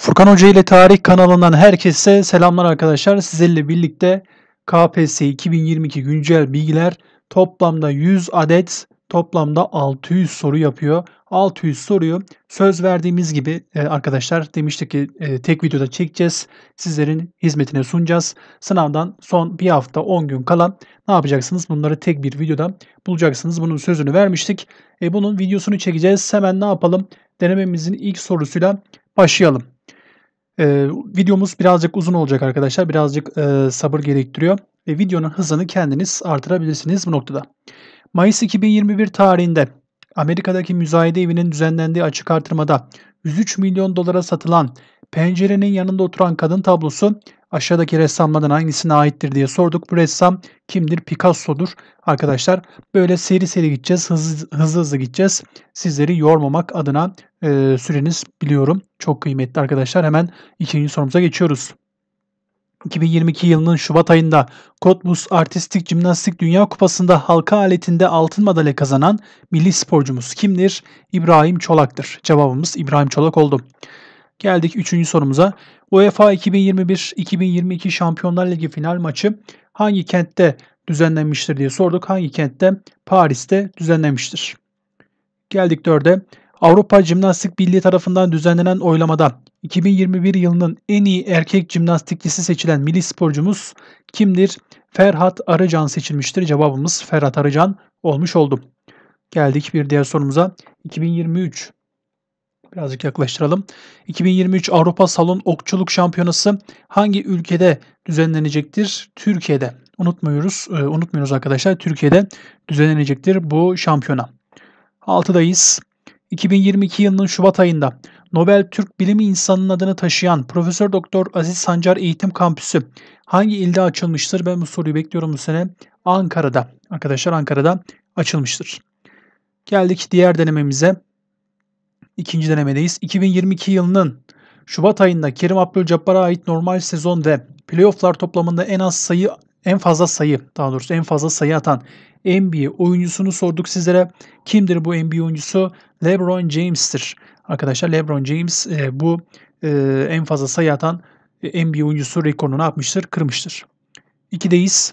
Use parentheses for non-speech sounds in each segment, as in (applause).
Furkan Hoca ile Tarih kanalından herkese selamlar arkadaşlar. Sizlerle birlikte KPSS 2022 güncel bilgiler toplamda 100 adet toplamda 600 soru yapıyor. 600 soruyu söz verdiğimiz gibi e, arkadaşlar demiştik ki e, tek videoda çekeceğiz. Sizlerin hizmetine sunacağız. Sınavdan son bir hafta 10 gün kala ne yapacaksınız? Bunları tek bir videoda bulacaksınız. Bunun sözünü vermiştik. E, bunun videosunu çekeceğiz. Hemen ne yapalım? Denememizin ilk sorusuyla başlayalım. Ee, videomuz birazcık uzun olacak arkadaşlar. Birazcık e, sabır gerektiriyor. Ve videonun hızını kendiniz artırabilirsiniz bu noktada. Mayıs 2021 tarihinde Amerika'daki müzayede evinin düzenlendiği açık artırmada 103 milyon dolara satılan pencerenin yanında oturan kadın tablosu aşağıdaki ressamlardan hangisine aittir diye sorduk. Bu ressam kimdir? Picasso'dur. Arkadaşlar böyle seri seri gideceğiz. Hızlı hızlı, hızlı gideceğiz. Sizleri yormamak adına e, süreniz biliyorum. Çok kıymetli arkadaşlar. Hemen ikinci sorumuza geçiyoruz. 2022 yılının Şubat ayında Cottbus Artistik Cimnastik Dünya Kupası'nda halka aletinde altın madalya kazanan milli sporcumuz kimdir? İbrahim Çolak'tır. Cevabımız İbrahim Çolak oldu. Geldik 3. sorumuza. UEFA 2021-2022 Şampiyonlar Ligi final maçı hangi kentte düzenlenmiştir diye sorduk. Hangi kentte? Paris'te düzenlenmiştir. Geldik 4'e. Avrupa Cimnastik Birliği tarafından düzenlenen oylamada 2021 yılının en iyi erkek cimnastikçisi seçilen milli sporcumuz kimdir? Ferhat Arıcan seçilmiştir. Cevabımız Ferhat Arıcan olmuş oldu. Geldik bir diğer sorumuza. 2023 Birazcık yaklaştıralım. 2023 Avrupa Salon Okçuluk Şampiyonası hangi ülkede düzenlenecektir? Türkiye'de. Unutmuyoruz, e, unutmuyoruz arkadaşlar. Türkiye'de düzenlenecektir bu şampiyona. 6'dayız. 2022 yılının Şubat ayında Nobel Türk Bilimi İnsanı'nın adını taşıyan Profesör Doktor Aziz Sancar Eğitim Kampüsü hangi ilde açılmıştır? Ben bu soruyu bekliyorum bu sene. Ankara'da. Arkadaşlar Ankara'da açılmıştır. Geldik diğer denememize ikinci denemedeyiz. 2022 yılının Şubat ayında Kerim Abdülcabbar'a ait normal sezon ve playofflar toplamında en az sayı en fazla sayı daha doğrusu en fazla sayı atan NBA oyuncusunu sorduk sizlere. Kimdir bu NBA oyuncusu? LeBron James'tir. Arkadaşlar LeBron James e, bu e, en fazla sayı atan NBA oyuncusu rekorunu yapmıştır? Kırmıştır. 2'deyiz.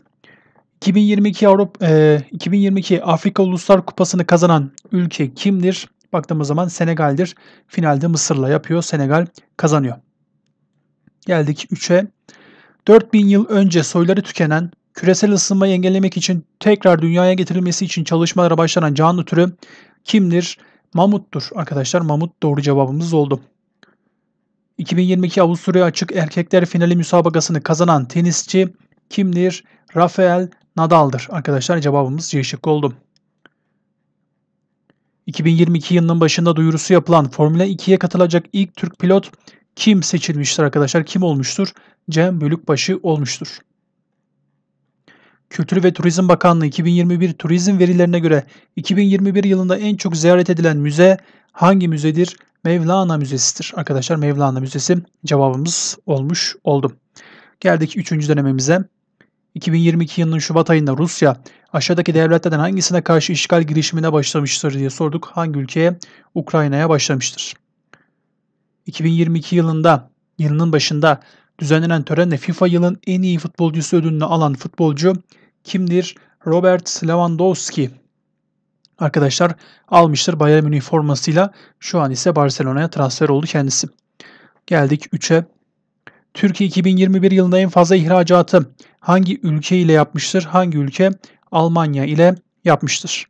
2022 Avrupa e, 2022 Afrika Uluslar Kupası'nı kazanan ülke kimdir? Baktığımız zaman Senegal'dir. Finalde Mısır'la yapıyor. Senegal kazanıyor. Geldik 3'e. 4000 yıl önce soyları tükenen, küresel ısınmayı engellemek için tekrar dünyaya getirilmesi için çalışmalara başlanan canlı türü kimdir? Mamuttur arkadaşlar. Mamut doğru cevabımız oldu. 2022 Avusturya Açık Erkekler Finali müsabakasını kazanan tenisçi kimdir? Rafael Nadal'dır. Arkadaşlar cevabımız C şıkkı oldu. 2022 yılının başında duyurusu yapılan Formula 2'ye katılacak ilk Türk pilot kim seçilmiştir arkadaşlar? Kim olmuştur? Cem Bölükbaşı olmuştur. Kültür ve Turizm Bakanlığı 2021 turizm verilerine göre 2021 yılında en çok ziyaret edilen müze hangi müzedir? Mevlana Müzesi'dir. Arkadaşlar Mevlana Müzesi cevabımız olmuş oldu. Geldik 3. dönemimize. 2022 yılının Şubat ayında Rusya aşağıdaki devletlerden hangisine karşı işgal girişimine başlamıştır diye sorduk. Hangi ülkeye? Ukrayna'ya başlamıştır. 2022 yılında yılının başında düzenlenen törenle FIFA yılın en iyi futbolcusu ödülünü alan futbolcu kimdir? Robert Lewandowski arkadaşlar almıştır Bayern Münih formasıyla. Şu an ise Barcelona'ya transfer oldu kendisi. Geldik 3'e. Türkiye 2021 yılında en fazla ihracatı hangi ülke ile yapmıştır? Hangi ülke Almanya ile yapmıştır?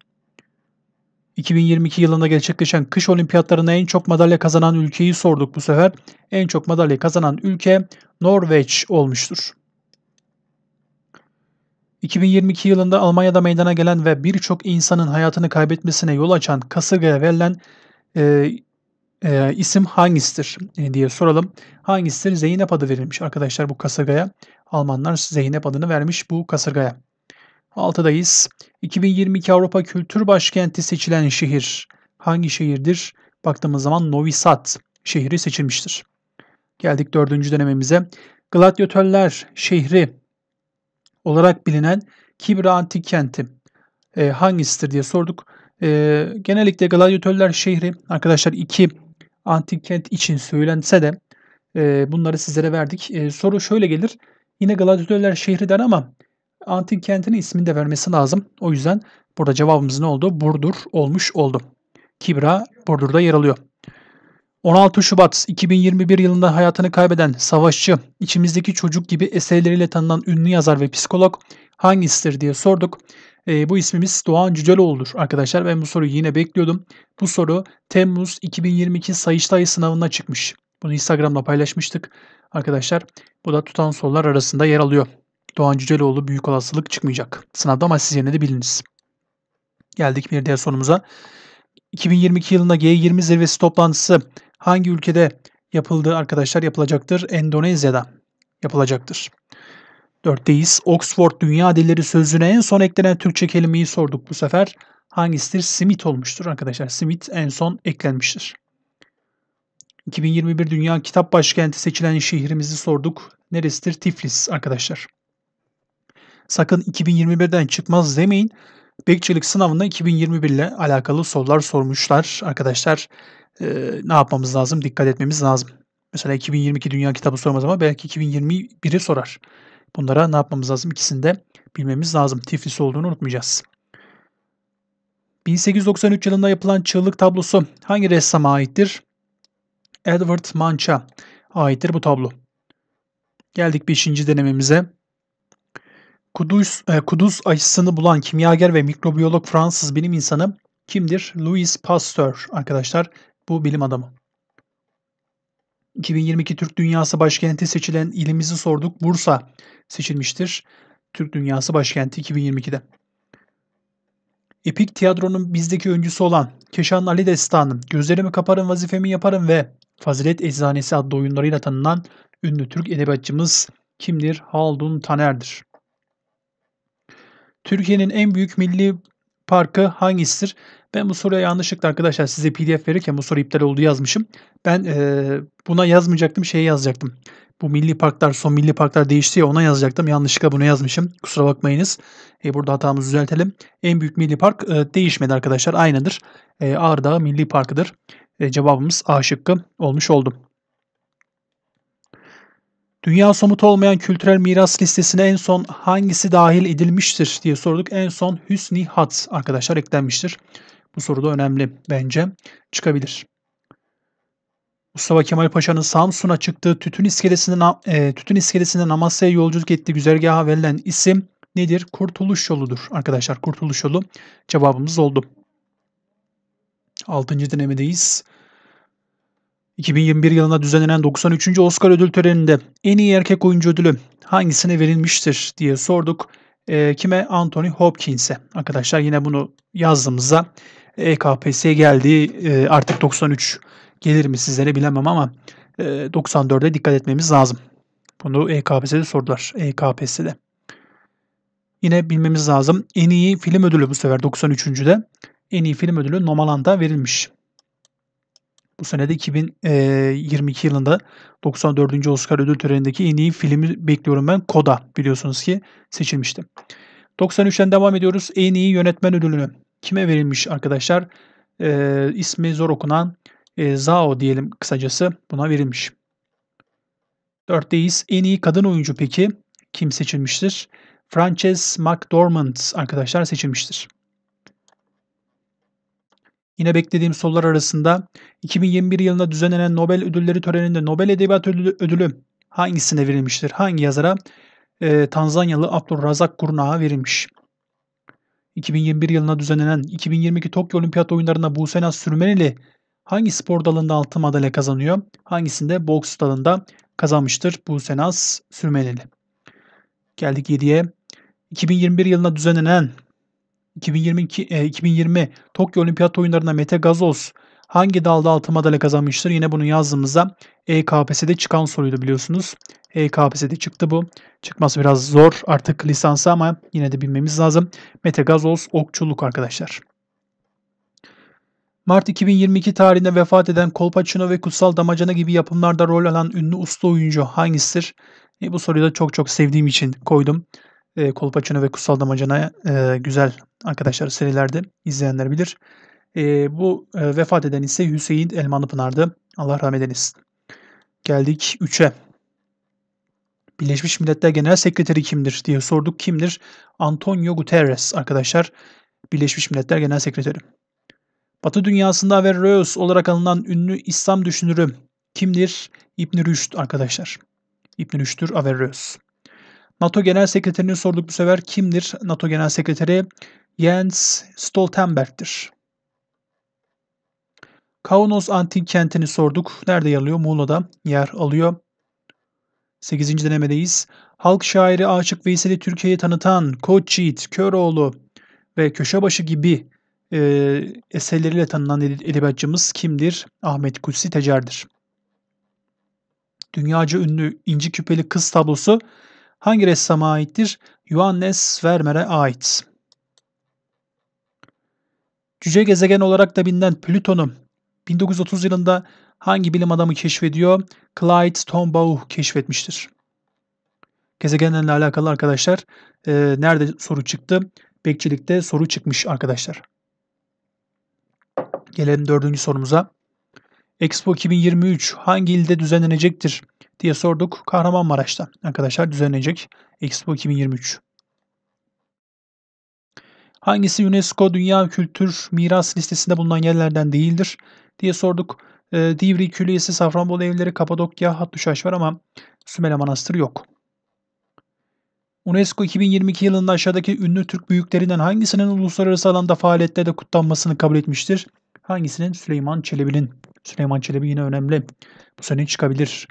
2022 yılında gerçekleşen kış olimpiyatlarına en çok madalya kazanan ülkeyi sorduk bu sefer. En çok madalya kazanan ülke Norveç olmuştur. 2022 yılında Almanya'da meydana gelen ve birçok insanın hayatını kaybetmesine yol açan kasırgaya verilen e, e, isim hangisidir e, diye soralım. Hangisidir? Zeynep adı verilmiş arkadaşlar bu kasırgaya. Almanlar Zeynep adını vermiş bu kasırgaya. Altıdayız. 2022 Avrupa Kültür Başkenti seçilen şehir hangi şehirdir? Baktığımız zaman Novi Sad şehri seçilmiştir. Geldik dördüncü dönemimize. Gladyatörler şehri olarak bilinen Kibra Antik Kenti e, hangisidir diye sorduk. E, genellikle gladyatörler şehri arkadaşlar iki antik kent için söylense de e, bunları sizlere verdik. E, soru şöyle gelir. Yine gladyatörler şehri der ama antik kentin ismini de vermesi lazım. O yüzden burada cevabımız ne oldu? Burdur olmuş oldu. Kibra Burdur'da yer alıyor. 16 Şubat 2021 yılında hayatını kaybeden savaşçı, içimizdeki çocuk gibi eserleriyle tanınan ünlü yazar ve psikolog hangisidir diye sorduk. E, bu ismimiz Doğan Cüceloğlu'dur arkadaşlar. Ben bu soruyu yine bekliyordum. Bu soru Temmuz 2022 Sayıştay sınavına çıkmış. Bunu Instagram'da paylaşmıştık. Arkadaşlar bu da tutan sorular arasında yer alıyor. Doğan Cüceloğlu büyük olasılık çıkmayacak. Sınavda ama siz yerine de biliniz. Geldik bir diğer sorumuza. 2022 yılında G20 zirvesi toplantısı hangi ülkede yapıldı arkadaşlar yapılacaktır? Endonezya'da yapılacaktır. Dörtteyiz. Oxford Dünya Dilleri Sözlüğü'ne en son eklenen Türkçe kelimeyi sorduk bu sefer. Hangisidir? Simit olmuştur arkadaşlar. Simit en son eklenmiştir. 2021 Dünya Kitap Başkenti seçilen şehrimizi sorduk. Neresidir? Tiflis arkadaşlar. Sakın 2021'den çıkmaz demeyin. Bekçilik sınavında 2021 ile alakalı sorular sormuşlar arkadaşlar. E, ne yapmamız lazım? Dikkat etmemiz lazım. Mesela 2022 Dünya Kitabı sormaz ama belki 2021'i sorar. Bunlara ne yapmamız lazım? İkisini de bilmemiz lazım. Tiflis olduğunu unutmayacağız. 1893 yılında yapılan çığlık tablosu hangi ressama aittir? Edward Manch'a aittir bu tablo. Geldik 5. denememize. Kuduz, e, Kuduz aşısını bulan kimyager ve mikrobiyolog Fransız bilim insanı kimdir? Louis Pasteur arkadaşlar bu bilim adamı. 2022 Türk Dünyası Başkenti seçilen ilimizi sorduk. Bursa seçilmiştir. Türk Dünyası Başkenti 2022'de. Epik tiyatronun bizdeki öncüsü olan Keşan Ali Destanı, Gözlerimi Kaparım Vazifemi Yaparım ve Fazilet Eczanesi adlı oyunlarıyla tanınan ünlü Türk edebiyatçımız kimdir? Haldun Taner'dir. Türkiye'nin en büyük milli parkı hangisidir? Ben bu soruya yanlışlıkla arkadaşlar size pdf verirken bu soru iptal oldu yazmışım. Ben e, buna yazmayacaktım şeyi yazacaktım. Bu milli parklar son milli parklar değişti ya ona yazacaktım. Yanlışlıkla bunu yazmışım. Kusura bakmayınız. E, burada hatamızı düzeltelim. En büyük milli park e, değişmedi arkadaşlar. Aynıdır. E, Ağrı Milli Parkı'dır. E, cevabımız A şıkkı olmuş oldu. Dünya somut olmayan kültürel miras listesine en son hangisi dahil edilmiştir diye sorduk. En son Hüsni Hat arkadaşlar eklenmiştir bu soruda önemli bence çıkabilir. Mustafa Kemal Paşa'nın Samsun'a çıktığı tütün iskelesinde, e, tütün iskelesinde Amasya'ya yolculuk ettiği güzergaha verilen isim nedir? Kurtuluş yoludur arkadaşlar. Kurtuluş yolu cevabımız oldu. 6. denemedeyiz. 2021 yılında düzenlenen 93. Oscar ödül töreninde en iyi erkek oyuncu ödülü hangisine verilmiştir diye sorduk. E, kime? Anthony Hopkins'e. Arkadaşlar yine bunu yazdığımızda EKPS geldi e, artık 93 gelir mi sizlere bilemem ama e, 94'e dikkat etmemiz lazım. Bunu EKPS'de sordular. EKPS'de. Yine bilmemiz lazım. En iyi film ödülü bu sefer 93. de En iyi film ödülü Nomalanda verilmiş. Bu sene de 2022 e, yılında 94. Oscar ödül törenindeki en iyi filmi bekliyorum ben. Koda biliyorsunuz ki seçilmişti. 93'ten devam ediyoruz. En iyi yönetmen ödülünü kime verilmiş arkadaşlar? E, ismi zor okunan e, Zao diyelim kısacası buna verilmiş. 4'teyiz. En iyi kadın oyuncu peki kim seçilmiştir? Frances McDormand arkadaşlar seçilmiştir. Yine beklediğim sorular arasında 2021 yılında düzenlenen Nobel Ödülleri töreninde Nobel Edebiyat Ödülü, ödülü hangisine verilmiştir? Hangi yazara? Ee, Tanzanyalı Abdurrazak Kurnağa verilmiş. 2021 yılına düzenlenen 2022 Tokyo Olimpiyat Oyunları'nda Bu Naz Sürmeneli hangi spor dalında altın madalya kazanıyor? Hangisinde boks dalında kazanmıştır Bu Naz Sürmeneli? Geldik 7'ye. 2021 yılına düzenlenen 2022 e, 2020 Tokyo Olimpiyat Oyunları'nda Mete Gazoz hangi dalda altın madalya kazanmıştır? Yine bunu yazdığımızda EKPS'de çıkan soruydu biliyorsunuz. E KPSS'de çıktı bu. Çıkması biraz zor artık lisansı ama yine de bilmemiz lazım. Metagazoz okçuluk arkadaşlar. Mart 2022 tarihinde vefat eden Kolpaçino ve Kutsal Damacana gibi yapımlarda rol alan ünlü usta oyuncu hangisidir? E, bu soruyu da çok çok sevdiğim için koydum. E, Kolpaçino ve Kutsal Damacana e, güzel arkadaşlar serilerde izleyenler bilir. E, bu e, vefat eden ise Hüseyin Elmanlı Pınar'dı. Allah rahmet eylesin. Geldik 3'e. Birleşmiş Milletler Genel Sekreteri kimdir diye sorduk. Kimdir? Antonio Guterres arkadaşlar. Birleşmiş Milletler Genel Sekreteri. Batı dünyasında Averroes olarak alınan ünlü İslam düşünürü kimdir? İbn Rüşd arkadaşlar. İbn Rüşd'tür Averroes. NATO Genel Sekreterini sorduk bu sefer kimdir? NATO Genel Sekreteri Jens Stoltenberg'tir. Kaunos antik kentini sorduk. Nerede yer alıyor? Muğla'da yer alıyor. 8. denemedeyiz. Halk şairi Aşık Veysel'i Türkiye'ye tanıtan Koç Yiğit, Köroğlu ve Köşebaşı gibi e, eserleriyle tanınan edebiyatçımız kimdir? Ahmet Kutsi Tecer'dir. Dünyaca ünlü İnci Küpeli Kız tablosu hangi ressama aittir? Johannes Vermeer'e ait. Cüce gezegen olarak da bilinen Plüton'u 1930 yılında hangi bilim adamı keşfediyor? Clyde Tombaugh keşfetmiştir. Gezegenlerle alakalı arkadaşlar e, nerede soru çıktı? Bekçilikte soru çıkmış arkadaşlar. Gelelim dördüncü sorumuza. Expo 2023 hangi ilde düzenlenecektir diye sorduk. Kahramanmaraş'ta arkadaşlar düzenlenecek Expo 2023. Hangisi UNESCO Dünya Kültür Miras listesinde bulunan yerlerden değildir diye sorduk. E, Divri, Külliyesi, Safranbolu evleri, Kapadokya, Hattuşaş var ama Sümele manastır yok. UNESCO 2022 yılında aşağıdaki ünlü Türk büyüklerinden hangisinin uluslararası alanda faaliyette de kutlanmasını kabul etmiştir? Hangisinin? Süleyman Çelebi'nin. Süleyman Çelebi yine önemli. Bu sene çıkabilir.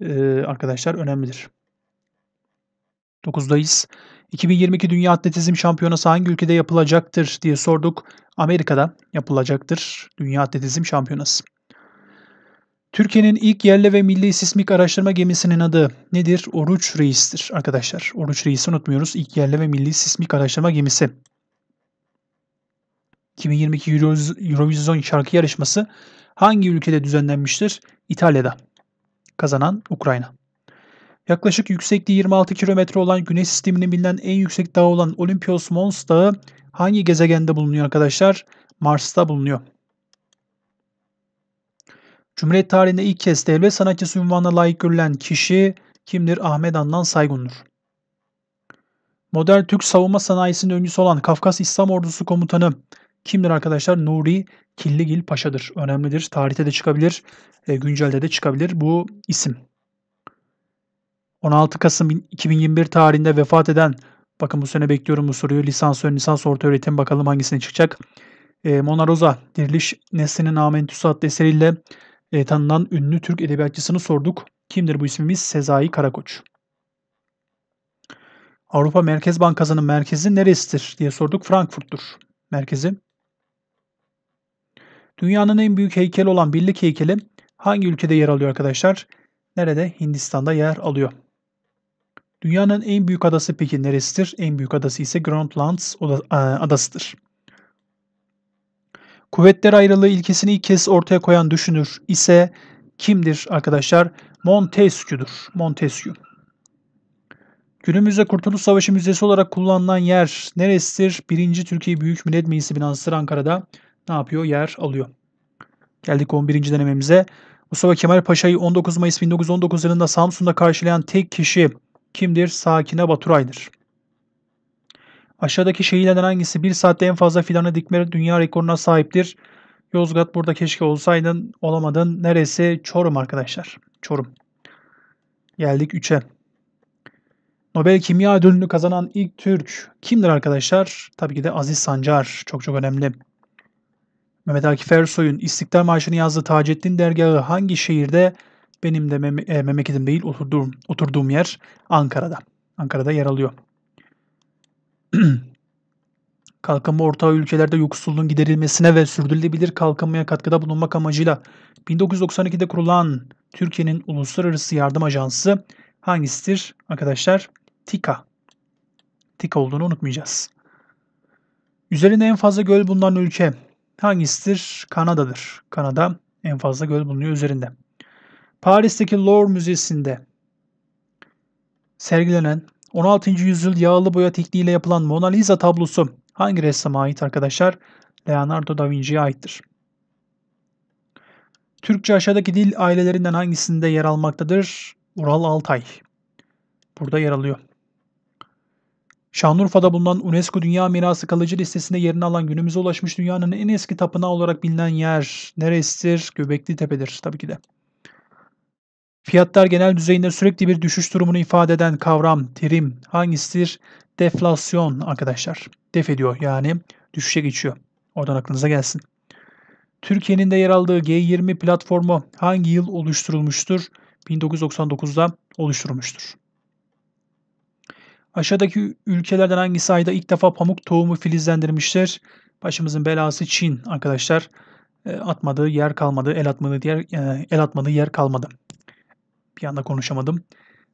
Ee, arkadaşlar önemlidir. 9'dayız. 2022 Dünya Atletizm Şampiyonası hangi ülkede yapılacaktır diye sorduk. Amerika'da yapılacaktır Dünya Atletizm Şampiyonası. Türkiye'nin ilk yerli ve milli sismik araştırma gemisinin adı nedir? Oruç Reis'tir arkadaşlar. Oruç Reis'i unutmuyoruz. İlk yerli ve milli sismik araştırma gemisi. 2022 Eurovision şarkı yarışması hangi ülkede düzenlenmiştir? İtalya'da. Kazanan Ukrayna. Yaklaşık yüksekliği 26 kilometre olan Güneş sisteminin bilinen en yüksek dağ olan Olympios Mons Dağı hangi gezegende bulunuyor arkadaşlar? Mars'ta bulunuyor. Cumhuriyet tarihinde ilk kez devlet sanatçısı unvanına layık görülen kişi kimdir? Ahmet Adnan Saygun'dur. Modern Türk savunma sanayisinin öncüsü olan Kafkas İslam Ordusu komutanı kimdir arkadaşlar? Nuri Killigil Paşa'dır. Önemlidir. Tarihte de çıkabilir, e, güncelde de çıkabilir bu isim. 16 Kasım 2021 tarihinde vefat eden, bakın bu sene bekliyorum bu soruyu, lisans ön lisans orta öğretim bakalım hangisine çıkacak. E, Mona Rosa, Diriliş Neslinin Amentüsü adlı eseriyle e, tanınan ünlü Türk edebiyatçısını sorduk. Kimdir bu ismimiz? Sezai Karakoç. Avrupa Merkez Bankası'nın merkezi neresidir diye sorduk. Frankfurt'tur merkezi. Dünyanın en büyük heykeli olan Birlik heykeli hangi ülkede yer alıyor arkadaşlar? Nerede? Hindistan'da yer alıyor. Dünyanın en büyük adası peki neresidir? En büyük adası ise Grönland e, adasıdır. Kuvvetler ayrılığı ilkesini ilk kez ortaya koyan düşünür ise kimdir arkadaşlar? Montesquieu'dur. Montesquieu. Günümüzde Kurtuluş Savaşı Müzesi olarak kullanılan yer neresidir? 1. Türkiye Büyük Millet Meclisi binasıdır Ankara'da. Ne yapıyor? Yer alıyor. Geldik 11. denememize. Mustafa Kemal Paşa'yı 19 Mayıs 1919 yılında Samsun'da karşılayan tek kişi kimdir? Sakine Baturay'dır. Aşağıdaki şehirlerden hangisi bir saatte en fazla fidanı dikme dünya rekoruna sahiptir? Yozgat burada keşke olsaydın olamadın. Neresi? Çorum arkadaşlar. Çorum. Geldik 3'e. Nobel Kimya Ödülünü kazanan ilk Türk kimdir arkadaşlar? Tabii ki de Aziz Sancar. Çok çok önemli. Mehmet Akif Ersoy'un İstiklal Marşı'nı yazdığı Taceddin Dergahı hangi şehirde? Benim de mem e, memleketim değil oturduğum, oturduğum yer Ankara'da. Ankara'da yer alıyor. (clears throat) kalkınma ortağı ülkelerde yoksulluğun giderilmesine ve sürdürülebilir kalkınmaya katkıda bulunmak amacıyla 1992'de kurulan Türkiye'nin Uluslararası Yardım Ajansı hangisidir arkadaşlar? TİKA. TİKA olduğunu unutmayacağız. Üzerinde en fazla göl bulunan ülke hangisidir? Kanada'dır. Kanada en fazla göl bulunuyor üzerinde. Paris'teki Louvre Müzesi'nde sergilenen 16. yüzyıl yağlı boya tekniğiyle yapılan Mona Lisa tablosu hangi ressama ait arkadaşlar? Leonardo da Vinci'ye aittir. Türkçe aşağıdaki dil ailelerinden hangisinde yer almaktadır? Ural Altay. Burada yer alıyor. Şanlıurfa'da bulunan UNESCO Dünya Mirası kalıcı listesinde yerini alan günümüze ulaşmış dünyanın en eski tapınağı olarak bilinen yer neresidir? Göbekli Tepe'dir tabii ki de. Fiyatlar genel düzeyinde sürekli bir düşüş durumunu ifade eden kavram, terim hangisidir? Deflasyon arkadaşlar. Def ediyor yani düşüşe geçiyor. Oradan aklınıza gelsin. Türkiye'nin de yer aldığı G20 platformu hangi yıl oluşturulmuştur? 1999'da oluşturulmuştur. Aşağıdaki ülkelerden hangisi ayda ilk defa pamuk tohumu filizlendirmiştir? Başımızın belası Çin arkadaşlar. E, atmadığı yer kalmadı, el atmadığı yer e, el atmadığı yer kalmadı. Bir anda konuşamadım.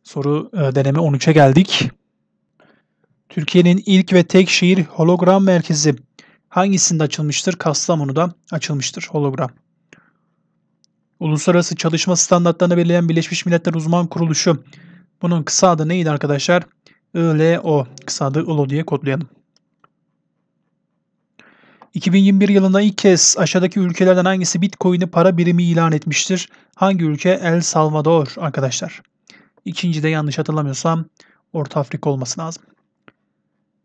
Soru e, deneme 13'e geldik. Türkiye'nin ilk ve tek şehir hologram merkezi hangisinde açılmıştır? Kastamonu'da açılmıştır hologram. Uluslararası çalışma standartlarını belirleyen Birleşmiş Milletler Uzman Kuruluşu. Bunun kısa adı neydi arkadaşlar? ILO. Kısa adı ILO diye kodlayalım. 2021 yılında ilk kez aşağıdaki ülkelerden hangisi Bitcoin'i para birimi ilan etmiştir? Hangi ülke? El Salvador arkadaşlar. İkinci de yanlış hatırlamıyorsam Orta Afrika olması lazım.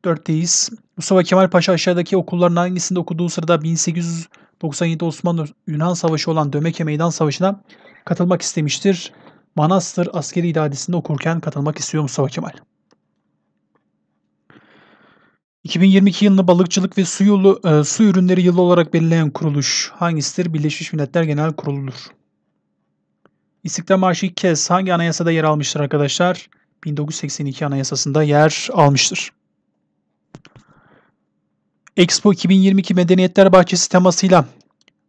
4'teyiz. Mustafa Kemal Paşa aşağıdaki okulların hangisinde okuduğu sırada 1897 Osmanlı-Yunan Savaşı olan Dömeke Meydan Savaşı'na katılmak istemiştir. Manastır Askeri İdadesi'nde okurken katılmak istiyor Mustafa Kemal. 2022 yılını balıkçılık ve su yolu e, su ürünleri yılı olarak belirleyen kuruluş hangisidir? Birleşmiş Milletler Genel Kurulu'dur. İstiklal Marşı ilk kez hangi anayasada yer almıştır arkadaşlar? 1982 Anayasası'nda yer almıştır. Expo 2022 Medeniyetler Bahçesi temasıyla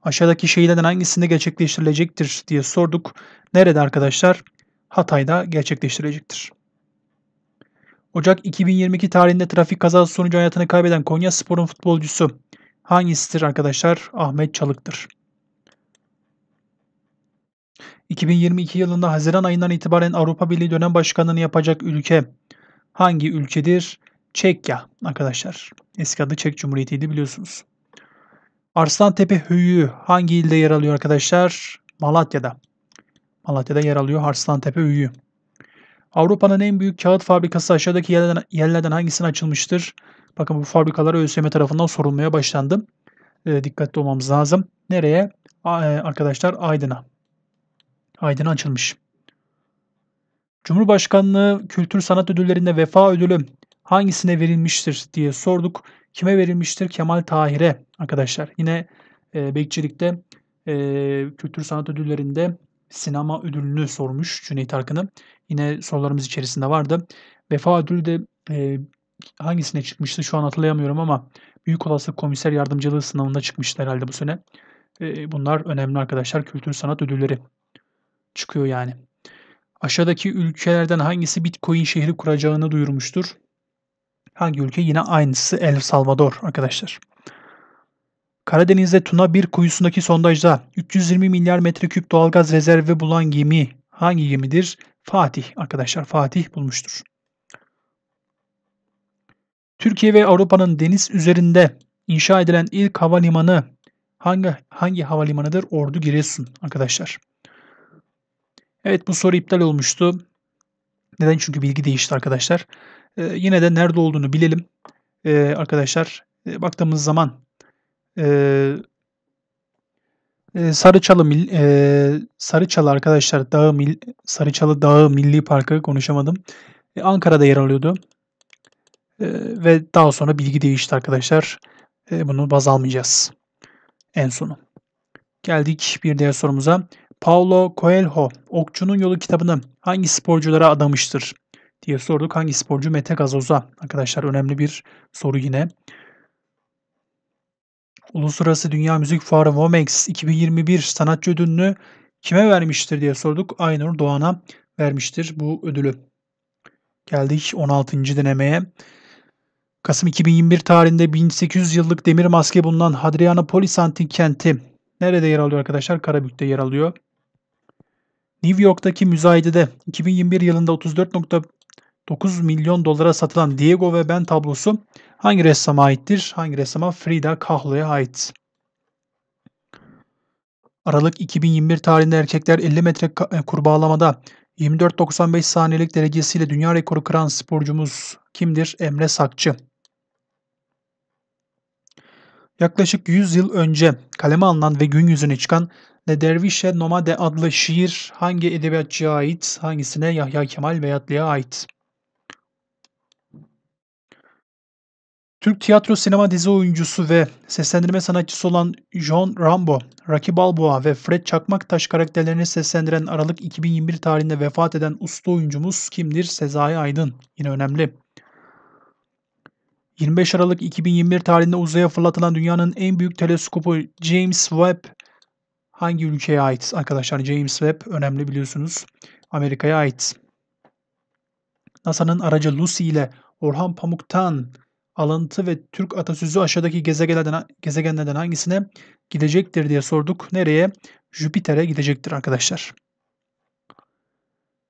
aşağıdaki şehirlerden hangisinde gerçekleştirilecektir diye sorduk. Nerede arkadaşlar? Hatay'da gerçekleştirilecektir. Ocak 2022 tarihinde trafik kazası sonucu hayatını kaybeden Konya Spor'un futbolcusu hangisidir arkadaşlar? Ahmet Çalık'tır. 2022 yılında Haziran ayından itibaren Avrupa Birliği dönem başkanlığını yapacak ülke hangi ülkedir? Çekya arkadaşlar. Eski adı Çek Cumhuriyeti'ydi biliyorsunuz. Arslan Tepe Hüyü hangi ilde yer alıyor arkadaşlar? Malatya'da. Malatya'da yer alıyor Arslan Tepe Hüyü. Avrupa'nın en büyük kağıt fabrikası aşağıdaki yerlerden, yerlerden hangisine açılmıştır? Bakın bu fabrikalar ÖSYM tarafından sorulmaya başlandı. E, dikkatli olmamız lazım. Nereye? A, e, arkadaşlar Aydın'a. Aydın'a açılmış. Cumhurbaşkanlığı Kültür Sanat Ödülleri'nde vefa ödülü hangisine verilmiştir diye sorduk. Kime verilmiştir? Kemal Tahir'e arkadaşlar. Yine e, bekçilikte e, kültür sanat ödüllerinde sinema ödülünü sormuş Cüneyt Arkın'a Yine sorularımız içerisinde vardı. Vefa ödülü de e, hangisine çıkmıştı şu an hatırlayamıyorum ama büyük olasılık komiser yardımcılığı sınavında çıkmıştı herhalde bu sene. E, bunlar önemli arkadaşlar. Kültür sanat ödülleri çıkıyor yani. Aşağıdaki ülkelerden hangisi Bitcoin şehri kuracağını duyurmuştur? Hangi ülke? Yine aynısı El Salvador arkadaşlar. Karadeniz'de Tuna 1 kuyusundaki sondajda 320 milyar metreküp doğalgaz rezervi bulan gemi hangi gemidir? Fatih arkadaşlar Fatih bulmuştur. Türkiye ve Avrupa'nın deniz üzerinde inşa edilen ilk havalimanı hangi hangi havalimanıdır? Ordu Giresun arkadaşlar. Evet bu soru iptal olmuştu. Neden? Çünkü bilgi değişti arkadaşlar. Ee, yine de nerede olduğunu bilelim. Ee, arkadaşlar e, baktığımız zaman Sarıçalı Sarıçalı arkadaşlar Dağı Sarıçalı Dağı Milli Parkı konuşamadım. E, Ankara'da yer alıyordu. ve daha sonra bilgi değişti arkadaşlar. E, bunu baz almayacağız. En sonu. Geldik bir diğer sorumuza. Paulo Coelho Okçunun Yolu kitabını hangi sporculara adamıştır diye sorduk. Hangi sporcu? Mete Gazoz'a. Arkadaşlar önemli bir soru yine. Uluslararası Dünya Müzik Fuarı Vomex 2021 sanatçı ödülünü kime vermiştir diye sorduk. Aynur Doğan'a vermiştir bu ödülü. Geldik 16. denemeye. Kasım 2021 tarihinde 1800 yıllık demir maske bulunan Hadrianopolis antik kenti nerede yer alıyor arkadaşlar? Karabük'te yer alıyor. New York'taki müzayedede 2021 yılında 34.9 milyon dolara satılan Diego ve Ben tablosu hangi ressama aittir? Hangi ressama? Frida Kahlo'ya ait. Aralık 2021 tarihinde erkekler 50 metre e, kurbağalamada 24.95 saniyelik derecesiyle dünya rekoru kıran sporcumuz kimdir? Emre Sakçı. Yaklaşık 100 yıl önce kaleme alınan ve gün yüzüne çıkan Le Dervişe Nomade adlı şiir hangi edebiyatçıya ait, hangisine Yahya Kemal Beyatlı'ya ait? Türk tiyatro sinema dizi oyuncusu ve seslendirme sanatçısı olan John Rambo, Rocky Balboa ve Fred Çakmaktaş karakterlerini seslendiren Aralık 2021 tarihinde vefat eden usta oyuncumuz kimdir? Sezai Aydın. Yine önemli. 25 Aralık 2021 tarihinde uzaya fırlatılan dünyanın en büyük teleskopu James Webb hangi ülkeye ait? Arkadaşlar James Webb önemli biliyorsunuz. Amerika'ya ait. NASA'nın aracı Lucy ile Orhan Pamuk'tan alıntı ve Türk atasözü aşağıdaki gezegenlerden, gezegenlerden hangisine gidecektir diye sorduk. Nereye? Jüpiter'e gidecektir arkadaşlar.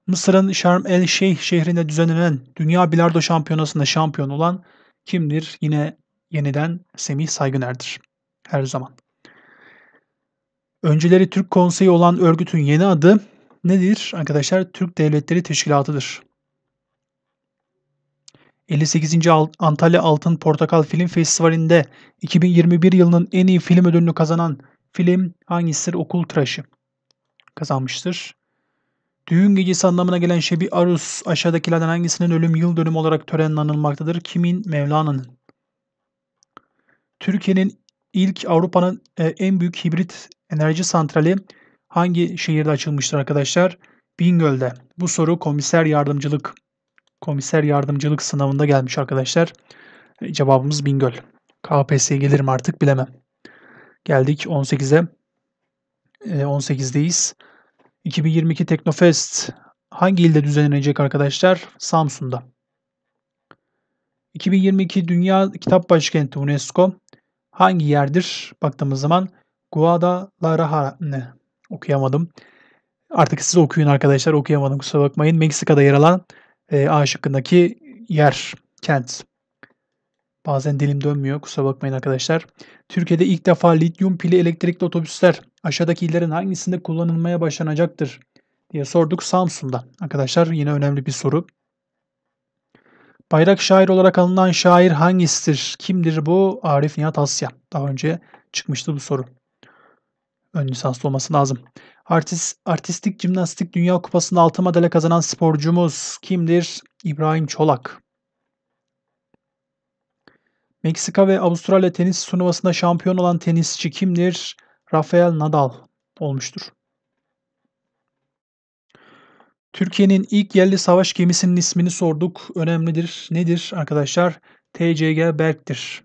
Mısır'ın Şarm El Şeyh şehrinde düzenlenen Dünya Bilardo Şampiyonası'nda şampiyon olan kimdir? Yine yeniden Semih Saygıner'dir. Her zaman. Önceleri Türk Konseyi olan örgütün yeni adı nedir? Arkadaşlar Türk Devletleri Teşkilatı'dır. 58. Antalya Altın Portakal Film Festivali'nde 2021 yılının en iyi film ödülünü kazanan film hangisidir? Okul Tıraşı kazanmıştır. Düğün gecesi anlamına gelen Şebi Arus aşağıdakilerden hangisinin ölüm yıl dönümü olarak törenle anılmaktadır? Kimin? Mevlana'nın. Türkiye'nin ilk Avrupa'nın e, en büyük hibrit enerji santrali hangi şehirde açılmıştır arkadaşlar? Bingöl'de. Bu soru komiser yardımcılık komiser yardımcılık sınavında gelmiş arkadaşlar. E, cevabımız Bingöl. KPSS'ye gelir mi artık bilemem. Geldik 18'e. 18'deyiz. 2022 Teknofest hangi ilde düzenlenecek arkadaşlar? Samsun'da. 2022 Dünya Kitap Başkenti UNESCO hangi yerdir? Baktığımız zaman Guadalajara ne? Okuyamadım. Artık siz okuyun arkadaşlar okuyamadım kusura bakmayın. Meksika'da yer alan e, A şıkkındaki yer, kent. Bazen dilim dönmüyor. Kusura bakmayın arkadaşlar. Türkiye'de ilk defa lityum pili elektrikli otobüsler aşağıdaki illerin hangisinde kullanılmaya başlanacaktır diye sorduk Samsun'dan. Arkadaşlar yine önemli bir soru. Bayrak şair olarak alınan şair hangisidir? Kimdir bu? Arif Nihat Asya. Daha önce çıkmıştı bu soru. Ön lisanslı olması lazım. Artist, artistik jimnastik Dünya Kupası'nda altı madalya kazanan sporcumuz kimdir? İbrahim Çolak. Meksika ve Avustralya tenis turnuvasında şampiyon olan tenisçi kimdir? Rafael Nadal olmuştur. Türkiye'nin ilk yerli savaş gemisinin ismini sorduk. Önemlidir. Nedir arkadaşlar? TCG Berk'tir.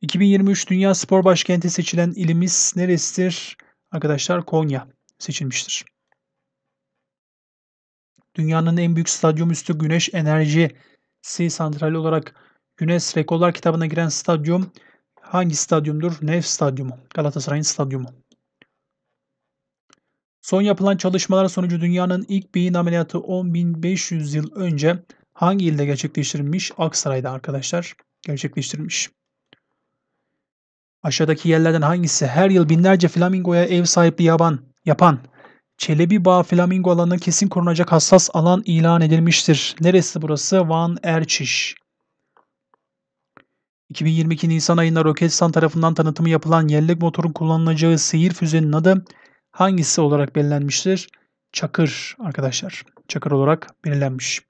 2023 Dünya Spor Başkenti seçilen ilimiz neresidir? arkadaşlar Konya seçilmiştir. Dünyanın en büyük stadyum üstü güneş enerjisi santrali olarak Güneş Rekorlar kitabına giren stadyum hangi stadyumdur? Nef Stadyumu, Galatasaray'ın stadyumu. Son yapılan çalışmalar sonucu dünyanın ilk beyin ameliyatı 10.500 yıl önce hangi ilde gerçekleştirilmiş? Aksaray'da arkadaşlar gerçekleştirilmiş. Aşağıdaki yerlerden hangisi her yıl binlerce flamingoya ev sahipliği yaban yapan Çelebi Bağ Flamingo alanı kesin korunacak hassas alan ilan edilmiştir. Neresi burası? Van Erçiş. 2022 Nisan ayında Roketsan tarafından tanıtımı yapılan yellek motorun kullanılacağı seyir füzenin adı hangisi olarak belirlenmiştir? Çakır arkadaşlar. Çakır olarak belirlenmiş.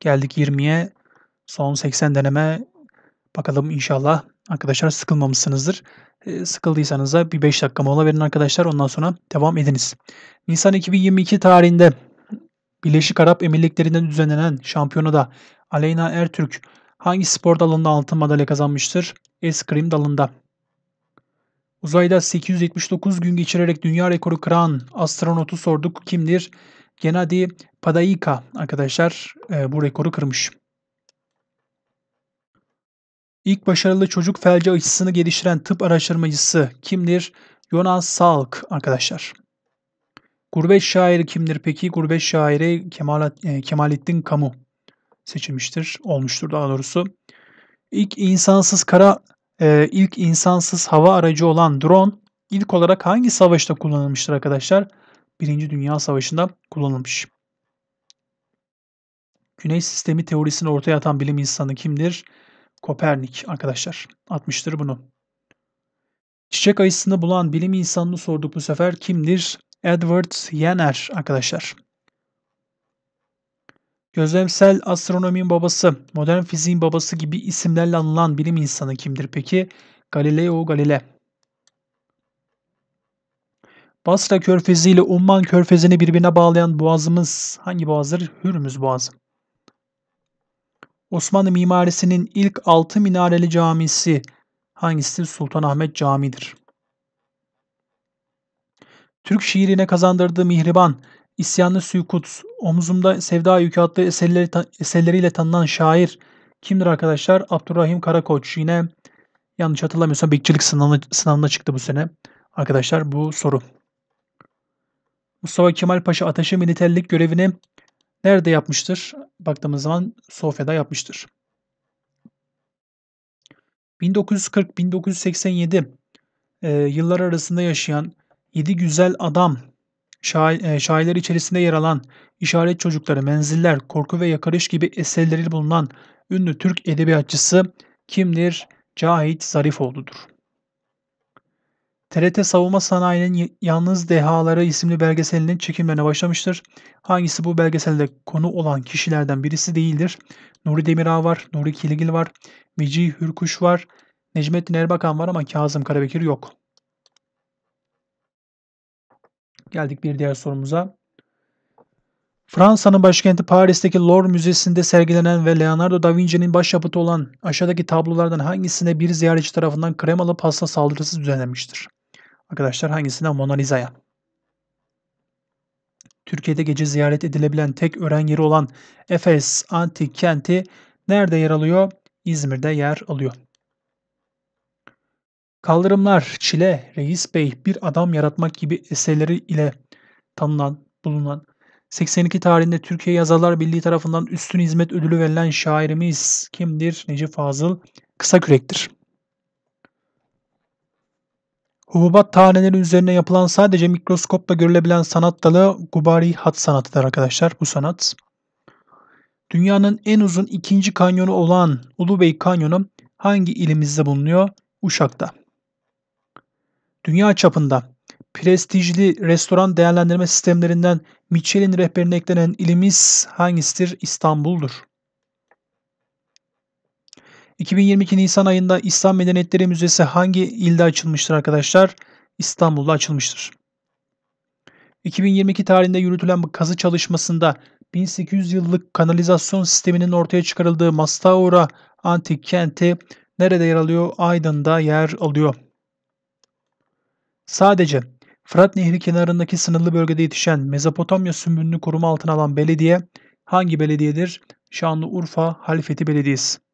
Geldik 20'ye. Son 80 deneme Bakalım inşallah arkadaşlar sıkılmamışsınızdır. E, sıkıldıysanız da bir 5 dakika mola verin arkadaşlar. Ondan sonra devam ediniz. Nisan 2022 tarihinde Birleşik Arap Emirlikleri'nden düzenlenen şampiyonada Aleyna Ertürk hangi spor dalında altın madalya kazanmıştır? Eskrim dalında. Uzayda 879 gün geçirerek dünya rekoru kıran astronotu sorduk. Kimdir? Gennady Padayika arkadaşlar e, bu rekoru kırmış. İlk başarılı çocuk felci aşısını geliştiren tıp araştırmacısı kimdir? Jonas Salk arkadaşlar. Gurbet şairi kimdir peki? Gurbet şairi Kemal, e, Kemalettin Kamu seçilmiştir, olmuştur daha doğrusu. İlk insansız kara, e, ilk insansız hava aracı olan drone ilk olarak hangi savaşta kullanılmıştır arkadaşlar? Birinci Dünya Savaşı'nda kullanılmış. Güneş sistemi teorisini ortaya atan bilim insanı kimdir? Kopernik arkadaşlar. Atmıştır bunu. Çiçek ayısını bulan bilim insanını sorduk bu sefer. Kimdir? Edward Jenner arkadaşlar. Gözlemsel astronominin babası, modern fiziğin babası gibi isimlerle anılan bilim insanı kimdir peki? Galileo Galilei. Basra Körfezi ile Umman Körfezi'ni birbirine bağlayan boğazımız hangi boğazdır? Hürmüz Boğazı. Osmanlı mimarisinin ilk altı minareli camisi hangisi? Sultanahmet Camii'dir. Türk şiirine kazandırdığı mihriban, isyanlı suykut, omuzumda sevda yükü adlı eserleri, eserleriyle tanınan şair kimdir arkadaşlar? Abdurrahim Karakoç yine yanlış hatırlamıyorsam bekçilik sınavına, sınavına çıktı bu sene. Arkadaşlar bu soru. Mustafa Kemal Paşa Ataş'ı militerlik görevini Nerede yapmıştır? Baktığımız zaman Sofya'da yapmıştır. 1940-1987 e, yıllar arasında yaşayan 7 Güzel Adam e, şairler içerisinde yer alan İşaret Çocukları, Menziller, Korku ve Yakarış gibi eserleri bulunan ünlü Türk edebiyatçısı kimdir? Cahit Zarifoğlu'dur. TRT Savunma Sanayi'nin Yalnız Dehaları isimli belgeselinin çekimlerine başlamıştır. Hangisi bu belgeselde konu olan kişilerden birisi değildir. Nuri Demirağ var, Nuri Kiligil var, Vici Hürkuş var, Necmettin Erbakan var ama Kazım Karabekir yok. Geldik bir diğer sorumuza. Fransa'nın başkenti Paris'teki Louvre Müzesi'nde sergilenen ve Leonardo da Vinci'nin başyapıtı olan aşağıdaki tablolardan hangisine bir ziyaretçi tarafından kremalı pasta saldırısı düzenlenmiştir? Arkadaşlar hangisine? Mona Lisa'ya. Türkiye'de gece ziyaret edilebilen tek öğren yeri olan Efes Antik Kenti nerede yer alıyor? İzmir'de yer alıyor. Kaldırımlar, Çile, Reis Bey, Bir Adam Yaratmak gibi eserleri ile tanınan, bulunan 82 tarihinde Türkiye Yazarlar Birliği tarafından üstün hizmet ödülü verilen şairimiz kimdir? Necip Fazıl kısa Kısakürek'tir. Hububat taneleri üzerine yapılan sadece mikroskopla görülebilen sanat dalı gubari hat sanatıdır arkadaşlar bu sanat. Dünyanın en uzun ikinci kanyonu olan Ulubey Kanyonu hangi ilimizde bulunuyor? Uşak'ta. Dünya çapında prestijli restoran değerlendirme sistemlerinden Michelin rehberine eklenen ilimiz hangisidir? İstanbul'dur. 2022 Nisan ayında İslam Medeniyetleri Müzesi hangi ilde açılmıştır arkadaşlar? İstanbul'da açılmıştır. 2022 tarihinde yürütülen bu kazı çalışmasında 1800 yıllık kanalizasyon sisteminin ortaya çıkarıldığı Mastaura antik kenti nerede yer alıyor? Aydın'da yer alıyor. Sadece Fırat Nehri kenarındaki sınırlı bölgede yetişen Mezopotamya sümbününü koruma altına alan belediye hangi belediyedir? Şanlıurfa Halifeti Belediyesi.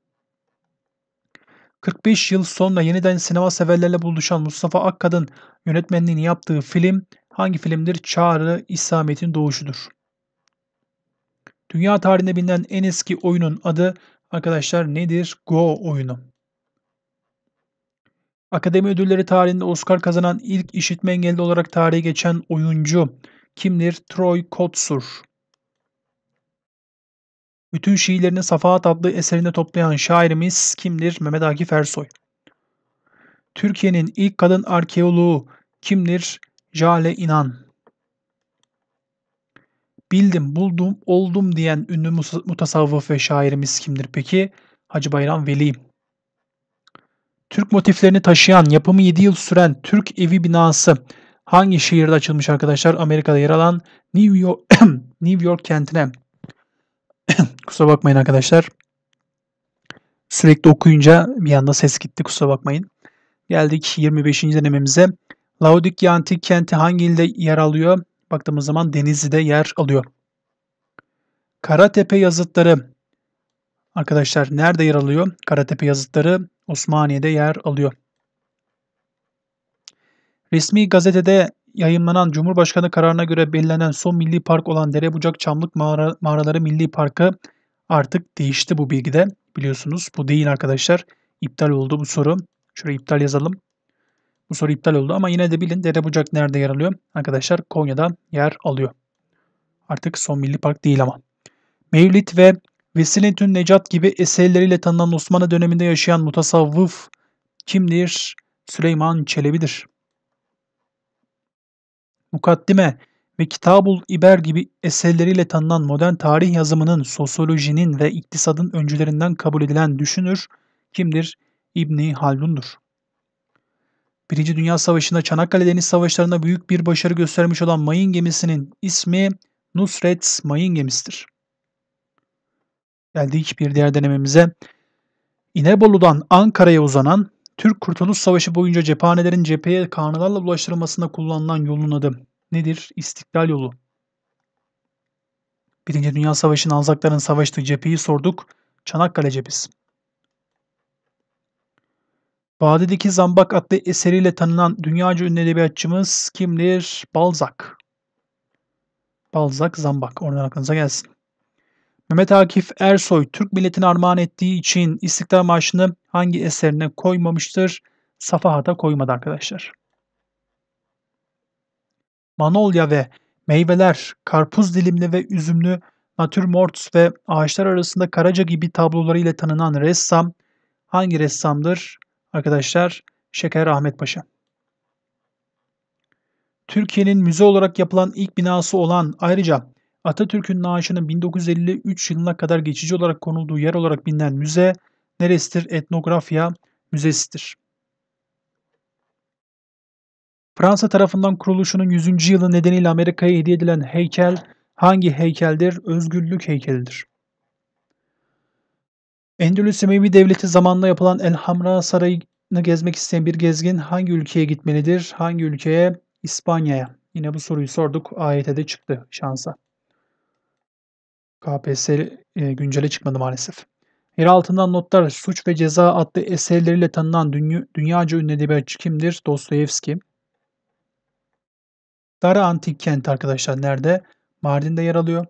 45 yıl sonra yeniden sinema severlerle buluşan Mustafa Akkad'ın yönetmenliğini yaptığı film hangi filmdir? Çağrı İslamiyet'in doğuşudur. Dünya tarihinde bilinen en eski oyunun adı arkadaşlar nedir? Go oyunu. Akademi ödülleri tarihinde Oscar kazanan ilk işitme engelli olarak tarihe geçen oyuncu kimdir? Troy Kotsur bütün şiirlerini Safahat adlı eserinde toplayan şairimiz kimdir? Mehmet Akif Ersoy. Türkiye'nin ilk kadın arkeoloğu kimdir? Jale İnan. Bildim, buldum, oldum diyen ünlü mutasavvıf ve şairimiz kimdir peki? Hacı Bayram Veli. Türk motiflerini taşıyan, yapımı 7 yıl süren Türk evi binası hangi şehirde açılmış arkadaşlar? Amerika'da yer alan New York, (clears throat) New York kentine. (coughs) kusura bakmayın arkadaşlar. Sürekli okuyunca bir anda ses gitti kusura bakmayın. Geldik 25. denememize. Laodikya antik kenti hangi ilde yer alıyor? Baktığımız zaman Denizli'de yer alıyor. Karatepe yazıtları arkadaşlar nerede yer alıyor? Karatepe yazıtları Osmaniye'de yer alıyor. Resmi gazetede yayınlanan Cumhurbaşkanı kararına göre belirlenen son milli park olan Derebucak Çamlık Mağara, Mağaraları Milli Parkı artık değişti bu bilgide. Biliyorsunuz bu değil arkadaşlar. İptal oldu bu soru. Şuraya iptal yazalım. Bu soru iptal oldu ama yine de bilin Derebucak nerede yer alıyor? Arkadaşlar Konya'da yer alıyor. Artık son milli park değil ama. Mevlid ve Vesilentün Necat gibi eserleriyle tanınan Osmanlı döneminde yaşayan mutasavvıf kimdir? Süleyman Çelebi'dir. Mukaddime ve Kitabul İber gibi eserleriyle tanınan modern tarih yazımının sosyolojinin ve iktisadın öncülerinden kabul edilen düşünür kimdir? İbni Haldun'dur. Birinci Dünya Savaşı'nda Çanakkale Deniz Savaşları'nda büyük bir başarı göstermiş olan Mayın gemisinin ismi Nusret Mayın gemisidir. Geldik bir diğer denememize. İnebolu'dan Ankara'ya uzanan Türk Kurtuluş Savaşı boyunca cephanelerin cepheye karnelerle ulaştırılmasında kullanılan yolun adı nedir? İstiklal yolu. Birinci Dünya Savaşı'nın Alzakların savaştığı cepheyi sorduk. Çanakkale cephesi. Vadideki Zambak adlı eseriyle tanınan dünyaca ünlü edebiyatçımız kimdir? Balzac. Balzac, Zambak. Oradan aklınıza gelsin. Mehmet Akif Ersoy Türk milletine armağan ettiği için İstiklal Marşı'nı hangi eserine koymamıştır? Safaha'da koymadı arkadaşlar. Manolya ve meyveler, karpuz dilimli ve üzümlü natürmort ve ağaçlar arasında Karaca gibi tabloları ile tanınan ressam hangi ressamdır? Arkadaşlar Şeker Ahmet Paşa. Türkiye'nin müze olarak yapılan ilk binası olan ayrıca Atatürk'ün naaşının 1953 yılına kadar geçici olarak konulduğu yer olarak bilinen müze neresidir? Etnografya Müzesidir. Fransa tarafından kuruluşunun 100. yılı nedeniyle Amerika'ya hediye edilen heykel hangi heykeldir? Özgürlük heykelidir. Endülüs Semevi Devleti zamanla yapılan Elhamra Hamra Sarayı'nı gezmek isteyen bir gezgin hangi ülkeye gitmelidir? Hangi ülkeye? İspanya'ya. Yine bu soruyu sorduk. Ayete de çıktı şansa. KPSS e, güncele çıkmadı maalesef. Yer altından notlar Suç ve Ceza adlı eserleriyle tanınan dünya, dünyaca ünlü edebiyatçı kimdir? Dostoyevski. Dara Antik Kent arkadaşlar nerede? Mardin'de yer alıyor.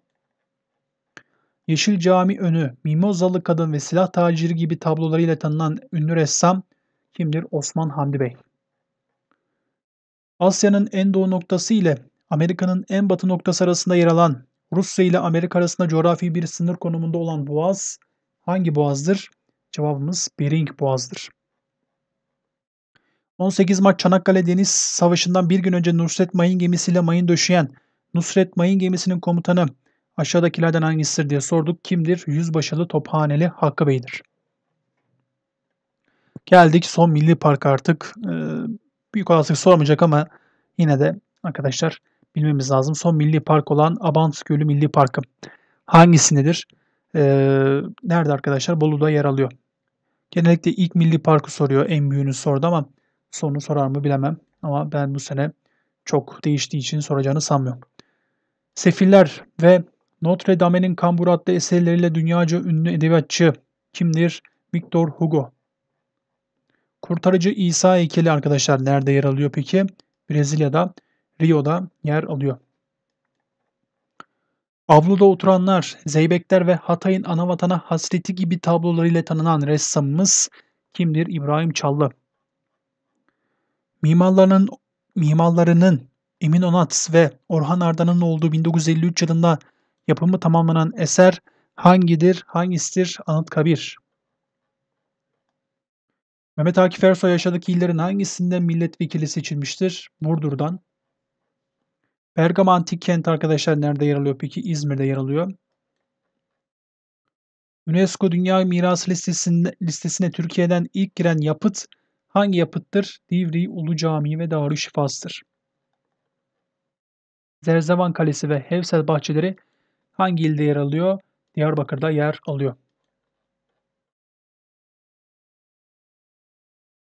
Yeşil Cami Önü, Mimozalı Kadın ve Silah Taciri gibi tablolarıyla tanınan ünlü ressam kimdir? Osman Hamdi Bey. Asya'nın en doğu noktası ile Amerika'nın en batı noktası arasında yer alan Rusya ile Amerika arasında coğrafi bir sınır konumunda olan boğaz hangi boğazdır? Cevabımız Bering Boğaz'dır. 18 Mart Çanakkale Deniz Savaşı'ndan bir gün önce Nusret Mayın gemisiyle mayın döşeyen Nusret Mayın gemisinin komutanı aşağıdakilerden hangisidir diye sorduk. Kimdir? Yüzbaşılı Tophaneli Hakkı Bey'dir. Geldik son milli park artık. Ee, büyük olasılık sormayacak ama yine de arkadaşlar bilmemiz lazım. Son milli park olan Abant Gölü Milli Parkı hangisindedir? Ee, nerede arkadaşlar? Bolu'da yer alıyor. Genellikle ilk milli parkı soruyor. En büyüğünü sordu ama sonunu sorar mı bilemem. Ama ben bu sene çok değiştiği için soracağını sanmıyorum. Sefiller ve Notre Dame'nin Kambur adlı eserleriyle dünyaca ünlü edebiyatçı kimdir? Victor Hugo. Kurtarıcı İsa heykeli arkadaşlar nerede yer alıyor peki? Brezilya'da. Rio'da yer alıyor. Avluda oturanlar, Zeybekler ve Hatay'ın anavatana hasreti gibi tablolarıyla tanınan ressamımız kimdir? İbrahim Çallı. Mimarlarının, mimarlarının Emin Onat ve Orhan Arda'nın olduğu 1953 yılında yapımı tamamlanan eser hangidir, hangisidir? Anıtkabir. Mehmet Akif Ersoy yaşadık illerin hangisinde milletvekili seçilmiştir? Burdur'dan. Bergama Antik Kent arkadaşlar nerede yer alıyor peki? İzmir'de yer alıyor. UNESCO Dünya Mirası listesinde, listesine Türkiye'den ilk giren yapıt hangi yapıttır? Divri Ulu Camii ve Darüşşifas'tır. Zerzevan Kalesi ve Hevsel Bahçeleri hangi ilde yer alıyor? Diyarbakır'da yer alıyor.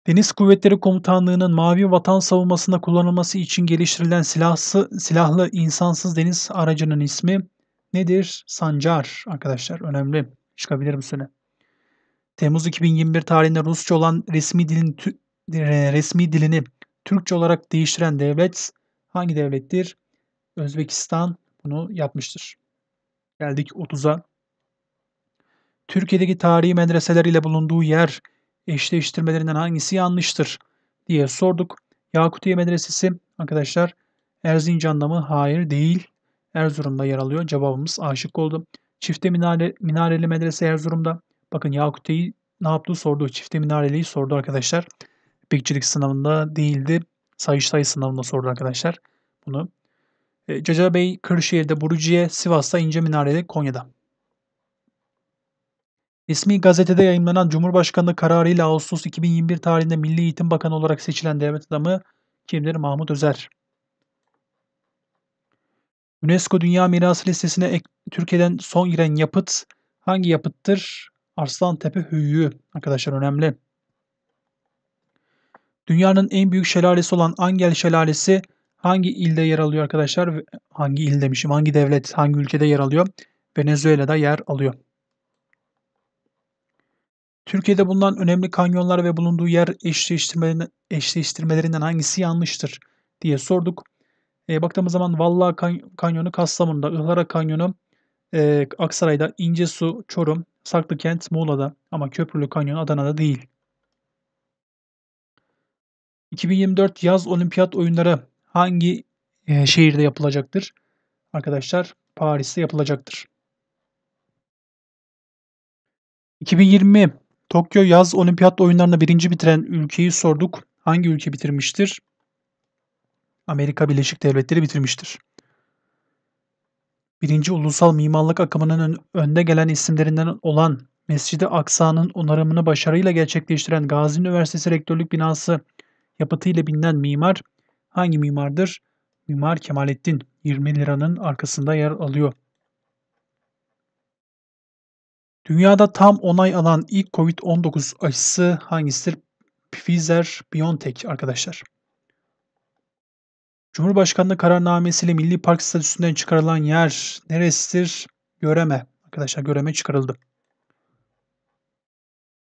Deniz Kuvvetleri Komutanlığı'nın mavi vatan savunmasında kullanılması için geliştirilen silahsı, silahlı insansız deniz aracının ismi nedir? Sancar arkadaşlar önemli. Çıkabilir bu Temmuz 2021 tarihinde Rusça olan resmi dilin resmi dilini Türkçe olarak değiştiren devlet hangi devlettir? Özbekistan bunu yapmıştır. Geldik 30'a. Türkiye'deki tarihi medreseler ile bulunduğu yer eşleştirmelerinden hangisi yanlıştır diye sorduk. Yakutiye Medresesi arkadaşlar Erzincan'da mı? Hayır değil. Erzurum'da yer alıyor. Cevabımız aşık oldu. Çifte minare, minareli medrese Erzurum'da. Bakın Yakutiye'yi ne yaptı sordu. Çifte minareliyi sordu arkadaşlar. Bekçilik sınavında değildi. Sayıştay sınavında sordu arkadaşlar. Bunu e, Cacabey, Kırşehir'de, Buruciye, Sivas'ta, İnce Minare'de, Konya'da. Resmi gazetede yayınlanan Cumhurbaşkanlığı kararıyla Ağustos 2021 tarihinde Milli Eğitim Bakanı olarak seçilen devlet adamı kimdir? Mahmut Özer. UNESCO Dünya Mirası listesine ek, Türkiye'den son giren yapıt hangi yapıttır? Arslan Tepe Hüyü. Arkadaşlar önemli. Dünyanın en büyük şelalesi olan Angel Şelalesi hangi ilde yer alıyor arkadaşlar? Hangi il demişim? Hangi devlet, hangi ülkede yer alıyor? Venezuela'da yer alıyor. Türkiye'de bulunan önemli kanyonlar ve bulunduğu yer eşleştirmelerinden, eşleştirmelerinden hangisi yanlıştır diye sorduk. E, baktığımız zaman Valla Kanyonu Kastamonu'da, Ihlara Kanyonu e, Aksaray'da, İncesu, Çorum, Saklıkent, Muğla'da ama Köprülü Kanyon Adana'da değil. 2024 yaz olimpiyat oyunları hangi e, şehirde yapılacaktır? Arkadaşlar Paris'te yapılacaktır. 2020 Tokyo yaz olimpiyat oyunlarında birinci bitiren ülkeyi sorduk. Hangi ülke bitirmiştir? Amerika Birleşik Devletleri bitirmiştir. Birinci ulusal mimarlık akımının önde gelen isimlerinden olan Mescid-i Aksa'nın onarımını başarıyla gerçekleştiren Gazi Üniversitesi Rektörlük Binası yapıtıyla bilinen mimar hangi mimardır? Mimar Kemalettin 20 liranın arkasında yer alıyor. Dünyada tam onay alan ilk COVID-19 aşısı hangisidir? Pfizer BioNTech arkadaşlar. Cumhurbaşkanlığı kararnamesiyle Milli Park statüsünden çıkarılan yer neresidir? Göreme. Arkadaşlar göreme çıkarıldı.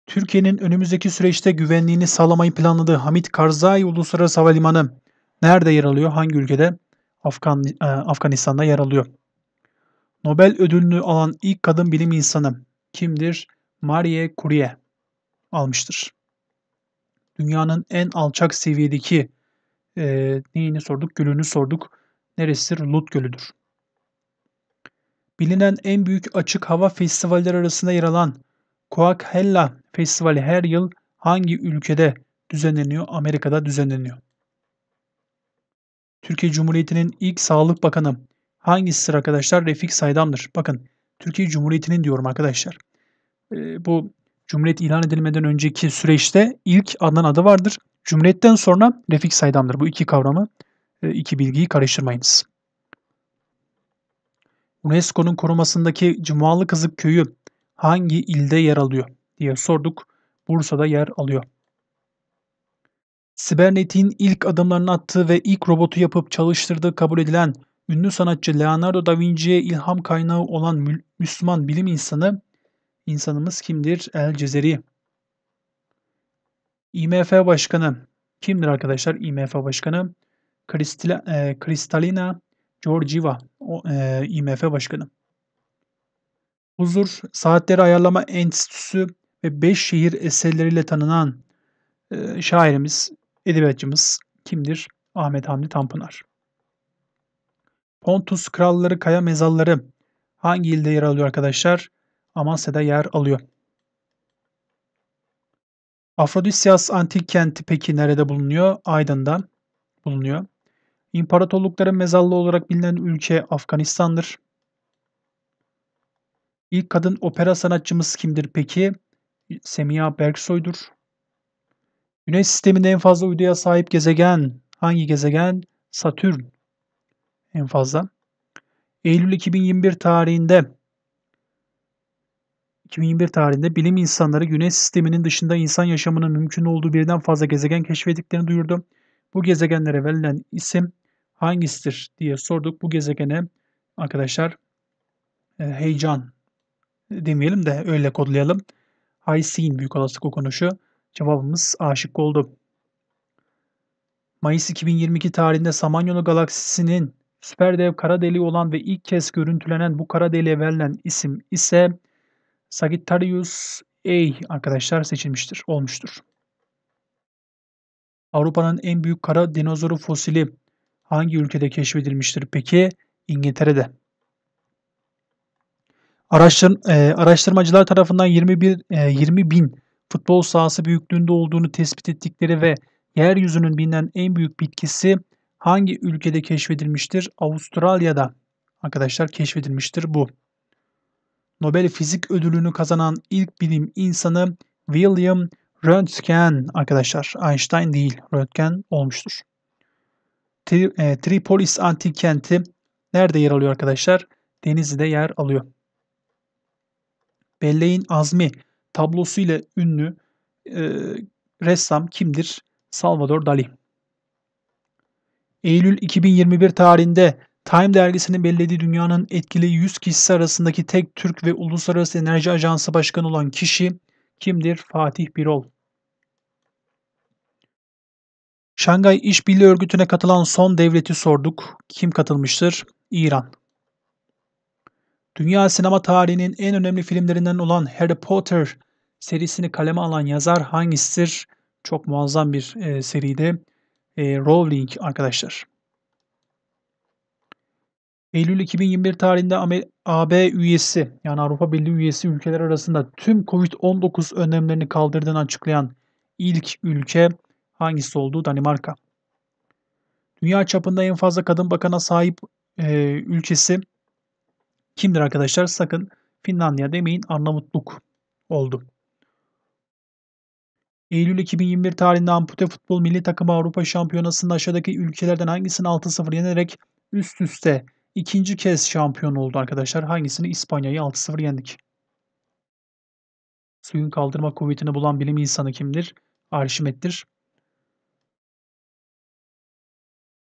Türkiye'nin önümüzdeki süreçte güvenliğini sağlamayı planladığı Hamit Karzai Uluslararası Havalimanı nerede yer alıyor? Hangi ülkede? Afgan, e, Afganistan'da yer alıyor. Nobel ödülünü alan ilk kadın bilim insanı kimdir? Marie Curie almıştır. Dünyanın en alçak seviyedeki e, neyini sorduk? Gölünü sorduk. Neresidir? Lut Gölü'dür. Bilinen en büyük açık hava festivalleri arasında yer alan Coachella Festivali her yıl hangi ülkede düzenleniyor? Amerika'da düzenleniyor. Türkiye Cumhuriyeti'nin ilk Sağlık Bakanı hangisidir arkadaşlar? Refik Saydam'dır. Bakın Türkiye Cumhuriyeti'nin diyorum arkadaşlar. Ee, bu Cumhuriyet ilan edilmeden önceki süreçte ilk Adnan adı vardır. Cumhuriyetten sonra Refik Saydam'dır. Bu iki kavramı, ee, iki bilgiyi karıştırmayınız. UNESCO'nun korumasındaki Cumalı Kızık Köyü hangi ilde yer alıyor diye sorduk. Bursa'da yer alıyor. Sibernetin ilk adımlarını attığı ve ilk robotu yapıp çalıştırdığı kabul edilen ünlü sanatçı Leonardo da Vinci'ye ilham kaynağı olan Müslüman bilim insanı insanımız kimdir? El Cezeri. IMF Başkanı kimdir arkadaşlar? IMF Başkanı e, Kristalina Georgieva e, IMF Başkanı. Huzur Saatleri Ayarlama Enstitüsü ve beş şehir eserleriyle tanınan e, şairimiz, edebiyatçımız kimdir? Ahmet Hamdi Tanpınar. Pontus kralları kaya mezalları hangi ilde yer alıyor arkadaşlar? Amasya'da yer alıyor. Afrodisyas antik kenti peki nerede bulunuyor? Aydın'da bulunuyor. İmparatorlukların mezallı olarak bilinen ülke Afganistan'dır. İlk kadın opera sanatçımız kimdir peki? Semiha Berksoy'dur. Güneş sisteminde en fazla uyduya sahip gezegen hangi gezegen? Satürn en fazla. Eylül 2021 tarihinde 2021 tarihinde bilim insanları Güneş sisteminin dışında insan yaşamının mümkün olduğu birden fazla gezegen keşfettiklerini duyurdu. Bu gezegenlere verilen isim hangisidir diye sorduk. Bu gezegene arkadaşlar e, heyecan demeyelim de öyle kodlayalım. Haysin büyük olasılık okunuşu. Cevabımız aşık oldu. Mayıs 2022 tarihinde Samanyolu galaksisinin Süper dev kara deliği olan ve ilk kez görüntülenen bu kara deliğe verilen isim ise Sagittarius A arkadaşlar seçilmiştir, olmuştur. Avrupa'nın en büyük kara dinozoru fosili hangi ülkede keşfedilmiştir peki? İngiltere'de. Araştır, e, araştırmacılar tarafından 21 e, 20 bin futbol sahası büyüklüğünde olduğunu tespit ettikleri ve yeryüzünün bilinen en büyük bitkisi Hangi ülkede keşfedilmiştir? Avustralya'da arkadaşlar keşfedilmiştir bu. Nobel Fizik Ödülünü kazanan ilk bilim insanı William Röntgen arkadaşlar. Einstein değil, Röntgen olmuştur. Tri e, Tripolis antik kenti nerede yer alıyor arkadaşlar? Denizli'de yer alıyor. Belleğin Azmi tablosu ile ünlü e, ressam kimdir? Salvador Dali. Eylül 2021 tarihinde Time dergisinin belirlediği dünyanın etkili 100 kişisi arasındaki tek Türk ve Uluslararası Enerji Ajansı Başkanı olan kişi kimdir? Fatih Birol. Şangay İşbirliği Örgütü'ne katılan son devleti sorduk. Kim katılmıştır? İran. Dünya sinema tarihinin en önemli filmlerinden olan Harry Potter serisini kaleme alan yazar hangisidir? Çok muazzam bir e, seriydi e, Rowling arkadaşlar. Eylül 2021 tarihinde AB üyesi yani Avrupa Birliği üyesi ülkeler arasında tüm Covid-19 önlemlerini kaldırdığını açıklayan ilk ülke hangisi olduğu Danimarka. Dünya çapında en fazla kadın bakana sahip e, ülkesi kimdir arkadaşlar? Sakın Finlandiya demeyin Arnavutluk oldu. Eylül 2021 tarihinde ampute futbol milli takımı Avrupa Şampiyonası'nda aşağıdaki ülkelerden hangisini 6-0 yenerek üst üste ikinci kez şampiyon oldu arkadaşlar? Hangisini? İspanya'yı 6-0 yendik. Suyun kaldırma kuvvetini bulan bilim insanı kimdir? Arşimet'tir.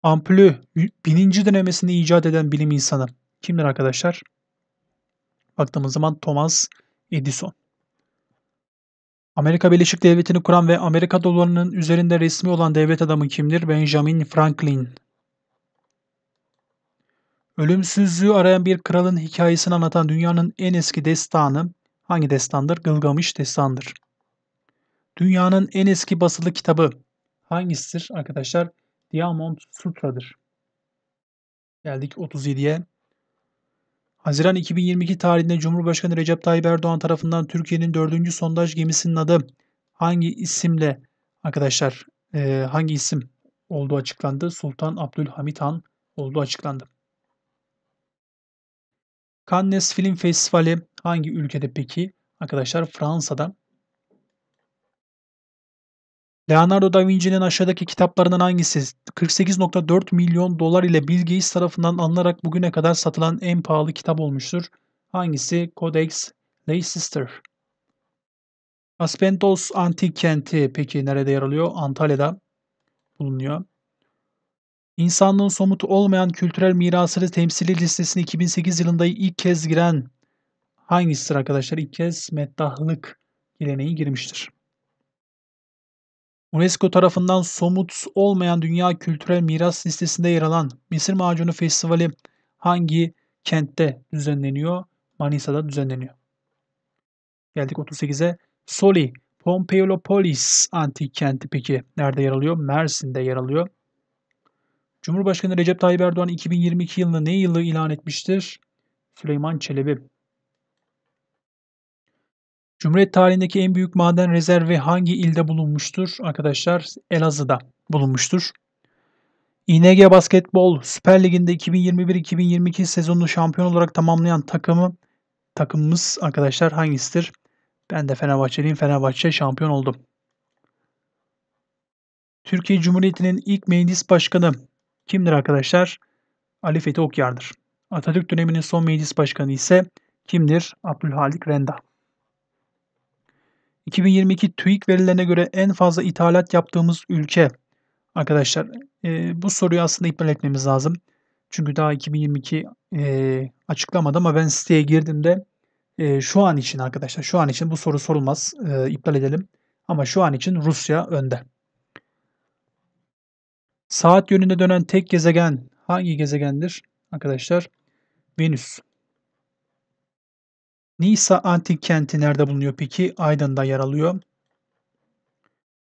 Ampulü bininci denemesini icat eden bilim insanı kimdir arkadaşlar? Baktığımız zaman Thomas Edison. Amerika Birleşik Devleti'ni kuran ve Amerika dolarının üzerinde resmi olan devlet adamı kimdir? Benjamin Franklin. Ölümsüzlüğü arayan bir kralın hikayesini anlatan dünyanın en eski destanı hangi destandır? Gılgamış destandır. Dünyanın en eski basılı kitabı hangisidir? Arkadaşlar Diamond Sutra'dır. Geldik 37'ye. Haziran 2022 tarihinde Cumhurbaşkanı Recep Tayyip Erdoğan tarafından Türkiye'nin dördüncü sondaj gemisinin adı hangi isimle arkadaşlar e, hangi isim olduğu açıklandı? Sultan Abdülhamit Han olduğu açıklandı. Cannes Film Festivali hangi ülkede peki? Arkadaşlar Fransa'da Leonardo da Vinci'nin aşağıdaki kitaplarından hangisi 48.4 milyon dolar ile Bill Gates tarafından alınarak bugüne kadar satılan en pahalı kitap olmuştur? Hangisi? Codex Leicester. Aspendos antik kenti peki nerede yer alıyor? Antalya'da bulunuyor. İnsanlığın somut olmayan kültürel mirasını temsili listesine 2008 yılında ilk kez giren hangisidir arkadaşlar? İlk kez meddahlık geleneği girmiştir. UNESCO tarafından somut olmayan dünya kültürel miras listesinde yer alan Mısır Macunu Festivali hangi kentte düzenleniyor? Manisa'da düzenleniyor. Geldik 38'e. Soli, Pompeolopolis antik kenti peki nerede yer alıyor? Mersin'de yer alıyor. Cumhurbaşkanı Recep Tayyip Erdoğan 2022 yılını ne yılı ilan etmiştir? Süleyman Çelebi. Cumhuriyet tarihindeki en büyük maden rezervi hangi ilde bulunmuştur? Arkadaşlar Elazığ'da bulunmuştur. İNG Basketbol Süper Ligi'nde 2021-2022 sezonunu şampiyon olarak tamamlayan takımı takımımız arkadaşlar hangisidir? Ben de Fenerbahçeliyim. Fenerbahçe şampiyon oldu. Türkiye Cumhuriyeti'nin ilk meclis başkanı kimdir arkadaşlar? Ali Fethi Okyar'dır. Atatürk döneminin son meclis başkanı ise kimdir? Abdülhalik Renda. 2022 TÜİK verilerine göre en fazla ithalat yaptığımız ülke arkadaşlar e, bu soruyu aslında iptal etmemiz lazım. Çünkü daha 2022 e, açıklamadı ama ben siteye girdiğimde e, şu an için arkadaşlar şu an için bu soru sorulmaz e, iptal edelim. Ama şu an için Rusya önde. Saat yönünde dönen tek gezegen hangi gezegendir? Arkadaşlar Venüs. Nisa antik kenti nerede bulunuyor peki? Aydın'da yer alıyor.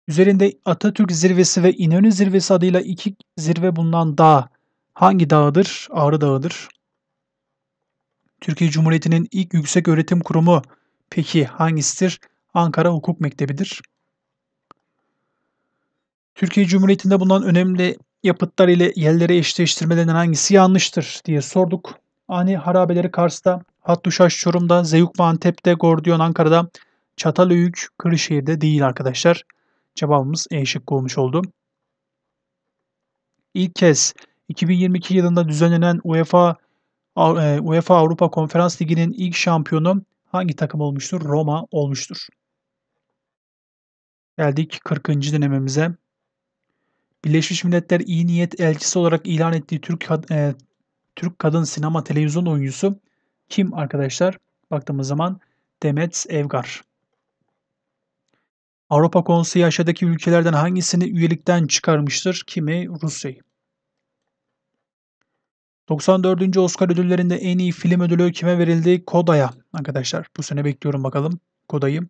Üzerinde Atatürk zirvesi ve İnönü zirvesi adıyla iki zirve bulunan dağ hangi dağdır? Ağrı Dağı'dır. Türkiye Cumhuriyeti'nin ilk yüksek öğretim kurumu peki hangisidir? Ankara Hukuk Mektebi'dir. Türkiye Cumhuriyeti'nde bulunan önemli yapıtlar ile yerlere eşleştirmelerin hangisi yanlıştır diye sorduk. Ani harabeleri Kars'ta, Hattuşaş Çorum'da, Zeyuk ve Antep'te, Gordiyon Ankara'da, Çatalhöyük Kırşehir'de değil arkadaşlar. Cevabımız E şıkkı olmuş oldu. İlk kez 2022 yılında düzenlenen UEFA e, UEFA Avrupa Konferans Ligi'nin ilk şampiyonu hangi takım olmuştur? Roma olmuştur. Geldik 40. dönemimize Birleşmiş Milletler İyi Niyet Elçisi olarak ilan ettiği Türk e, Türk kadın sinema televizyon oyuncusu kim arkadaşlar? Baktığımız zaman Demet Evgar. Avrupa Konseyi aşağıdaki ülkelerden hangisini üyelikten çıkarmıştır? Kimi? Rusya'yı. 94. Oscar ödüllerinde en iyi film ödülü kime verildi? Koda'ya arkadaşlar. Bu sene bekliyorum bakalım Koda'yı.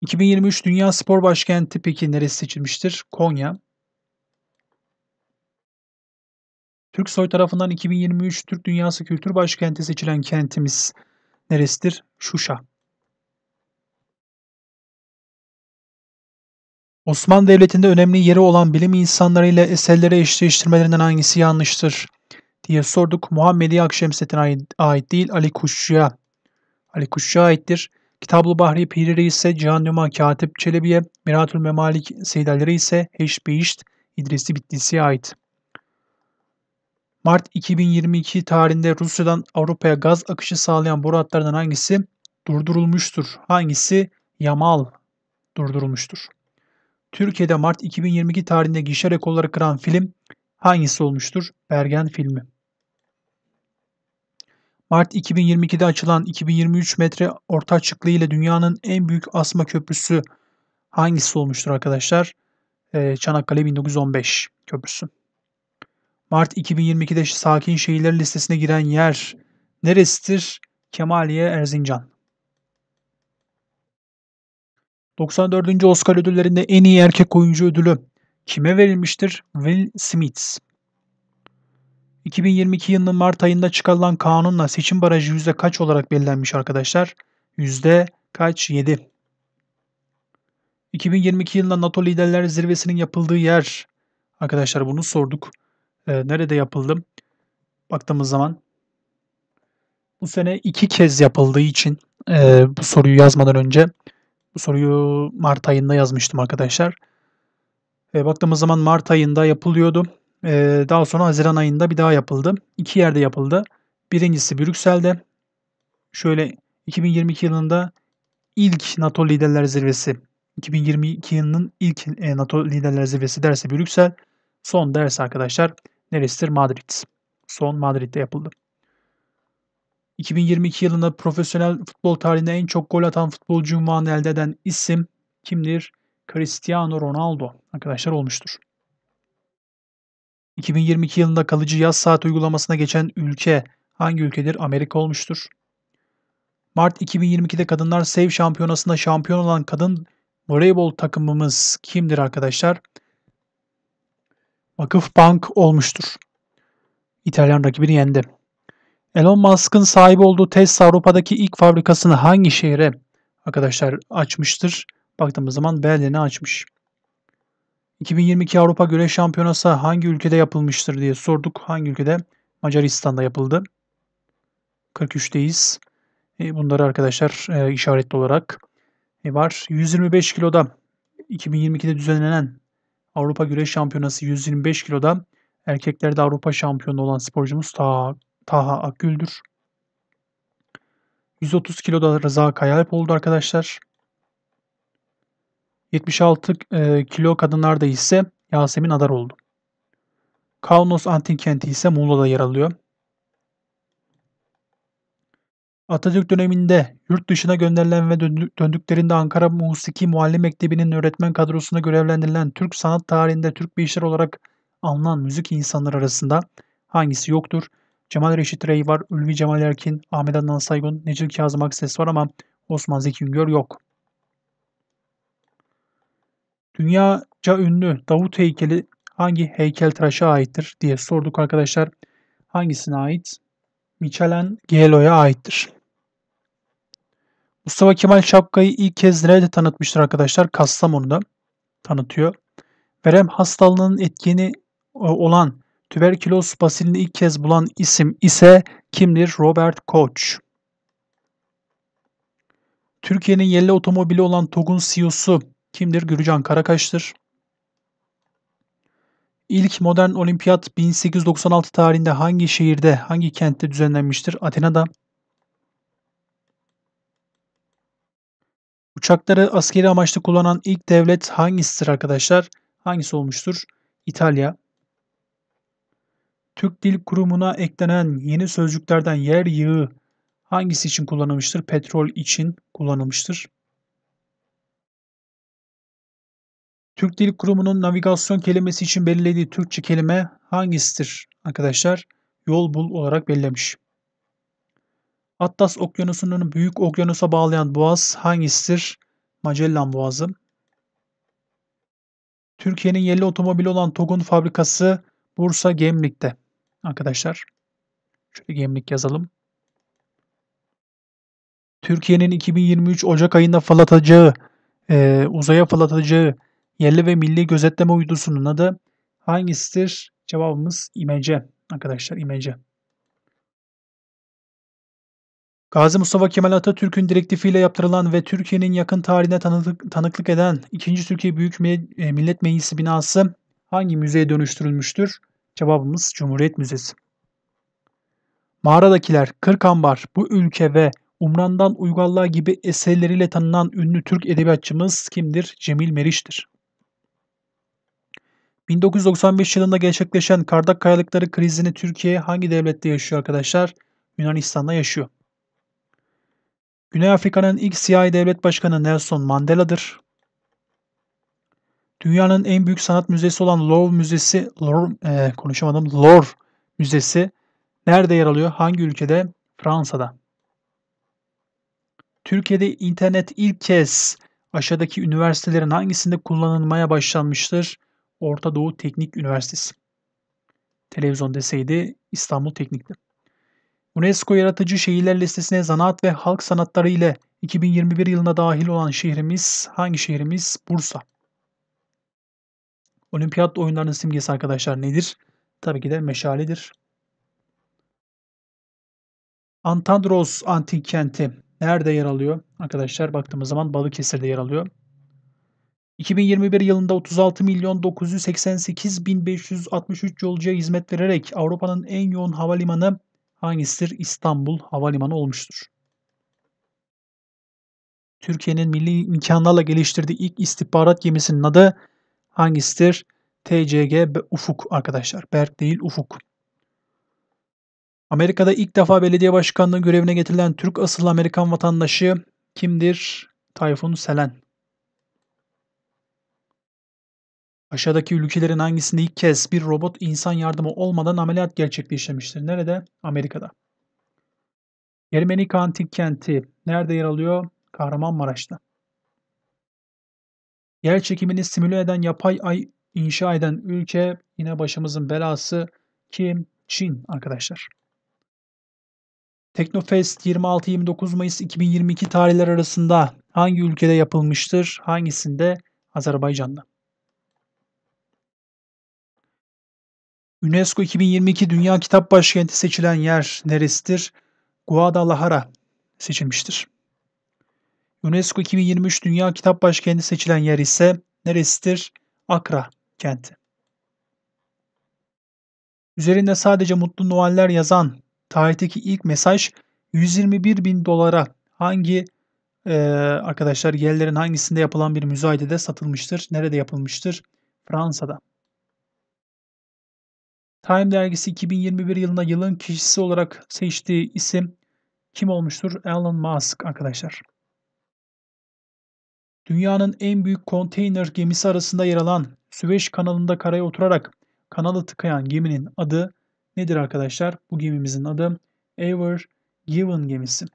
2023 Dünya Spor Başkenti peki neresi seçilmiştir? Konya. Türk soy tarafından 2023 Türk Dünyası Kültür Başkenti seçilen kentimiz neresidir? Şuşa. Osmanlı Devleti'nde önemli yeri olan bilim insanlarıyla eserleri eşleştirmelerinden hangisi yanlıştır diye sorduk. Muhammedi Akşemseddin'e ait değil Ali Kuşçu'ya. Ali Kuşçu'ya aittir. Kitablı Bahri Piriri ise Cihan Nüma Katip Çelebi'ye, Miratül Memalik Seyid Ali'ye ise Heşbeyişt İdrisi Bitlisi'ye ait. Mart 2022 tarihinde Rusya'dan Avrupa'ya gaz akışı sağlayan boru hatlarından hangisi durdurulmuştur? Hangisi Yamal durdurulmuştur? Türkiye'de Mart 2022 tarihinde gişe rekorları kıran film hangisi olmuştur? Bergen filmi. Mart 2022'de açılan 2023 metre orta açıklığı ile dünyanın en büyük asma köprüsü hangisi olmuştur arkadaşlar? Ee, Çanakkale 1915 köprüsü. Mart 2022'de sakin şehirler listesine giren yer neresidir? Kemaliye Erzincan. 94. Oscar ödüllerinde en iyi erkek oyuncu ödülü kime verilmiştir? Will Smith. 2022 yılının Mart ayında çıkarılan kanunla seçim barajı yüzde kaç olarak belirlenmiş arkadaşlar? Yüzde kaç? 7. 2022 yılında NATO Liderler Zirvesi'nin yapıldığı yer. Arkadaşlar bunu sorduk e, nerede yapıldı? Baktığımız zaman bu sene iki kez yapıldığı için e, bu soruyu yazmadan önce bu soruyu Mart ayında yazmıştım arkadaşlar. E, baktığımız zaman Mart ayında yapılıyordu. E, daha sonra Haziran ayında bir daha yapıldı. İki yerde yapıldı. Birincisi Brüksel'de. Şöyle 2022 yılında ilk NATO Liderler Zirvesi 2022 yılının ilk e, NATO Liderler Zirvesi dersi Brüksel. Son ders arkadaşlar neresidir? Madrid. Son Madrid'de yapıldı. 2022 yılında profesyonel futbol tarihinde en çok gol atan futbolcu unvanı elde eden isim kimdir? Cristiano Ronaldo arkadaşlar olmuştur. 2022 yılında kalıcı yaz saat uygulamasına geçen ülke hangi ülkedir? Amerika olmuştur. Mart 2022'de Kadınlar Sev Şampiyonası'nda şampiyon olan kadın voleybol takımımız kimdir arkadaşlar? vakıf bank olmuştur. İtalyan rakibini yendi. Elon Musk'ın sahip olduğu Tesla Avrupa'daki ilk fabrikasını hangi şehre arkadaşlar açmıştır? Baktığımız zaman Berlin'e açmış. 2022 Avrupa Güreş Şampiyonası hangi ülkede yapılmıştır diye sorduk. Hangi ülkede? Macaristan'da yapıldı. 43'teyiz. E, bunları arkadaşlar e, işaretli olarak e, var. 125 kiloda 2022'de düzenlenen Avrupa Güreş Şampiyonası 125 kiloda erkeklerde Avrupa şampiyonu olan sporcumuz Taha, Taha Akgül'dür. 130 kiloda Rıza Kayalp oldu arkadaşlar. 76 e, kilo kadınlarda ise Yasemin Adar oldu. Kaunos Antin kenti ise Muğla'da yer alıyor. Atatürk döneminde yurt dışına gönderilen ve döndüklerinde Ankara Musiki Muallim Mektebi'nin öğretmen kadrosuna görevlendirilen Türk sanat tarihinde Türk Beşler olarak anılan müzik insanları arasında hangisi yoktur? Cemal Reşit Rey var, Ülvi Cemal Erkin, Ahmet Adnan Saygun, Necil Kazım Akses var ama Osman Zeki Üngör yok. Dünyaca ünlü Davut heykeli hangi heykeltıraşa aittir diye sorduk arkadaşlar. Hangisine ait? Michelangelo'ya aittir. Mustafa Kemal şapkayı ilk kez nerede tanıtmıştır arkadaşlar? Kastamonu'da tanıtıyor. Verem hastalığının etkeni e, olan tüberküloz basilini ilk kez bulan isim ise kimdir? Robert Koch. Türkiye'nin yerli otomobili olan TOG'un CEO'su kimdir? Gürcan Karakaş'tır. İlk modern olimpiyat 1896 tarihinde hangi şehirde, hangi kentte düzenlenmiştir? Atina'da. Uçakları askeri amaçlı kullanan ilk devlet hangisidir arkadaşlar? Hangisi olmuştur? İtalya. Türk Dil Kurumu'na eklenen yeni sözcüklerden yer yığı hangisi için kullanılmıştır? Petrol için kullanılmıştır. Türk Dil Kurumu'nun navigasyon kelimesi için belirlediği Türkçe kelime hangisidir arkadaşlar? Yol bul olarak belirlemiş. Atlas Okyanusu'nun Büyük Okyanus'a bağlayan boğaz hangisidir? Magellan Boğazı. Türkiye'nin yerli otomobili olan TOG'un fabrikası Bursa Gemlik'te. Arkadaşlar şöyle Gemlik yazalım. Türkiye'nin 2023 Ocak ayında fırlatacağı, e, uzaya fırlatacağı yerli ve milli gözetleme uydusunun adı hangisidir? Cevabımız İmece arkadaşlar İmece. Gazi Mustafa Kemal Atatürk'ün direktifiyle yaptırılan ve Türkiye'nin yakın tarihine tanıklık, tanıklık eden 2. Türkiye Büyük e, Millet Meclisi binası hangi müzeye dönüştürülmüştür? Cevabımız Cumhuriyet Müzesi. Mağaradakiler, Kırk Ambar, Bu Ülke ve Umran'dan Uygarlığa gibi eserleriyle tanınan ünlü Türk edebiyatçımız kimdir? Cemil Meriç'tir. 1995 yılında gerçekleşen Kardak Kayalıkları krizini Türkiye hangi devlette yaşıyor arkadaşlar? Yunanistan'da yaşıyor. Güney Afrika'nın ilk siyahi devlet başkanı Nelson Mandela'dır. Dünyanın en büyük sanat müzesi olan Louvre Müzesi, Louvre, e, konuşamadım, Louvre Müzesi nerede yer alıyor? Hangi ülkede? Fransa'da. Türkiye'de internet ilk kez aşağıdaki üniversitelerin hangisinde kullanılmaya başlanmıştır? Orta Doğu Teknik Üniversitesi. Televizyon deseydi İstanbul Teknik'ti. UNESCO Yaratıcı Şehirler listesine zanaat ve halk sanatları ile 2021 yılına dahil olan şehrimiz hangi şehrimiz? Bursa. Olimpiyat oyunlarının simgesi arkadaşlar nedir? Tabii ki de meşaledir. Antandros antik kenti nerede yer alıyor? Arkadaşlar baktığımız zaman Balıkesir'de yer alıyor. 2021 yılında 36 milyon 988 bin 563 yolcuya hizmet vererek Avrupa'nın en yoğun havalimanı hangisidir? İstanbul Havalimanı olmuştur. Türkiye'nin milli imkanlarla geliştirdiği ilk istihbarat gemisinin adı hangisidir? TCG Ufuk arkadaşlar. Berk değil Ufuk. Amerika'da ilk defa belediye başkanlığı görevine getirilen Türk asıllı Amerikan vatandaşı kimdir? Tayfun Selen. Aşağıdaki ülkelerin hangisinde ilk kez bir robot insan yardımı olmadan ameliyat gerçekleştirmiştir? Nerede? Amerika'da. Ermenik antik kenti nerede yer alıyor? Kahramanmaraş'ta. Yer çekimini simüle eden yapay ay inşa eden ülke yine başımızın belası kim? Çin arkadaşlar. Teknofest 26-29 Mayıs 2022 tarihler arasında hangi ülkede yapılmıştır? Hangisinde? Azerbaycan'da. UNESCO 2022 Dünya Kitap Başkenti seçilen yer neresidir? Guadalajara seçilmiştir. UNESCO 2023 Dünya Kitap Başkenti seçilen yer ise neresidir? Akra kenti. Üzerinde sadece Mutlu Noeller yazan tarihteki ilk mesaj 121 bin dolara hangi e, arkadaşlar yerlerin hangisinde yapılan bir müzayede de satılmıştır? Nerede yapılmıştır? Fransa'da. Time dergisi 2021 yılında yılın kişisi olarak seçtiği isim kim olmuştur? Elon Musk arkadaşlar. Dünyanın en büyük konteyner gemisi arasında yer alan Süveyş kanalında karaya oturarak kanalı tıkayan geminin adı nedir arkadaşlar? Bu gemimizin adı Ever Given gemisi.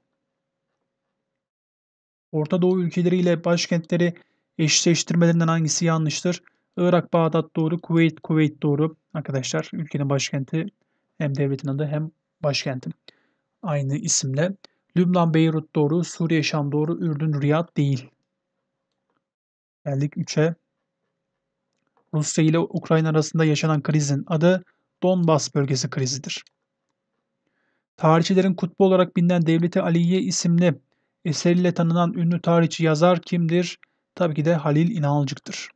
Orta Doğu ülkeleriyle başkentleri eşleştirmelerinden hangisi yanlıştır? Irak, Bağdat doğru, Kuveyt, Kuveyt doğru arkadaşlar ülkenin başkenti hem devletin adı hem başkenti. Aynı isimle. Lübnan, Beyrut doğru, Suriye, Şam doğru, Ürdün, Riyad değil. Geldik 3'e. Rusya ile Ukrayna arasında yaşanan krizin adı Donbas bölgesi krizidir. Tarihçilerin kutbu olarak bilinen Devleti Aliye isimli eseriyle tanınan ünlü tarihçi yazar kimdir? Tabii ki de Halil İnalcık'tır.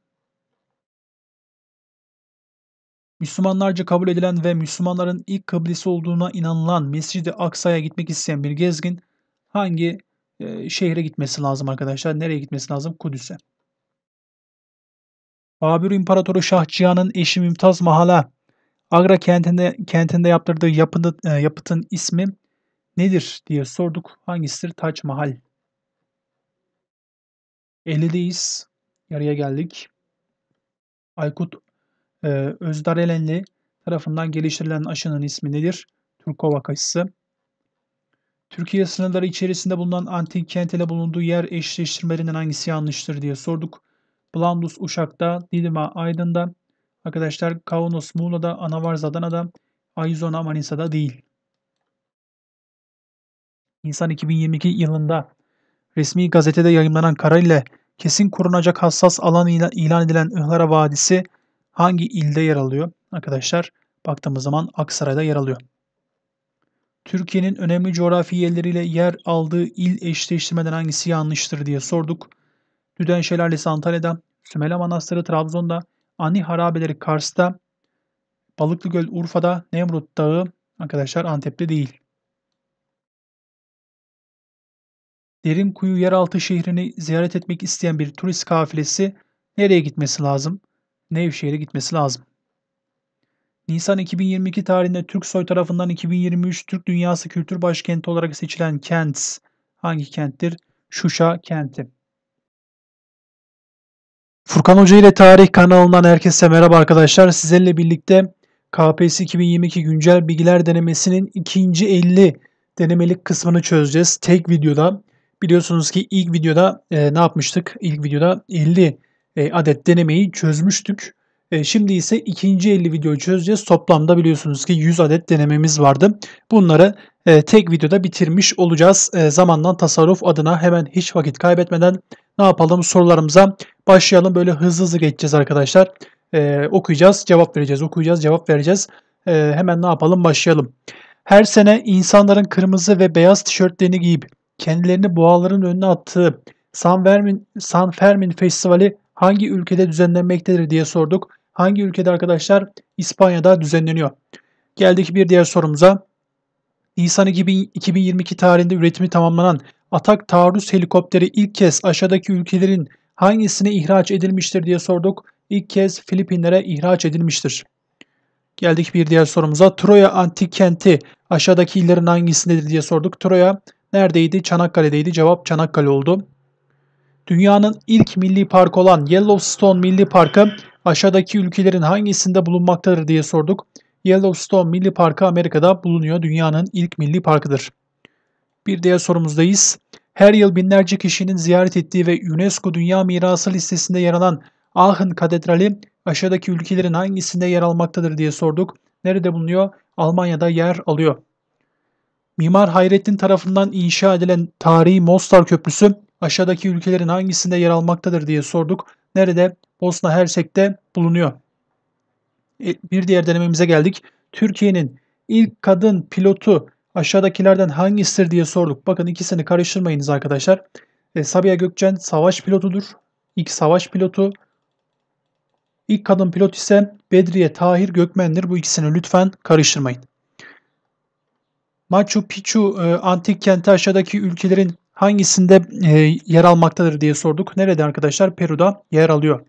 Müslümanlarca kabul edilen ve Müslümanların ilk kıblesi olduğuna inanılan Mescid-i Aksa'ya gitmek isteyen bir gezgin hangi e, şehre gitmesi lazım arkadaşlar? Nereye gitmesi lazım? Kudüs'e. Babür İmparatoru Şah Cihan'ın eşi Mümtaz Mahala Agra kentinde kentinde yaptırdığı yapını, e, yapıtın ismi nedir diye sorduk. Hangisidir? Taç Mahal. 50'deyiz. Yarıya geldik. Aykut ee, Özdar Elenli tarafından geliştirilen aşının ismi nedir? Turkovak aşısı. Türkiye sınırları içerisinde bulunan antik kent bulunduğu yer eşleştirmelerinden hangisi yanlıştır diye sorduk. Blandus Uşak'ta, Didim'a Aydın'da, arkadaşlar Kaunos Muğla'da, Anavars Adana'da, Aizona Manisa'da değil. Nisan 2022 yılında resmi gazetede yayınlanan kararıyla kesin korunacak hassas alan ilan edilen Ihlara Vadisi hangi ilde yer alıyor? Arkadaşlar baktığımız zaman Aksaray'da yer alıyor. Türkiye'nin önemli coğrafi yerleriyle yer aldığı il eşleştirmeden hangisi yanlıştır diye sorduk. Düden Şelalesi Antalya'da, Sümele Manastırı Trabzon'da, Ani Harabeleri Kars'ta, Balıklı Göl Urfa'da, Nemrut Dağı arkadaşlar Antep'te değil. Derinkuyu yeraltı şehrini ziyaret etmek isteyen bir turist kafilesi nereye gitmesi lazım? Nevşehir'e gitmesi lazım. Nisan 2022 tarihinde Türk Soy tarafından 2023 Türk Dünyası Kültür Başkenti olarak seçilen kent hangi kenttir? Şuşa kenti. Furkan Hoca ile Tarih kanalından herkese merhaba arkadaşlar. Sizlerle birlikte KPSS 2022 güncel bilgiler denemesinin ikinci 50 denemelik kısmını çözeceğiz. Tek videoda biliyorsunuz ki ilk videoda e, ne yapmıştık? İlk videoda 50 e, adet denemeyi çözmüştük. E, şimdi ise ikinci 50 videoyu çözeceğiz. Toplamda biliyorsunuz ki 100 adet denememiz vardı. Bunları e, tek videoda bitirmiş olacağız. zamandan tasarruf adına hemen hiç vakit kaybetmeden ne yapalım sorularımıza başlayalım. Böyle hızlı hızlı geçeceğiz arkadaşlar. okuyacağız, cevap vereceğiz, okuyacağız, cevap vereceğiz. hemen ne yapalım başlayalım. Her sene insanların kırmızı ve beyaz tişörtlerini giyip kendilerini boğaların önüne attığı San Fermin, San Fermin Festivali hangi ülkede düzenlenmektedir diye sorduk. Hangi ülkede arkadaşlar? İspanya'da düzenleniyor. Geldik bir diğer sorumuza. Nisan 2022 tarihinde üretimi tamamlanan Atak taarruz helikopteri ilk kez aşağıdaki ülkelerin hangisine ihraç edilmiştir diye sorduk. İlk kez Filipinlere ihraç edilmiştir. Geldik bir diğer sorumuza. Troya antik kenti aşağıdaki illerin hangisindedir diye sorduk. Troya neredeydi? Çanakkale'deydi. Cevap Çanakkale oldu. Dünyanın ilk milli park olan Yellowstone Milli Parkı aşağıdaki ülkelerin hangisinde bulunmaktadır diye sorduk. Yellowstone Milli Parkı Amerika'da bulunuyor. Dünyanın ilk milli parkıdır. Bir diğer sorumuzdayız. Her yıl binlerce kişinin ziyaret ettiği ve UNESCO Dünya Mirası listesinde yer alan Aachen Katedrali aşağıdaki ülkelerin hangisinde yer almaktadır diye sorduk. Nerede bulunuyor? Almanya'da yer alıyor. Mimar Hayrettin tarafından inşa edilen tarihi Mostar Köprüsü aşağıdaki ülkelerin hangisinde yer almaktadır diye sorduk. Nerede? Bosna Hersek'te bulunuyor. E, bir diğer denememize geldik. Türkiye'nin ilk kadın pilotu aşağıdakilerden hangisidir diye sorduk. Bakın ikisini karıştırmayınız arkadaşlar. E, Sabiha Gökçen savaş pilotudur. İlk savaş pilotu. İlk kadın pilot ise Bedriye Tahir Gökmen'dir. Bu ikisini lütfen karıştırmayın. Machu Picchu e, antik kenti aşağıdaki ülkelerin hangisinde e, yer almaktadır diye sorduk. Nerede arkadaşlar? Peru'da yer alıyor.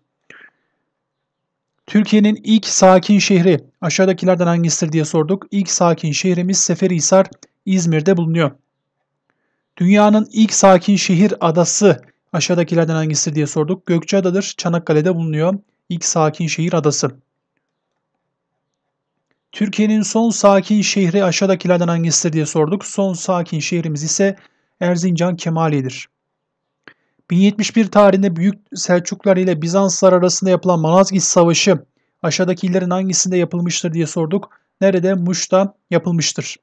Türkiye'nin ilk sakin şehri aşağıdakilerden hangisidir diye sorduk. İlk sakin şehrimiz Seferihisar İzmir'de bulunuyor. Dünyanın ilk sakin şehir adası aşağıdakilerden hangisidir diye sorduk. Gökçeada'dır. Çanakkale'de bulunuyor. İlk sakin şehir adası. Türkiye'nin son sakin şehri aşağıdakilerden hangisidir diye sorduk. Son sakin şehrimiz ise Erzincan Kemali'dir. 1071 tarihinde Büyük Selçuklar ile Bizanslar arasında yapılan Malazgirt Savaşı aşağıdaki illerin hangisinde yapılmıştır diye sorduk. Nerede? Muş'ta yapılmıştır.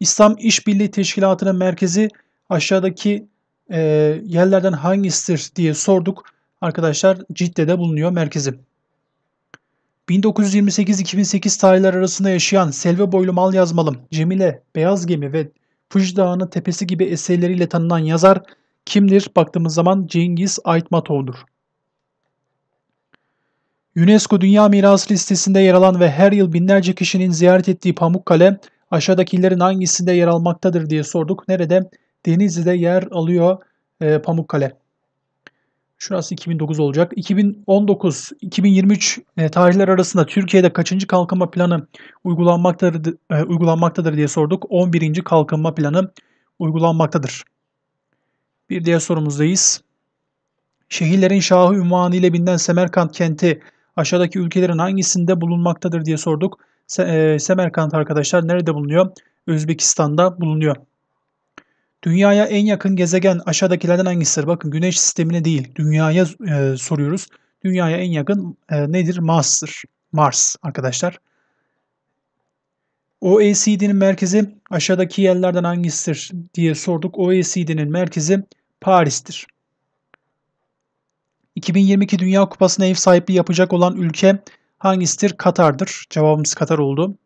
İslam İşbirliği Teşkilatı'nın merkezi aşağıdaki e, yerlerden hangisidir diye sorduk. Arkadaşlar Cidde'de bulunuyor merkezi. 1928-2008 tarihler arasında yaşayan Selve Boylu Mal Yazmalım, Cemile, Beyaz Gemi ve Fuji Dağı'nın tepesi gibi eserleriyle tanınan yazar kimdir? Baktığımız zaman Cengiz Aytmatov'dur. UNESCO Dünya Mirası listesinde yer alan ve her yıl binlerce kişinin ziyaret ettiği Pamukkale aşağıdakilerin hangisinde yer almaktadır diye sorduk. Nerede? Denizli'de yer alıyor e, Pamukkale. Şurası 2009 olacak. 2019, 2023 e, tarihler arasında Türkiye'de kaçıncı kalkınma planı uygulanmaktadır, e, uygulanmaktadır diye sorduk. 11. kalkınma planı uygulanmaktadır. Bir diğer sorumuzdayız. Şehirlerin şahı ünvanı ile bilinen Semerkant kenti aşağıdaki ülkelerin hangisinde bulunmaktadır diye sorduk. Se, e, Semerkant arkadaşlar nerede bulunuyor? Özbekistan'da bulunuyor. Dünyaya en yakın gezegen aşağıdakilerden hangisidir? Bakın güneş sistemine değil dünyaya e, soruyoruz. Dünyaya en yakın e, nedir? Mars'tır. Mars arkadaşlar. OECD'nin merkezi aşağıdaki yerlerden hangisidir diye sorduk. OECD'nin merkezi Paris'tir. 2022 Dünya Kupası'na ev sahipliği yapacak olan ülke hangisidir? Katar'dır. Cevabımız Katar oldu.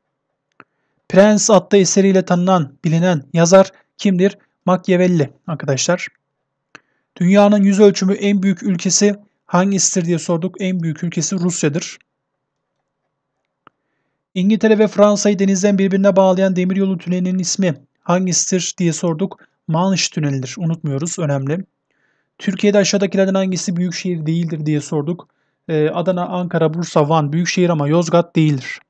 Prens adlı eseriyle tanınan, bilinen yazar kimdir? Machiavelli arkadaşlar. Dünyanın yüz ölçümü en büyük ülkesi hangisidir diye sorduk. En büyük ülkesi Rusya'dır. İngiltere ve Fransa'yı denizden birbirine bağlayan demiryolu tünelinin ismi hangisidir diye sorduk. Manş tünelidir. Unutmuyoruz. Önemli. Türkiye'de aşağıdakilerden hangisi büyük şehir değildir diye sorduk. Ee, Adana, Ankara, Bursa, Van büyük şehir ama Yozgat değildir.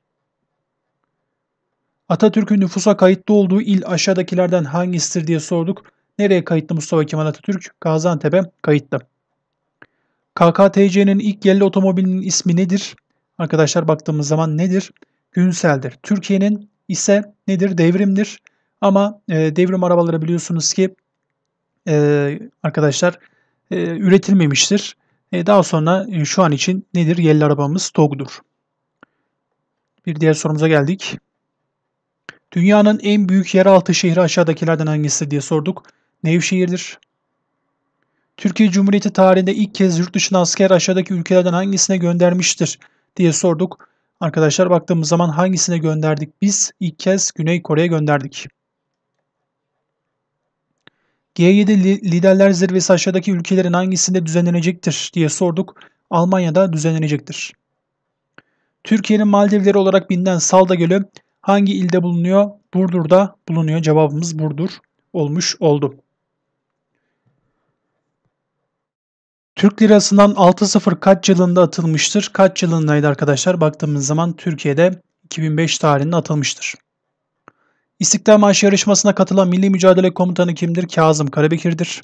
Atatürk'ün nüfusa kayıtlı olduğu il aşağıdakilerden hangisidir diye sorduk. Nereye kayıtlı Mustafa Kemal Atatürk? Gaziantep'e kayıtlı. KKTC'nin ilk yerli otomobilinin ismi nedir? Arkadaşlar baktığımız zaman nedir? Günsel'dir. Türkiye'nin ise nedir? Devrimdir. Ama e, devrim arabaları biliyorsunuz ki e, arkadaşlar e, üretilmemiştir. E, daha sonra e, şu an için nedir? Yerli arabamız TOG'dur. Bir diğer sorumuza geldik. Dünyanın en büyük yeraltı şehri aşağıdakilerden hangisi diye sorduk. Nevşehir'dir. Türkiye Cumhuriyeti tarihinde ilk kez yurt dışına asker aşağıdaki ülkelerden hangisine göndermiştir diye sorduk. Arkadaşlar baktığımız zaman hangisine gönderdik? Biz ilk kez Güney Kore'ye gönderdik. G7 Liderler Zirvesi aşağıdaki ülkelerin hangisinde düzenlenecektir diye sorduk. Almanya'da düzenlenecektir. Türkiye'nin Maldivleri olarak binden Salda Gölü Hangi ilde bulunuyor? Burdur'da bulunuyor. Cevabımız Burdur olmuş oldu. Türk lirasından 6.0 kaç yılında atılmıştır? Kaç yılındaydı arkadaşlar? Baktığımız zaman Türkiye'de 2005 tarihinde atılmıştır. İstiklal Marşı yarışmasına katılan Milli Mücadele Komutanı kimdir? Kazım Karabekir'dir.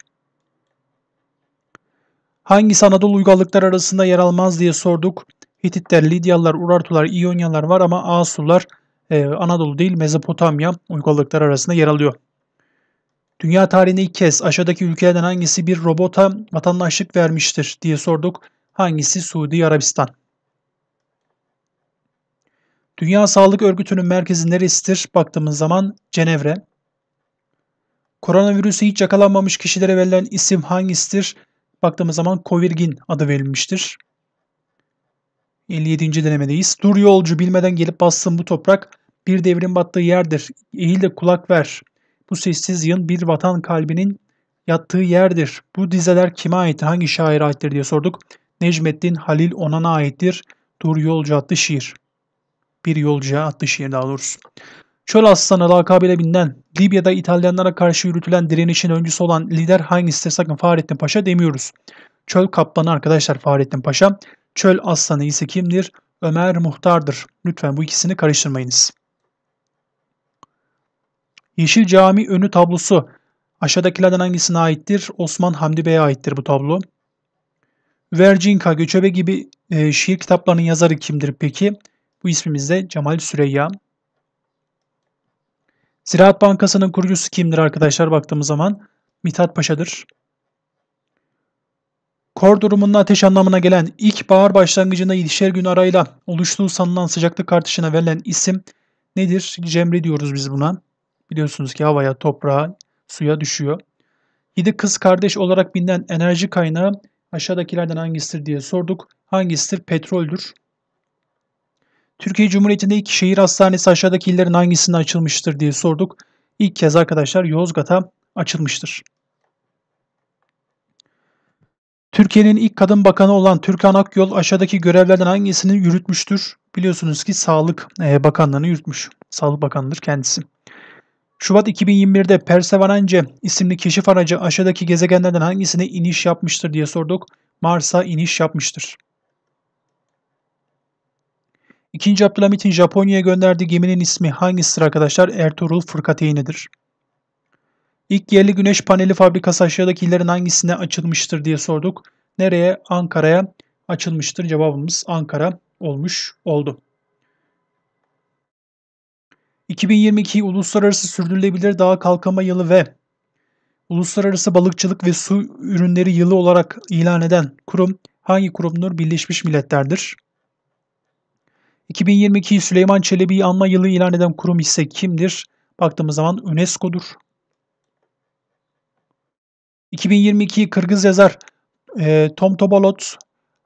Hangi Anadolu uygarlıklar arasında yer almaz diye sorduk. Hititler, Lidyalılar, Urartular, İyonyalar var ama Asurlar e, Anadolu değil Mezopotamya uygarlıkları arasında yer alıyor. Dünya tarihinde ilk kez aşağıdaki ülkelerden hangisi bir robota vatandaşlık vermiştir diye sorduk. Hangisi Suudi Arabistan? Dünya Sağlık Örgütü'nün merkezi neresidir? Baktığımız zaman Cenevre. Koronavirüsü hiç yakalanmamış kişilere verilen isim hangisidir? Baktığımız zaman Covirgin adı verilmiştir. 57. denemedeyiz. Dur yolcu bilmeden gelip bastığım bu toprak bir devrin battığı yerdir. Eğil de kulak ver. Bu sessiz yığın bir vatan kalbinin yattığı yerdir. Bu dizeler kime ait? hangi şaire aittir diye sorduk. Necmettin Halil Onan'a aittir. Dur Yolcu adlı şiir. Bir yolcuya adlı şiir daha doğrusu. Çöl Aslanı lakabıyla binden. Libya'da İtalyanlara karşı yürütülen direnişin öncüsü olan lider hangisidir sakın Fahrettin Paşa demiyoruz. Çöl Kaplanı arkadaşlar Fahrettin Paşa. Çöl Aslanı ise kimdir? Ömer Muhtar'dır. Lütfen bu ikisini karıştırmayınız. Yeşil Cami önü tablosu. Aşağıdakilerden hangisine aittir? Osman Hamdi Bey'e aittir bu tablo. Vercinka, Göçebe gibi e, şiir kitaplarının yazarı kimdir peki? Bu ismimiz de Cemal Süreyya. Ziraat Bankası'nın kurucusu kimdir arkadaşlar baktığımız zaman? Mithat Paşa'dır. Kor durumunun ateş anlamına gelen ilk ilkbahar başlangıcında 7'şer gün arayla oluştuğu sanılan sıcaklık artışına verilen isim nedir? Cemre diyoruz biz buna biliyorsunuz ki havaya, toprağa, suya düşüyor. Yedi kız kardeş olarak bilinen enerji kaynağı aşağıdakilerden hangisidir diye sorduk. Hangisidir? Petroldür. Türkiye Cumhuriyeti'nde ilk şehir hastanesi aşağıdaki illerin hangisinde açılmıştır diye sorduk. İlk kez arkadaşlar Yozgat'a açılmıştır. Türkiye'nin ilk kadın bakanı olan Türkan Akyol aşağıdaki görevlerden hangisini yürütmüştür? Biliyorsunuz ki Sağlık e, Bakanlığı'nı yürütmüş. Sağlık Bakanı'dır kendisi. Şubat 2021'de Perseverance isimli keşif aracı aşağıdaki gezegenlerden hangisine iniş yapmıştır diye sorduk. Mars'a iniş yapmıştır. 2. Abdülhamit'in Japonya'ya gönderdiği geminin ismi hangisidir arkadaşlar? Ertuğrul Fırkateyni'dir. İlk yerli güneş paneli fabrikası aşağıdaki illerin hangisine açılmıştır diye sorduk. Nereye? Ankara'ya açılmıştır. Cevabımız Ankara olmuş oldu. 2022 Uluslararası Sürdürülebilir Dağ Kalkama Yılı ve Uluslararası Balıkçılık ve Su Ürünleri Yılı olarak ilan eden kurum hangi kurumdur? Birleşmiş Milletler'dir. 2022 Süleyman Çelebi'yi anma yılı ilan eden kurum ise kimdir? Baktığımız zaman UNESCO'dur. 2022 Kırgız yazar e, Tom Tobolot,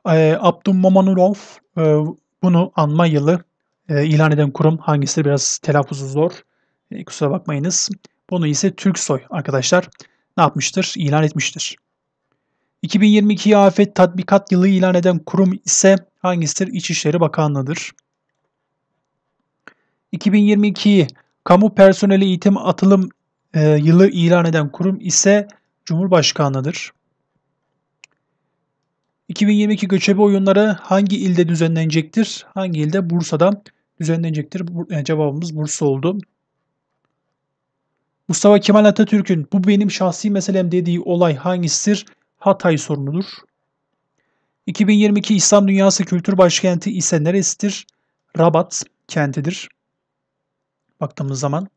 e, Abdülmamanulov e, bunu anma yılı e, ilan eden kurum hangisi biraz telaffuzu zor. Ee, kusura bakmayınız. Bunu ise Türksoy arkadaşlar ne yapmıştır? İlan etmiştir. 2022 afet tatbikat yılı ilan eden kurum ise hangisidir? İçişleri Bakanlığı'dır. 2022 kamu personeli eğitim atılım e, yılı ilan eden kurum ise Cumhurbaşkanlığı'dır. 2022 göçebe oyunları hangi ilde düzenlenecektir? Hangi ilde? Bursa'da düzenlenecektir. Yani e, cevabımız Bursa oldu. Mustafa Kemal Atatürk'ün bu benim şahsi meselem dediği olay hangisidir? Hatay sorunudur. 2022 İslam Dünyası Kültür Başkenti ise neresidir? Rabat kentidir. Baktığımız zaman.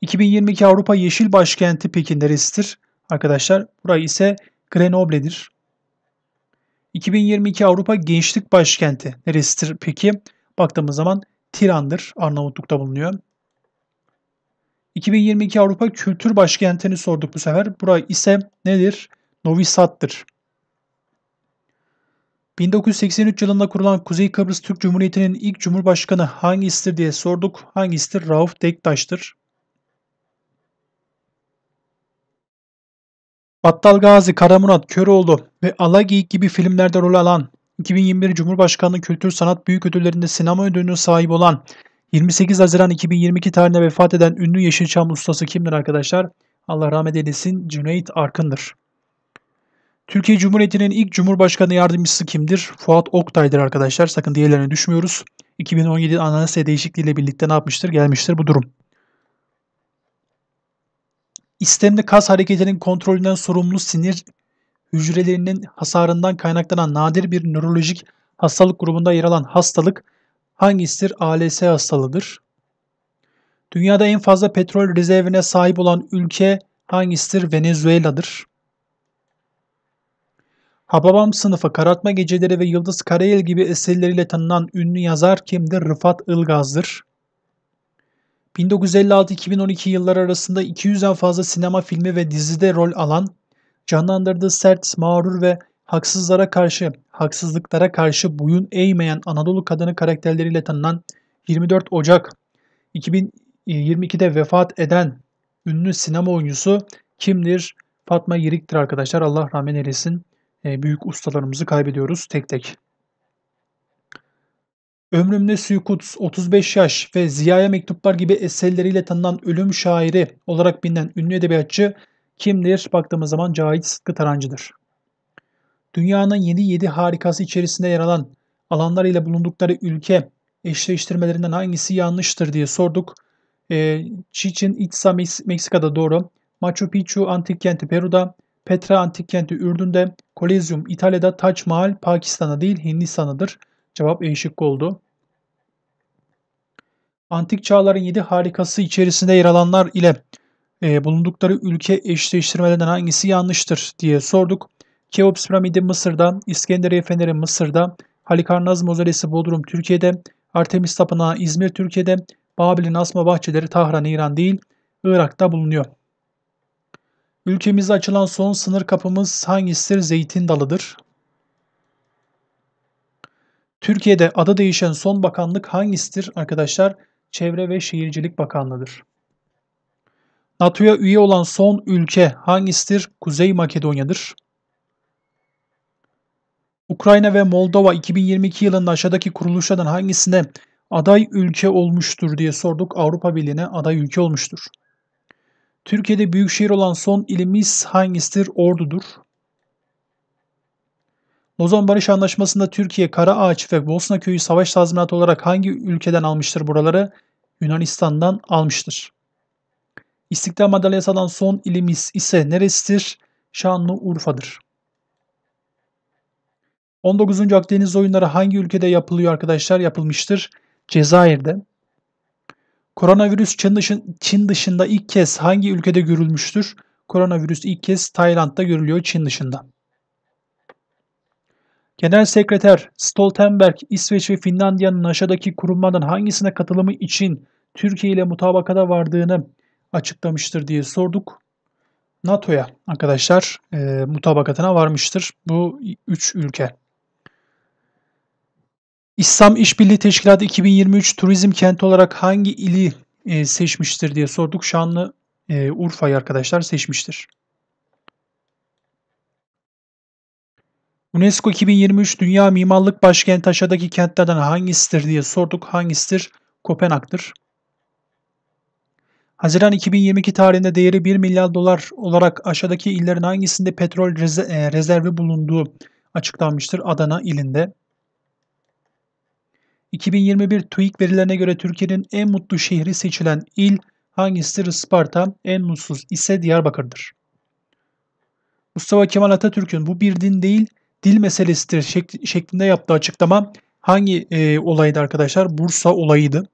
2022 Avrupa Yeşil Başkenti peki neresidir? Arkadaşlar burayı ise Grenoble'dir. 2022 Avrupa Gençlik Başkenti neresidir peki? Baktığımız zaman Tiran'dır. Arnavutluk'ta bulunuyor. 2022 Avrupa Kültür Başkenti'ni sorduk bu sefer. Burası ise nedir? Novi Sad'dır. 1983 yılında kurulan Kuzey Kıbrıs Türk Cumhuriyeti'nin ilk cumhurbaşkanı hangisidir diye sorduk. Hangisidir? Rauf Dektaş'tır. Battal Gazi, Karamurat, Köroğlu ve Alagiyik gibi filmlerde rol alan, 2021 Cumhurbaşkanlığı Kültür Sanat Büyük Ödülleri'nde sinema ödülünü sahip olan, 28 Haziran 2022 tarihinde vefat eden ünlü Yeşilçam ustası kimdir arkadaşlar? Allah rahmet eylesin Cüneyt Arkın'dır. Türkiye Cumhuriyeti'nin ilk Cumhurbaşkanı yardımcısı kimdir? Fuat Oktay'dır arkadaşlar. Sakın diğerlerine düşmüyoruz. 2017 anayasa değişikliğiyle birlikte ne yapmıştır? Gelmiştir bu durum. İstemli kas hareketinin kontrolünden sorumlu sinir hücrelerinin hasarından kaynaklanan nadir bir nörolojik hastalık grubunda yer alan hastalık hangisidir? ALS hastalığıdır. Dünyada en fazla petrol rezervine sahip olan ülke hangisidir? Venezuela'dır. Hababam sınıfı, Karatma Geceleri ve Yıldız Karayel gibi eserleriyle tanınan ünlü yazar kimdir? Rıfat Ilgaz'dır. 1956-2012 yılları arasında 200'den fazla sinema filmi ve dizide rol alan, canlandırdığı sert, mağrur ve haksızlara karşı, haksızlıklara karşı boyun eğmeyen Anadolu kadını karakterleriyle tanınan 24 Ocak 2022'de vefat eden ünlü sinema oyuncusu kimdir? Fatma Yirik'tir arkadaşlar. Allah rahmet eylesin. Ee, büyük ustalarımızı kaybediyoruz tek tek. Ömrüm Nesü 35 yaş ve Ziya'ya mektuplar gibi eserleriyle tanınan ölüm şairi olarak bilinen ünlü edebiyatçı kimdir? Baktığımız zaman Cahit Sıtkı Tarancı'dır. Dünyanın yeni yedi harikası içerisinde yer alan alanlar ile bulundukları ülke eşleştirmelerinden hangisi yanlıştır diye sorduk. E, ee, Chichen Itza Meksika'da doğru. Machu Picchu antik kenti Peru'da. Petra antik kenti Ürdün'de. Kolezyum İtalya'da. Taç Mahal Pakistan'a değil Hindistan'adır. Cevap E şıkkı oldu. Antik çağların 7 harikası içerisinde yer alanlar ile e, bulundukları ülke eşleştirmelerinden hangisi yanlıştır diye sorduk. Keops piramidi Mısır'da, İskenderiye feneri Mısır'da, Halikarnaz mozelesi Bodrum Türkiye'de, Artemis tapınağı İzmir Türkiye'de, Babil'in asma bahçeleri Tahran İran değil, Irak'ta bulunuyor. Ülkemizde açılan son sınır kapımız hangisidir? Zeytin dalıdır. Türkiye'de adı değişen son bakanlık hangisidir arkadaşlar? Çevre ve Şehircilik Bakanlığı'dır. NATO'ya üye olan son ülke hangisidir? Kuzey Makedonya'dır. Ukrayna ve Moldova 2022 yılında aşağıdaki kuruluşlardan hangisine aday ülke olmuştur diye sorduk. Avrupa Birliği'ne aday ülke olmuştur. Türkiye'de büyük şehir olan son ilimiz hangisidir? Ordu'dur. Lozan Barış Anlaşması'nda Türkiye, Kara Ağaç ve Bosna Köyü savaş tazminatı olarak hangi ülkeden almıştır buraları? Yunanistan'dan almıştır. İstiklal Madalyası alan son ilimiz ise neresidir? Şanlıurfa'dır. 19. Akdeniz oyunları hangi ülkede yapılıyor arkadaşlar? Yapılmıştır. Cezayir'de. Koronavirüs Çin, dışın, Çin dışında ilk kez hangi ülkede görülmüştür? Koronavirüs ilk kez Tayland'da görülüyor Çin dışında. Genel Sekreter Stoltenberg, İsveç ve Finlandiya'nın aşağıdaki kurumlardan hangisine katılımı için Türkiye ile mutabakata vardığını açıklamıştır diye sorduk. NATO'ya arkadaşlar e, mutabakatına varmıştır bu üç ülke. İslam İşbirliği Teşkilatı 2023 turizm kenti olarak hangi ili e, seçmiştir diye sorduk. Şanlı e, Urfa'yı arkadaşlar seçmiştir. UNESCO 2023 Dünya Mimarlık Başkenti aşağıdaki kentlerden hangisidir diye sorduk. Hangisidir? Kopenhag'dır. Haziran 2022 tarihinde değeri 1 milyar dolar olarak aşağıdaki illerin hangisinde petrol e, rezervi bulunduğu açıklanmıştır Adana ilinde. 2021 TÜİK verilerine göre Türkiye'nin en mutlu şehri seçilen il hangisidir Isparta, en mutsuz ise Diyarbakır'dır. Mustafa Kemal Atatürk'ün bu bir din değil, dil meselesidir şek şeklinde yaptığı açıklama hangi e, olaydı arkadaşlar? Bursa olayıydı.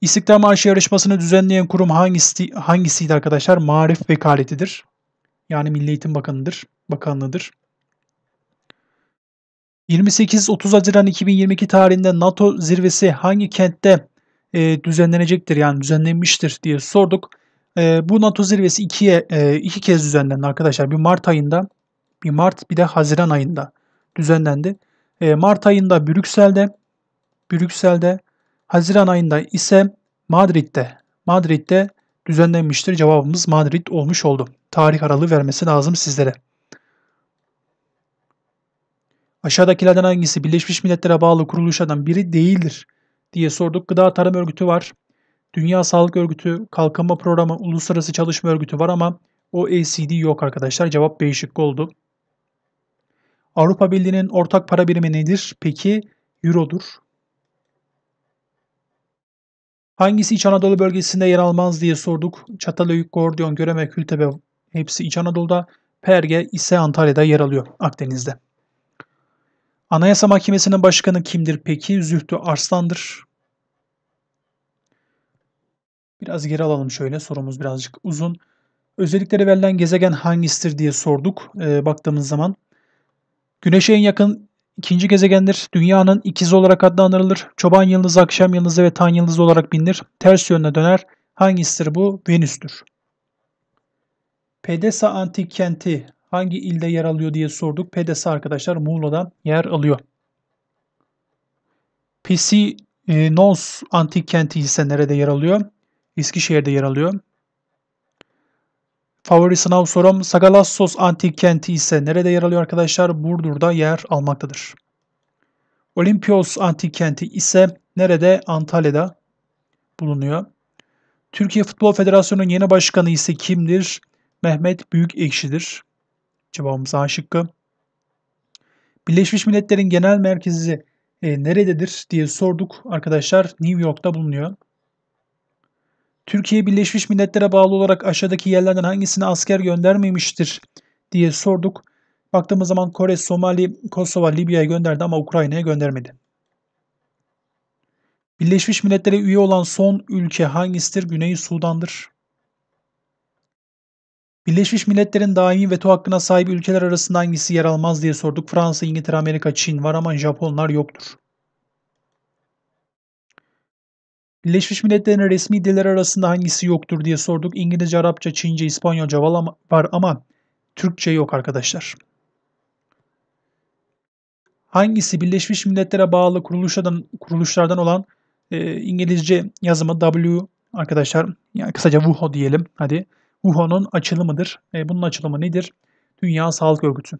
İstiklal Marşı yarışmasını düzenleyen kurum hangisi, hangisiydi arkadaşlar? Marif vekaletidir. Yani Milli Eğitim Bakanı'dır, Bakanlığı'dır. 28-30 Haziran 2022 tarihinde NATO zirvesi hangi kentte e, düzenlenecektir yani düzenlenmiştir diye sorduk. E, bu NATO zirvesi ikiye e, iki kez düzenlendi arkadaşlar. Bir Mart ayında bir Mart bir de Haziran ayında düzenlendi. E, Mart ayında Brüksel'de, Brüksel'de, Haziran ayında ise Madrid'de, Madrid'de düzenlenmiştir. Cevabımız Madrid olmuş oldu. Tarih aralığı vermesi lazım sizlere. Aşağıdakilerden hangisi Birleşmiş Milletler'e bağlı kuruluşlardan biri değildir diye sorduk. Gıda Tarım Örgütü var. Dünya Sağlık Örgütü, Kalkınma Programı, Uluslararası Çalışma Örgütü var ama o OECD yok arkadaşlar. Cevap B şıkkı oldu. Avrupa Birliği'nin ortak para birimi nedir? Peki Euro'dur. Hangisi İç Anadolu bölgesinde yer almaz diye sorduk. Çatalhöyük, Gordiyon, Göreme, Kültepe hepsi İç Anadolu'da. Perge ise Antalya'da yer alıyor Akdeniz'de. Anayasa Mahkemesi'nin başkanı kimdir peki? Zühtü Arslan'dır. Biraz geri alalım şöyle sorumuz birazcık uzun. Özellikleri verilen gezegen hangisidir diye sorduk e, baktığımız zaman. Güneş'e en yakın ikinci gezegendir. Dünyanın ikizi olarak adlandırılır. Çoban yıldızı, akşam yıldızı ve tan yıldızı olarak bilinir. Ters yönüne döner. Hangisidir bu? Venüs'tür. Pedesa antik kenti hangi ilde yer alıyor diye sorduk. Pedesa arkadaşlar Muğla'dan yer alıyor. Pisinos antik kenti ise nerede yer alıyor? Eskişehir'de yer alıyor. Favori sınav sorum Sagalassos antik kenti ise nerede yer alıyor arkadaşlar? Burdur'da yer almaktadır. Olimpios antik kenti ise nerede? Antalya'da bulunuyor. Türkiye Futbol Federasyonu'nun yeni başkanı ise kimdir? Mehmet Büyükekşi'dir. Cevabımız A şıkkı. Birleşmiş Milletler'in genel merkezi e, nerededir diye sorduk. Arkadaşlar New York'ta bulunuyor. Türkiye Birleşmiş Milletler'e bağlı olarak aşağıdaki yerlerden hangisine asker göndermemiştir diye sorduk. Baktığımız zaman Kore, Somali, Kosova, Libya'ya gönderdi ama Ukrayna'ya göndermedi. Birleşmiş Milletler'e üye olan son ülke hangisidir? Güney Sudan'dır. Birleşmiş Milletler'in daimi veto hakkına sahip ülkeler arasında hangisi yer almaz diye sorduk. Fransa, İngiltere, Amerika, Çin var ama Japonlar yoktur. Birleşmiş Milletler'in resmi dilleri arasında hangisi yoktur diye sorduk. İngilizce, Arapça, Çince, İspanyolca var ama Türkçe yok arkadaşlar. Hangisi Birleşmiş Milletler'e bağlı kuruluşlardan, kuruluşlardan olan e, İngilizce yazımı W arkadaşlar yani kısaca WHO diyelim hadi. WHO'nun açılımıdır. E, bunun açılımı nedir? Dünya Sağlık Örgütü.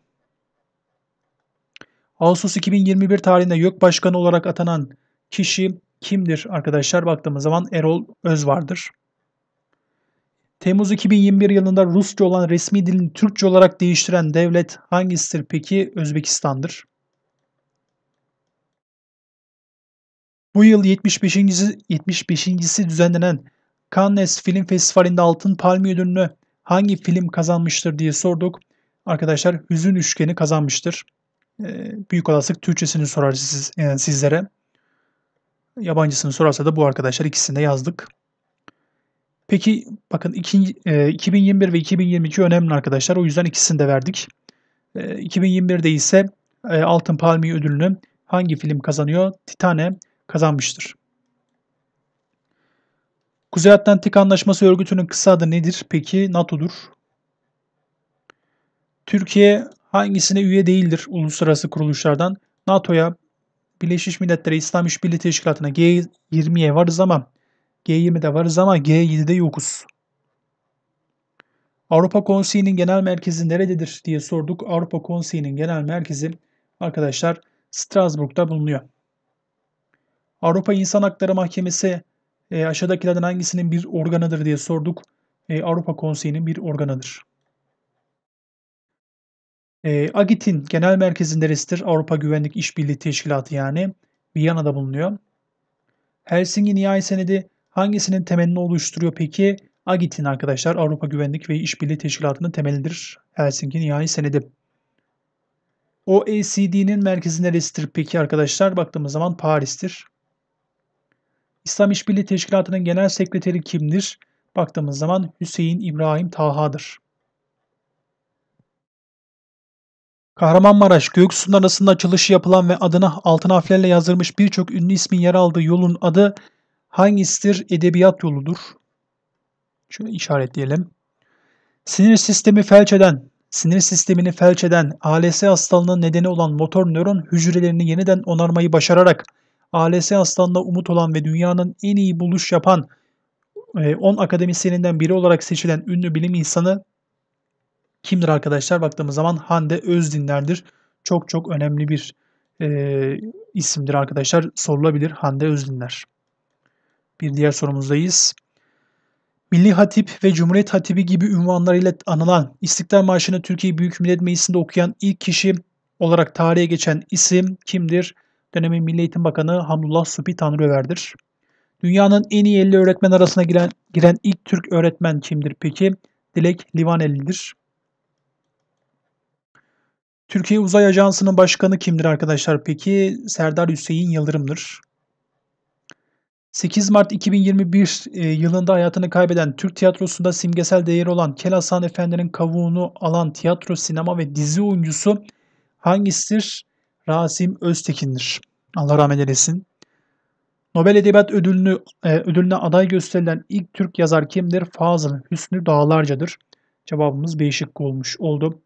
Ağustos 2021 tarihinde YÖK Başkanı olarak atanan kişi kimdir arkadaşlar? Baktığımız zaman Erol Öz vardır. Temmuz 2021 yılında Rusça olan resmi dilini Türkçe olarak değiştiren devlet hangisidir peki? Özbekistan'dır. Bu yıl 75. 75.si düzenlenen Cannes Film Festivali'nde Altın Palmiye ödülünü hangi film kazanmıştır diye sorduk. Arkadaşlar Hüzün Üçgeni kazanmıştır. Ee, büyük olasılık Türkçesini sorar siz, yani sizlere. Yabancısını sorarsa da bu arkadaşlar ikisinde yazdık. Peki bakın 2021 e, ve 2022 önemli arkadaşlar. O yüzden ikisini de verdik. 2021'de e, ise e, Altın Palmiye ödülünü hangi film kazanıyor? Titane kazanmıştır. Kuzey Atlantik Anlaşması Örgütü'nün kısa adı nedir? Peki NATO'dur. Türkiye hangisine üye değildir uluslararası kuruluşlardan? NATO'ya, Birleşmiş Milletler İslam İşbirliği Teşkilatı'na G20'ye varız ama G20'de varız ama G7'de yokuz. Avrupa Konseyi'nin genel merkezi nerededir diye sorduk. Avrupa Konseyi'nin genel merkezi arkadaşlar Strasbourg'da bulunuyor. Avrupa İnsan Hakları Mahkemesi e, aşağıdakilerden hangisinin bir organıdır diye sorduk. E, Avrupa Konseyi'nin bir organıdır. E, AGİT'in genel merkezi neresidir? Avrupa Güvenlik İşbirliği Teşkilatı yani Viyana'da bulunuyor. Helsinki Nihai Senedi hangisinin temelini oluşturuyor peki? Agit'in arkadaşlar Avrupa Güvenlik ve İşbirliği Teşkilatı'nın temelidir Helsinki Nihai Senedi. OECD'nin merkezi neresidir peki arkadaşlar? Baktığımız zaman Paris'tir. İslam İşbirliği Teşkilatı'nın genel sekreteri kimdir? Baktığımız zaman Hüseyin İbrahim Taha'dır. Kahramanmaraş Göksu'nun arasında açılışı yapılan ve adına altın harflerle yazdırmış birçok ünlü ismin yer aldığı yolun adı hangisidir? Edebiyat yoludur. Şöyle işaretleyelim. Sinir sistemi felç eden, sinir sistemini felç eden ALS hastalığının nedeni olan motor nöron hücrelerini yeniden onarmayı başararak ALS hastalığında umut olan ve dünyanın en iyi buluş yapan 10 e, akademisyeninden biri olarak seçilen ünlü bilim insanı kimdir arkadaşlar? Baktığımız zaman Hande Özdinler'dir. Çok çok önemli bir e, isimdir arkadaşlar. Sorulabilir Hande Özdinler. Bir diğer sorumuzdayız. Milli Hatip ve Cumhuriyet Hatibi gibi ünvanlarıyla anılan İstiklal Marşı'nı Türkiye Büyük Millet Meclisi'nde okuyan ilk kişi olarak tarihe geçen isim kimdir? Dönemin Milli Eğitim Bakanı Hamdullah Supi Tanrıver'dir. Dünyanın en iyi 50 öğretmen arasına giren, giren ilk Türk öğretmen kimdir peki? Dilek Livaneli'dir. Türkiye Uzay Ajansı'nın başkanı kimdir arkadaşlar peki? Serdar Hüseyin Yıldırım'dır. 8 Mart 2021 e, yılında hayatını kaybeden Türk tiyatrosunda simgesel değeri olan Kel Hasan Efendi'nin kavuğunu alan tiyatro, sinema ve dizi oyuncusu hangisidir? Rasim Öztekin'dir. Allah rahmet eylesin. Nobel Edebiyat Ödülünü, e, ödülüne aday gösterilen ilk Türk yazar kimdir? Fazıl Hüsnü Dağlarca'dır. Cevabımız B şıkkı olmuş oldu.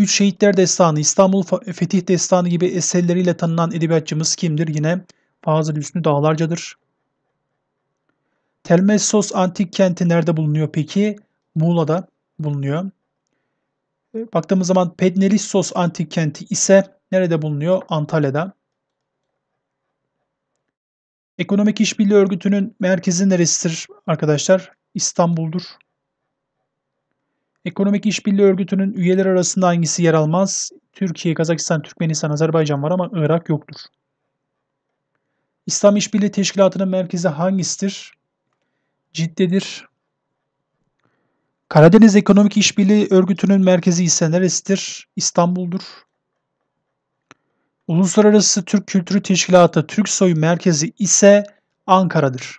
Üç Şehitler Destanı, İstanbul Fetih Destanı gibi eserleriyle tanınan edebiyatçımız kimdir? Yine Fazıl Hüsnü Dağlarca'dır. Telmessos antik kenti nerede bulunuyor peki? Muğla'da bulunuyor. E, baktığımız zaman Pednelissos antik kenti ise nerede bulunuyor? Antalya'da. Ekonomik İşbirliği Örgütü'nün merkezi neresidir arkadaşlar? İstanbul'dur. Ekonomik İşbirliği Örgütü'nün üyeler arasında hangisi yer almaz? Türkiye, Kazakistan, Türkmenistan, Azerbaycan var ama Irak yoktur. İslam İşbirliği Teşkilatı'nın merkezi hangisidir? Cidde'dir. Karadeniz Ekonomik İşbirliği Örgütü'nün merkezi ise neresidir? İstanbul'dur. Uluslararası Türk Kültürü Teşkilatı Türk Soyu merkezi ise Ankara'dır.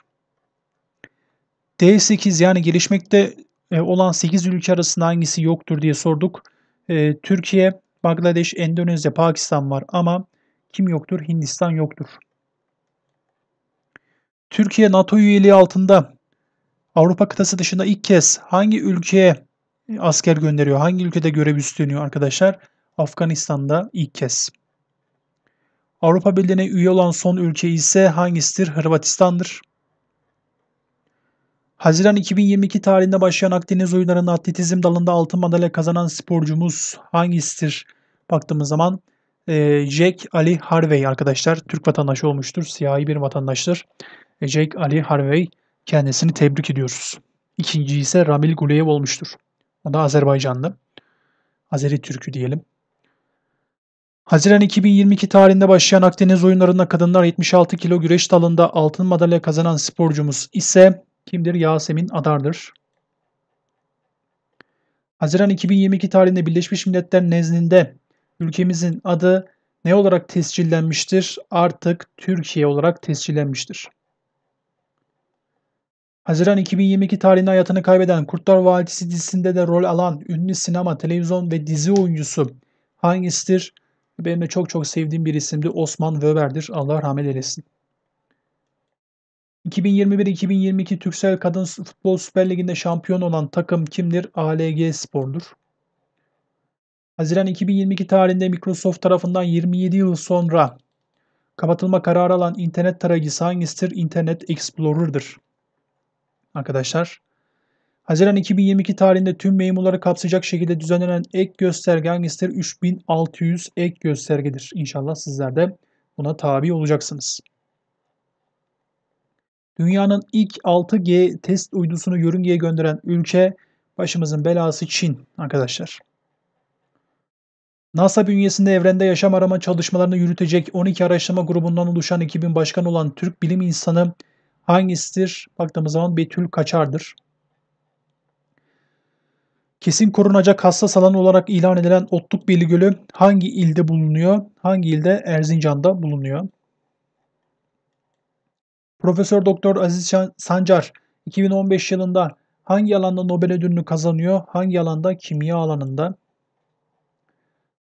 D8 yani gelişmekte e, olan 8 ülke arasında hangisi yoktur diye sorduk. E, Türkiye, Bangladeş, Endonezya, Pakistan var ama kim yoktur? Hindistan yoktur. Türkiye NATO üyeliği altında Avrupa kıtası dışında ilk kez hangi ülkeye asker gönderiyor? Hangi ülkede görev üstleniyor arkadaşlar? Afganistan'da ilk kez. Avrupa Birliği'ne üye olan son ülke ise hangisidir? Hırvatistan'dır. Haziran 2022 tarihinde başlayan Akdeniz oyunlarında atletizm dalında altın madalya kazanan sporcumuz hangisidir? Baktığımız zaman e, Jack Ali Harvey arkadaşlar Türk vatandaşı olmuştur. Siyahi bir vatandaştır. E, Jack Ali Harvey kendisini tebrik ediyoruz. İkinci ise Ramil Guleyev olmuştur. O da Azerbaycanlı. Azeri Türk'ü diyelim. Haziran 2022 tarihinde başlayan Akdeniz oyunlarında kadınlar 76 kilo güreş dalında altın madalya kazanan sporcumuz ise Kimdir? Yasemin Adar'dır. Haziran 2022 tarihinde Birleşmiş Milletler nezdinde ülkemizin adı ne olarak tescillenmiştir? Artık Türkiye olarak tescillenmiştir. Haziran 2022 tarihinde hayatını kaybeden Kurtlar Vadisi dizisinde de rol alan ünlü sinema, televizyon ve dizi oyuncusu hangisidir? Benim de çok çok sevdiğim bir isimdi. Osman Vöver'dir. Allah rahmet eylesin. 2021-2022 Türksel Kadın Futbol Süper Ligi'nde şampiyon olan takım kimdir? ALG Spor'dur. Haziran 2022 tarihinde Microsoft tarafından 27 yıl sonra kapatılma kararı alan internet tarayıcısı hangisidir? Internet Explorer'dır. Arkadaşlar Haziran 2022 tarihinde tüm memurları kapsayacak şekilde düzenlenen ek gösterge hangisidir? 3600 ek göstergedir. İnşallah sizler de buna tabi olacaksınız. Dünyanın ilk 6G test uydusunu yörüngeye gönderen ülke başımızın belası Çin arkadaşlar. NASA bünyesinde evrende yaşam arama çalışmalarını yürütecek 12 araştırma grubundan oluşan ekibin başkanı olan Türk bilim insanı hangisidir? Baktığımız zaman Betül Kaçar'dır. Kesin korunacak hassas alan olarak ilan edilen Otluk Birli Gölü hangi ilde bulunuyor? Hangi ilde? Erzincan'da bulunuyor. Profesör Doktor Aziz Sancar 2015 yılında hangi alanda Nobel ödülünü kazanıyor? Hangi alanda? Kimya alanında.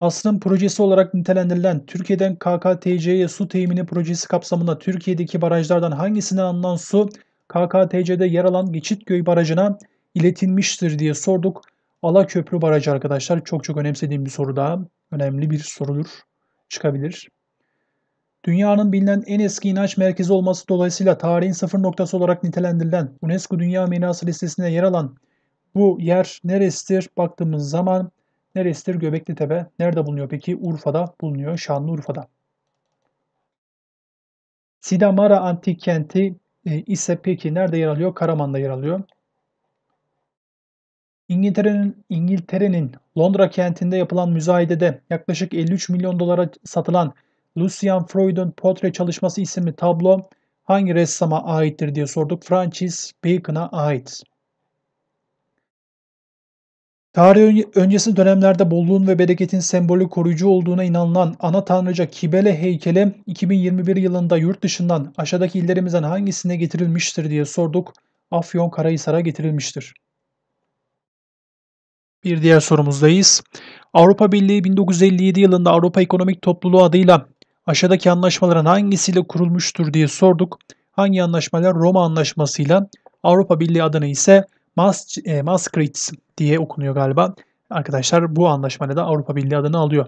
Asrın projesi olarak nitelendirilen Türkiye'den KKTC'ye su temini projesi kapsamında Türkiye'deki barajlardan hangisinden alınan su KKTC'de yer alan Geçitköy Barajı'na iletilmiştir diye sorduk. Ala Köprü Barajı arkadaşlar çok çok önemsediğim bir soru daha. Önemli bir sorudur. Çıkabilir. Dünyanın bilinen en eski inanç merkezi olması dolayısıyla tarihin sıfır noktası olarak nitelendirilen UNESCO Dünya Mirası listesinde yer alan bu yer neresidir? Baktığımız zaman neresidir? Göbekli Tepe. Nerede bulunuyor peki? Urfa'da bulunuyor. Şanlıurfa'da. Sidamara antik kenti e, ise peki nerede yer alıyor? Karaman'da yer alıyor. İngiltere'nin İngiltere'nin Londra kentinde yapılan müzayedede yaklaşık 53 milyon dolara satılan Lucian Freud'un Portre Çalışması isimli tablo hangi ressama aittir diye sorduk. Francis Bacon'a ait. Tarih öncesi dönemlerde bolluğun ve bereketin sembolü koruyucu olduğuna inanılan ana tanrıca Kibele heykeli 2021 yılında yurt dışından aşağıdaki illerimizden hangisine getirilmiştir diye sorduk. Afyon Karahisar'a getirilmiştir. Bir diğer sorumuzdayız. Avrupa Birliği 1957 yılında Avrupa Ekonomik Topluluğu adıyla aşağıdaki anlaşmaların hangisiyle kurulmuştur diye sorduk. Hangi anlaşmalar? Roma anlaşmasıyla Avrupa Birliği adına ise Mas e, Maastricht diye okunuyor galiba. Arkadaşlar bu anlaşmada da Avrupa Birliği adını alıyor.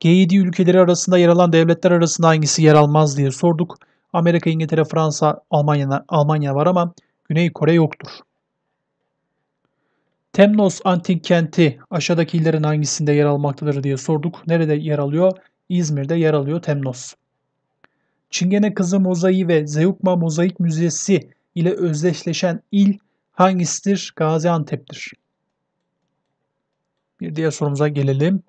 G7 ülkeleri arasında yer alan devletler arasında hangisi yer almaz diye sorduk. Amerika, İngiltere, Fransa, Almanya, Almanya var ama Güney Kore yoktur. Temnos antik kenti aşağıdakilerin hangisinde yer almaktadır diye sorduk. Nerede yer alıyor? İzmir'de yer alıyor Temnos. Çingene Kızı Mozaiği ve Zeugma Mozaik Müzesi ile özdeşleşen il hangisidir? Gaziantep'tir. Bir diğer sorumuza gelelim.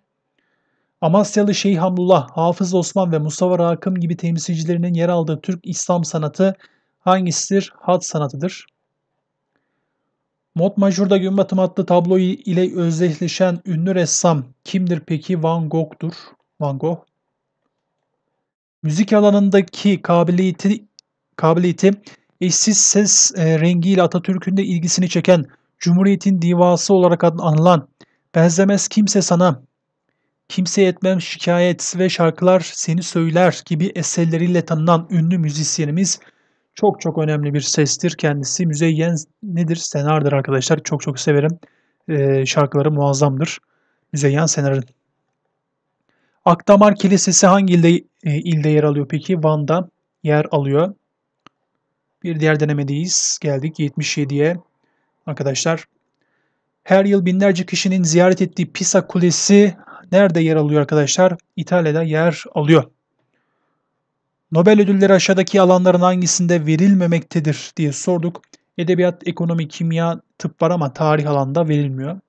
Amasyalı Şeyh Hamdullah, Hafız Osman ve Mustafa Rakım gibi temsilcilerinin yer aldığı Türk İslam sanatı hangisidir? Hat sanatıdır. Mont Major'da Gün Batımı adlı tablo ile özdeşleşen ünlü ressam kimdir peki? Van Gogh'dur. Van Gogh. Müzik alanındaki kabiliyeti, kabiliyeti eşsiz ses e, rengiyle Atatürk'ün de ilgisini çeken Cumhuriyet'in divası olarak anılan Benzemez kimse sana, kimse etmem şikayet ve şarkılar seni söyler gibi eserleriyle tanınan ünlü müzisyenimiz çok çok önemli bir sestir kendisi. Müzeyyen nedir? Senardır arkadaşlar. Çok çok severim. E, şarkıları muazzamdır. Müzeyyen Senar'ın. Akdamar Kilisesi hangi ilde, e, ilde yer alıyor peki? Van'da yer alıyor. Bir diğer denemedeyiz. Geldik 77'ye. Arkadaşlar her yıl binlerce kişinin ziyaret ettiği Pisa Kulesi nerede yer alıyor arkadaşlar? İtalya'da yer alıyor. Nobel ödülleri aşağıdaki alanların hangisinde verilmemektedir diye sorduk. Edebiyat, ekonomi, kimya, tıp var ama tarih alanda verilmiyor.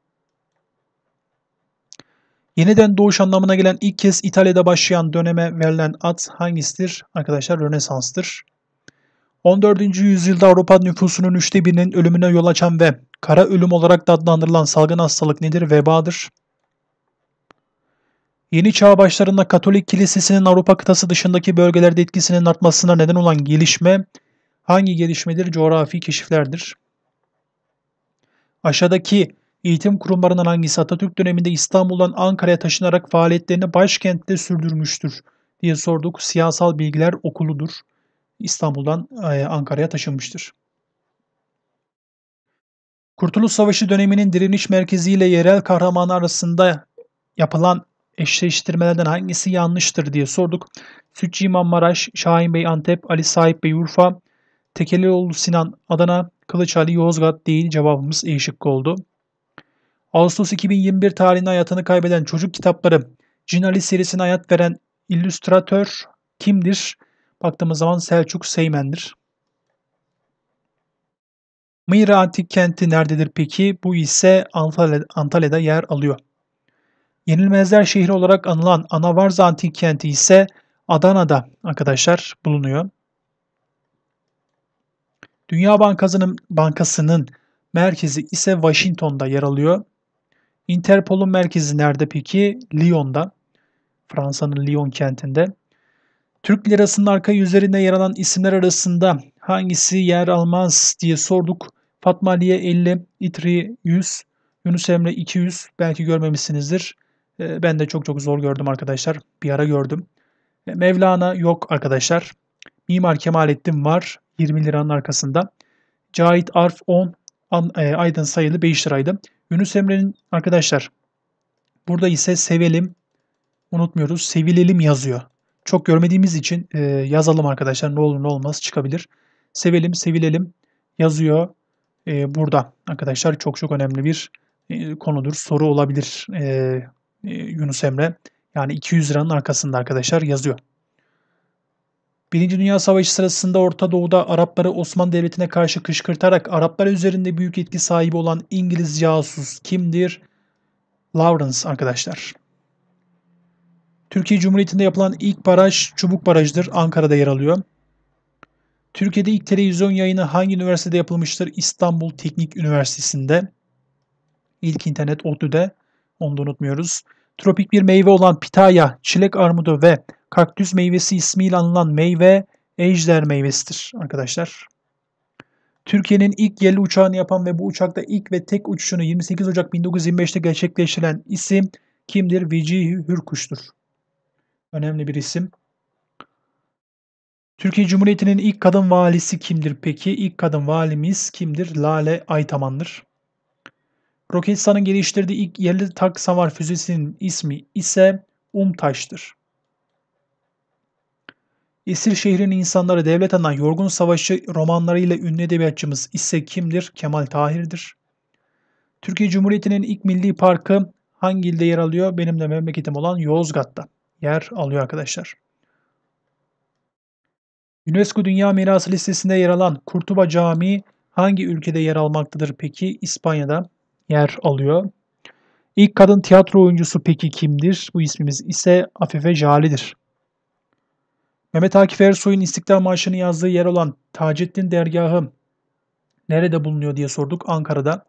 Yeniden doğuş anlamına gelen ilk kez İtalya'da başlayan döneme verilen ad hangisidir? Arkadaşlar Rönesans'tır. 14. yüzyılda Avrupa nüfusunun üçte birinin ölümüne yol açan ve kara ölüm olarak da adlandırılan salgın hastalık nedir? Vebadır. Yeni çağ başlarında Katolik Kilisesi'nin Avrupa kıtası dışındaki bölgelerde etkisinin artmasına neden olan gelişme hangi gelişmedir? Coğrafi keşiflerdir. Aşağıdaki Eğitim kurumlarından hangisi Atatürk döneminde İstanbul'dan Ankara'ya taşınarak faaliyetlerini başkentte sürdürmüştür diye sorduk. Siyasal Bilgiler Okulu'dur. İstanbul'dan e, Ankara'ya taşınmıştır. Kurtuluş Savaşı döneminin direniş merkeziyle yerel kahraman arasında yapılan eşleştirmelerden hangisi yanlıştır diye sorduk. Sütçü İmam Maraş, Şahin Bey Antep, Ali Sahip Bey Urfa, Tekelioğlu Sinan Adana, Kılıç Ali Yozgat değil cevabımız E şıkkı oldu. Ağustos 2021 tarihinde hayatını kaybeden çocuk kitapları Cinali serisine hayat veren illüstratör kimdir? Baktığımız zaman Selçuk Seymen'dir. Mira antik kenti nerededir peki? Bu ise Antalya'da yer alıyor. Yenilmezler şehri olarak anılan Anavarza antik kenti ise Adana'da arkadaşlar bulunuyor. Dünya Bankası'nın Bankası'nın merkezi ise Washington'da yer alıyor. Interpol'un merkezi nerede peki? Lyon'da. Fransa'nın Lyon kentinde. Türk lirasının arka üzerinde yer alan isimler arasında hangisi yer almaz diye sorduk. Fatma Aliye 50, İtri 100, Yunus Emre 200. Belki görmemişsinizdir. Ee, ben de çok çok zor gördüm arkadaşlar. Bir ara gördüm. Ee, Mevlana yok arkadaşlar. Mimar Kemalettin var 20 liranın arkasında. Cahit Arf 10, e, Aydın sayılı 5 liraydı. Yunus Emre'nin arkadaşlar burada ise sevelim unutmuyoruz sevilelim yazıyor. Çok görmediğimiz için e, yazalım arkadaşlar ne olur ne olmaz çıkabilir. Sevelim sevilelim yazıyor e, burada arkadaşlar çok çok önemli bir e, konudur soru olabilir e, e Yunus Emre. Yani 200 liranın arkasında arkadaşlar yazıyor. Birinci Dünya Savaşı sırasında Orta Doğu'da Arapları Osmanlı Devleti'ne karşı kışkırtarak Araplar üzerinde büyük etki sahibi olan İngiliz casus kimdir? Lawrence arkadaşlar. Türkiye Cumhuriyeti'nde yapılan ilk baraj Çubuk Barajı'dır. Ankara'da yer alıyor. Türkiye'de ilk televizyon yayını hangi üniversitede yapılmıştır? İstanbul Teknik Üniversitesi'nde. İlk internet ODTÜ'de. Onu da unutmuyoruz. Tropik bir meyve olan pitaya, çilek armudu ve kaktüs meyvesi ismiyle anılan meyve ejder meyvesidir arkadaşlar. Türkiye'nin ilk yerli uçağını yapan ve bu uçakta ilk ve tek uçuşunu 28 Ocak 1925'te gerçekleştiren isim kimdir? Vecihi Hürkuş'tur. Önemli bir isim. Türkiye Cumhuriyeti'nin ilk kadın valisi kimdir peki? İlk kadın valimiz kimdir? Lale Aytaman'dır. Roketsan'ın geliştirdiği ilk yerli tank savar füzesinin ismi ise Umtaş'tır. Esir şehrinin insanları devlet adına yorgun savaşı romanlarıyla ünlü edebiyatçımız ise kimdir? Kemal Tahir'dir. Türkiye Cumhuriyeti'nin ilk milli parkı hangi ilde yer alıyor? Benim de memleketim olan Yozgat'ta yer alıyor arkadaşlar. UNESCO Dünya Mirası listesinde yer alan Kurtuba Camii hangi ülkede yer almaktadır peki? İspanya'da yer alıyor. İlk kadın tiyatro oyuncusu peki kimdir? Bu ismimiz ise Afife Jali'dir. Mehmet Akif Ersoy'un İstiklal Marşı'nı yazdığı yer olan Taceddin Dergahı nerede bulunuyor diye sorduk. Ankara'da.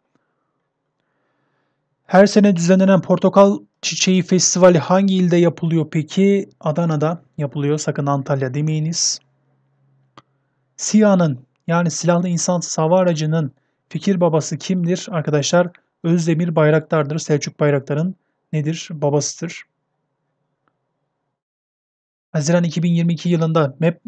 Her sene düzenlenen Portakal Çiçeği Festivali hangi ilde yapılıyor peki? Adana'da yapılıyor. Sakın Antalya demeyiniz. SİHA'nın yani silahlı insansız hava aracının fikir babası kimdir? Arkadaşlar Özdemir Bayraktar'dır. Selçuk Bayraktar'ın nedir? Babasıdır. Haziran 2022 yılında MEP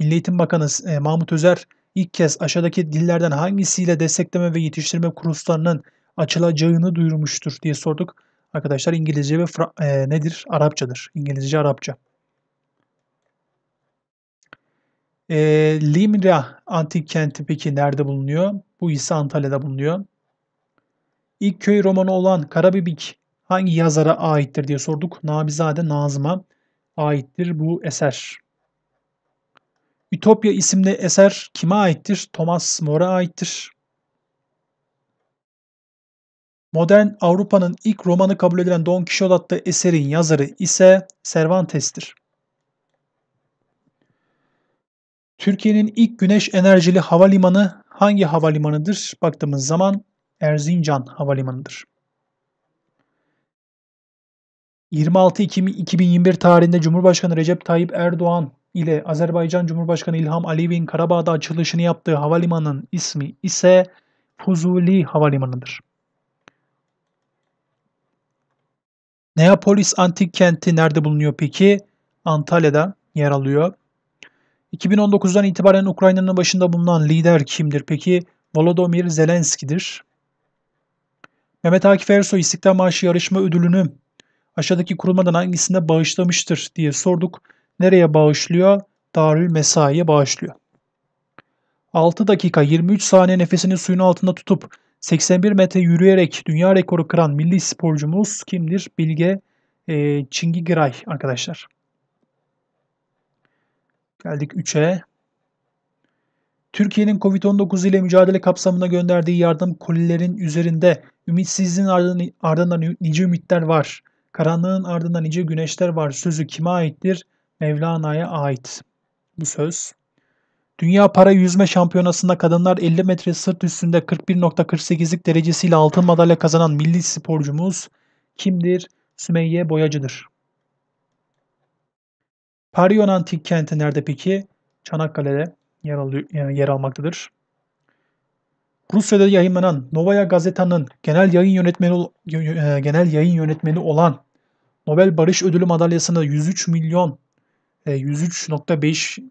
Milli Eğitim Bakanı e, Mahmut Özer ilk kez aşağıdaki dillerden hangisiyle destekleme ve yetiştirme kurslarının açılacağını duyurmuştur diye sorduk. Arkadaşlar İngilizce ve Fra e, nedir? Arapçadır. İngilizce, Arapça. E, Limra antik kenti peki nerede bulunuyor? Bu ise Antalya'da bulunuyor. İlk köy romanı olan Karabibik hangi yazara aittir diye sorduk. Nabizade Nazım'a aittir bu eser. Ütopya isimli eser kime aittir? Thomas More'a aittir. Modern Avrupa'nın ilk romanı kabul edilen Don Quixote adlı eserin yazarı ise Cervantes'tir. Türkiye'nin ilk güneş enerjili havalimanı hangi havalimanıdır? Baktığımız zaman Erzincan Havalimanı'dır. 26 Ekim 2021 tarihinde Cumhurbaşkanı Recep Tayyip Erdoğan ile Azerbaycan Cumhurbaşkanı İlham Aliyev'in Karabağ'da açılışını yaptığı havalimanının ismi ise Fuzuli Havalimanı'dır. Neapolis antik kenti nerede bulunuyor peki? Antalya'da yer alıyor. 2019'dan itibaren Ukrayna'nın başında bulunan lider kimdir peki? Volodymyr Zelenski'dir. Mehmet Akif Ersoy İstiklal Marşı yarışma ödülünü aşağıdaki kurulmadan hangisinde bağışlamıştır diye sorduk. Nereye bağışlıyor? Darül Mesai'ye bağışlıyor. 6 dakika 23 saniye nefesini suyun altında tutup 81 metre yürüyerek dünya rekoru kıran milli sporcumuz kimdir? Bilge e, Çingigiray arkadaşlar. Geldik 3'e. Türkiye'nin COVID-19 ile mücadele kapsamında gönderdiği yardım kolilerin üzerinde Ümitsizliğin ardından, ardından nice ümitler var. Karanlığın ardından nice güneşler var. Sözü kime aittir? Mevlana'ya ait. Bu söz. Dünya para yüzme şampiyonasında kadınlar 50 metre sırt üstünde 41.48'lik derecesiyle altın madalya kazanan milli sporcumuz kimdir? Sümeyye Boyacı'dır. Parion Antik kenti nerede peki? Çanakkale'de yer, al yer almaktadır. Rusya'da yayınlanan Novaya Gazeta'nın genel yayın yönetmeni e, genel yayın yönetmeni olan Nobel Barış Ödülü madalyasını 103 milyon 103.5 e,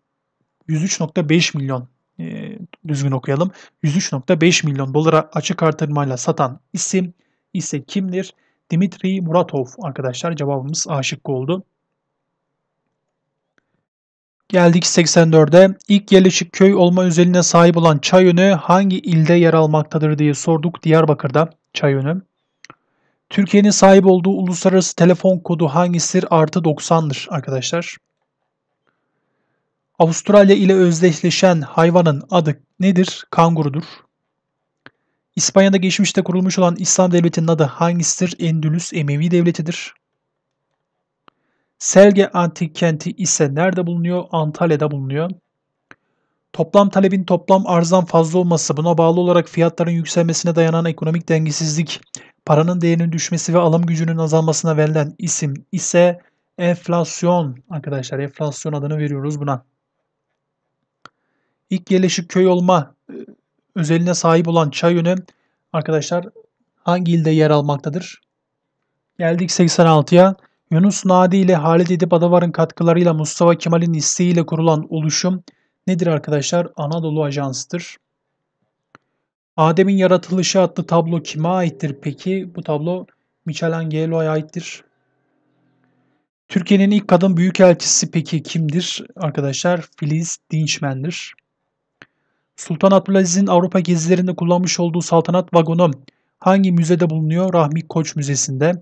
103.5 milyon e, düzgün okuyalım. 103.5 milyon dolara açık artırmayla satan isim ise kimdir? Dimitri Muratov arkadaşlar cevabımız A şıkkı oldu. Geldik 84'e. İlk yerleşik köy olma özelliğine sahip olan Çayönü hangi ilde yer almaktadır diye sorduk Diyarbakır'da Çayönü. Türkiye'nin sahip olduğu uluslararası telefon kodu hangisidir? Artı 90'dır arkadaşlar. Avustralya ile özdeşleşen hayvanın adı nedir? Kangurudur. İspanya'da geçmişte kurulmuş olan İslam devletinin adı hangisidir? Endülüs Emevi devletidir. Selge antik kenti ise nerede bulunuyor? Antalya'da bulunuyor. Toplam talebin toplam arzdan fazla olması, buna bağlı olarak fiyatların yükselmesine dayanan ekonomik dengesizlik, paranın değerinin düşmesi ve alım gücünün azalmasına verilen isim ise enflasyon. Arkadaşlar enflasyon adını veriyoruz buna. İlk yerleşik köy olma e, özelliğine sahip olan Çayönü arkadaşlar hangi ilde yer almaktadır? Geldik 86'ya. Yunus Nadi ile Halid Edip Adavar'ın katkılarıyla Mustafa Kemal'in isteğiyle kurulan oluşum nedir arkadaşlar? Anadolu Ajansı'dır. Adem'in yaratılışı adlı tablo kime aittir peki? Bu tablo Michelangelo'ya aittir. Türkiye'nin ilk kadın büyükelçisi peki kimdir? Arkadaşlar Filiz Dinçmen'dir. Sultan Abdülaziz'in Avrupa gezilerinde kullanmış olduğu saltanat vagonu hangi müzede bulunuyor? Rahmi Koç Müzesi'nde.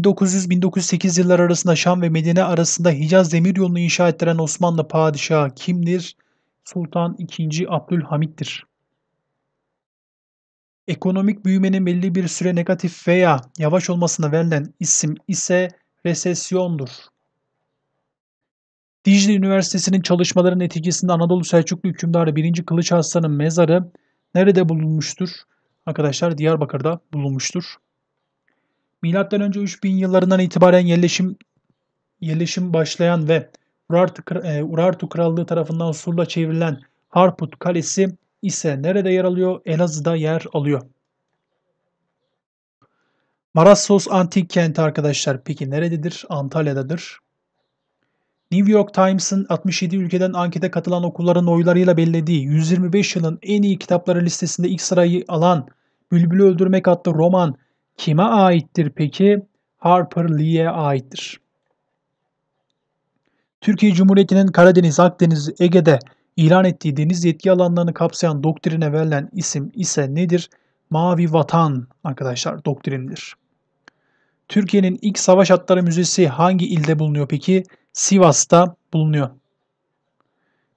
1900-1908 yıllar arasında Şam ve Medine arasında Hicaz demiryolunu inşa ettiren Osmanlı padişahı kimdir? Sultan II. Abdülhamit'tir. Ekonomik büyümenin belli bir süre negatif veya yavaş olmasına verilen isim ise resesyondur. Dicle Üniversitesi'nin çalışmaları neticesinde Anadolu Selçuklu hükümdarı 1. Kılıç Aslan'ın mezarı nerede bulunmuştur? Arkadaşlar Diyarbakır'da bulunmuştur. Milattan önce 3000 yıllarından itibaren yerleşim yerleşim başlayan ve Urartu, e, Urartu Krallığı tarafından surla çevrilen Harput Kalesi ise nerede yer alıyor? Elazığ'da yer alıyor. Marassos antik kenti arkadaşlar peki nerededir? Antalya'dadır. New York Times'ın 67 ülkeden ankete katılan okulların oylarıyla belirlediği 125 yılın en iyi kitapları listesinde ilk sırayı alan Bülbül'ü Öldürmek adlı roman Kime aittir peki? Harper Lee'ye aittir. Türkiye Cumhuriyeti'nin Karadeniz, Akdeniz, Ege'de ilan ettiği deniz yetki alanlarını kapsayan doktrine verilen isim ise nedir? Mavi Vatan arkadaşlar doktrindir. Türkiye'nin ilk savaş Atları müzesi hangi ilde bulunuyor peki? Sivas'ta bulunuyor.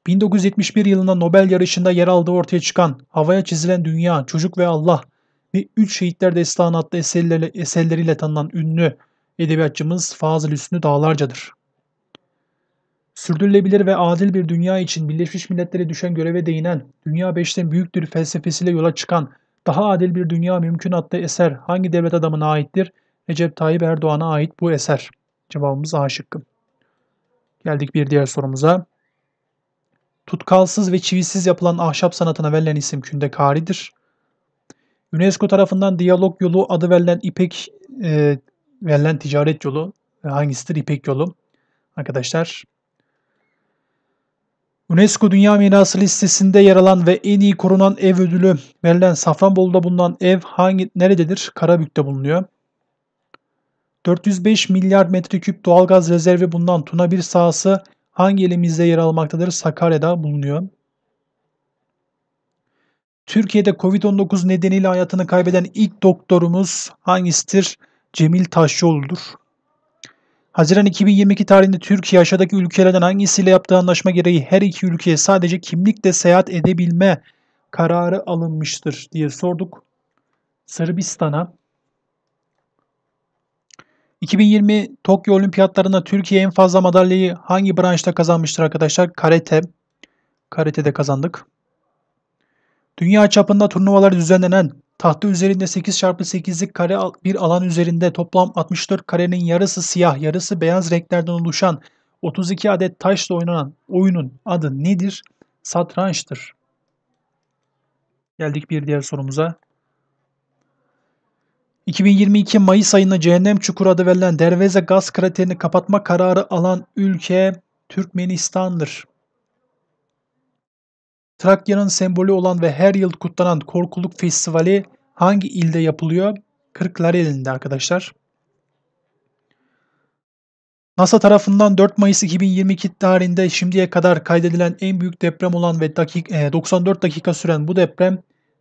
1971 yılında Nobel yarışında yer aldığı ortaya çıkan havaya çizilen dünya, çocuk ve Allah ve Üç Şehitler Destanı adlı eserleriyle, eserleriyle tanınan ünlü edebiyatçımız Fazıl Hüsnü Dağlarca'dır. Sürdürülebilir ve adil bir dünya için Birleşmiş Milletler'e düşen göreve değinen, dünya beşten büyüktür felsefesiyle yola çıkan, daha adil bir dünya mümkün adlı eser hangi devlet adamına aittir? Recep Tayyip Erdoğan'a ait bu eser. Cevabımız A şıkkı. Geldik bir diğer sorumuza. Tutkalsız ve çivisiz yapılan ahşap sanatına verilen isim kündekaridir. UNESCO tarafından Diyalog Yolu adı verilen İpek e, verilen ticaret yolu e, hangisidir? İpek yolu. Arkadaşlar UNESCO Dünya Mirası listesinde yer alan ve en iyi korunan ev ödülü verilen Safranbolu'da bulunan ev hangi nerededir? Karabük'te bulunuyor. 405 milyar metreküp doğalgaz rezervi bulunan Tuna 1 sahası hangi elimizde yer almaktadır? Sakarya'da bulunuyor. Türkiye'de Covid-19 nedeniyle hayatını kaybeden ilk doktorumuz hangisidir? Cemil Taşyolu'dur. Haziran 2022 tarihinde Türkiye aşağıdaki ülkelerden hangisiyle yaptığı anlaşma gereği her iki ülkeye sadece kimlikle seyahat edebilme kararı alınmıştır diye sorduk. Sırbistan'a 2020 Tokyo Olimpiyatlarında Türkiye en fazla madalyayı hangi branşta kazanmıştır arkadaşlar? Karate. Karate'de kazandık. Dünya çapında turnuvaları düzenlenen, tahta üzerinde 8x8'lik kare bir alan üzerinde toplam 64 karenin yarısı siyah, yarısı beyaz renklerden oluşan 32 adet taşla oynanan oyunun adı nedir? Satrançtır. Geldik bir diğer sorumuza. 2022 Mayıs ayında Cehennem Çukuru adı verilen Derveze Gaz Krateri'ni kapatma kararı alan ülke Türkmenistan'dır. Trakya'nın sembolü olan ve her yıl kutlanan Korkuluk Festivali hangi ilde yapılıyor? Kırklareli'nde arkadaşlar. NASA tarafından 4 Mayıs 2022 tarihinde şimdiye kadar kaydedilen en büyük deprem olan ve 94 e, dakika süren bu deprem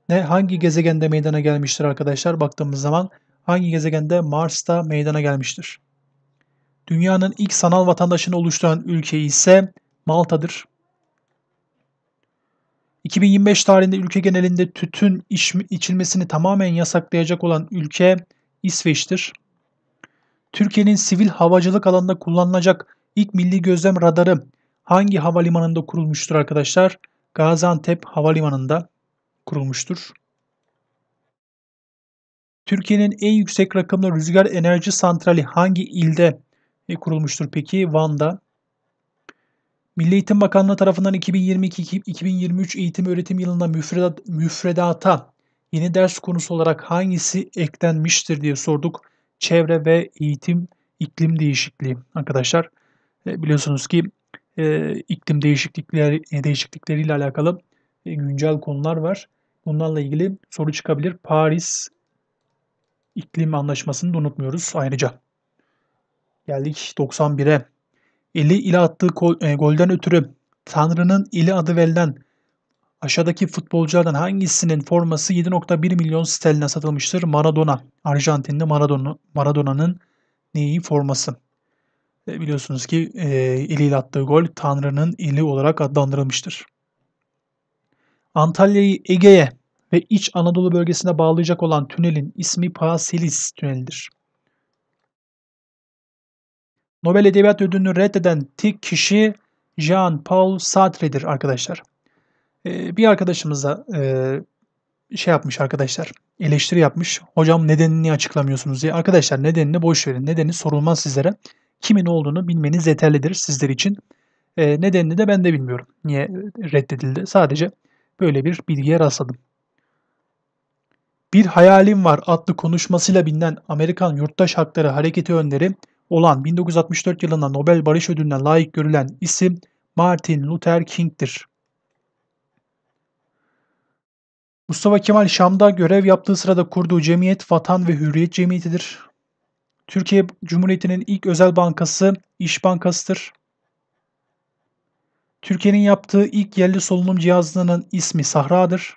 ne hangi gezegende meydana gelmiştir arkadaşlar? Baktığımız zaman hangi gezegende Mars'ta meydana gelmiştir? Dünyanın ilk sanal vatandaşını oluşturan ülke ise Malta'dır. 2025 tarihinde ülke genelinde tütün içilmesini tamamen yasaklayacak olan ülke İsveç'tir. Türkiye'nin sivil havacılık alanında kullanılacak ilk milli gözlem radarı hangi havalimanında kurulmuştur arkadaşlar? Gaziantep Havalimanı'nda kurulmuştur. Türkiye'nin en yüksek rakımlı rüzgar enerji santrali hangi ilde e, kurulmuştur peki? Van'da. Milli Eğitim Bakanlığı tarafından 2022-2023 eğitim öğretim yılında müfredat, müfredata yeni ders konusu olarak hangisi eklenmiştir diye sorduk. Çevre ve eğitim iklim değişikliği arkadaşlar. E, biliyorsunuz ki e, iklim değişiklikleri e, değişiklikleriyle alakalı e, güncel konular var. Bunlarla ilgili soru çıkabilir. Paris iklim anlaşmasını da unutmuyoruz ayrıca. Geldik 91'e ili ile attığı gol, e, golden ötürü Tanrı'nın ili adı verilen aşağıdaki futbolculardan hangisinin forması 7.1 milyon sterline satılmıştır? Maradona. Arjantinli Maradona, Maradona'nın neyi forması? E, biliyorsunuz ki e, iliyle attığı gol Tanrı'nın ili olarak adlandırılmıştır. Antalya'yı Ege'ye ve İç Anadolu bölgesine bağlayacak olan tünelin ismi Paraselis tünelidir. Nobel Edebiyat Ödülünü reddeden tek kişi Jean-Paul Sartre'dir arkadaşlar. Ee, bir arkadaşımız da e, şey yapmış arkadaşlar. Eleştiri yapmış. Hocam nedenini açıklamıyorsunuz diye. Arkadaşlar nedenini boş verin. Nedeni sorulmaz sizlere. Kimin olduğunu bilmeniz yeterlidir sizler için. Ee, nedenini de ben de bilmiyorum. Niye reddedildi? Sadece böyle bir bilgiye rastladım. Bir Hayalim Var adlı konuşmasıyla bilinen Amerikan Yurttaş Hakları Hareketi önderi olan 1964 yılında Nobel Barış Ödülü'ne layık görülen isim Martin Luther King'dir. Mustafa Kemal Şam'da görev yaptığı sırada kurduğu cemiyet Vatan ve Hürriyet Cemiyeti'dir. Türkiye Cumhuriyeti'nin ilk özel bankası İş Bankası'dır. Türkiye'nin yaptığı ilk yerli solunum cihazının ismi Sahra'dır.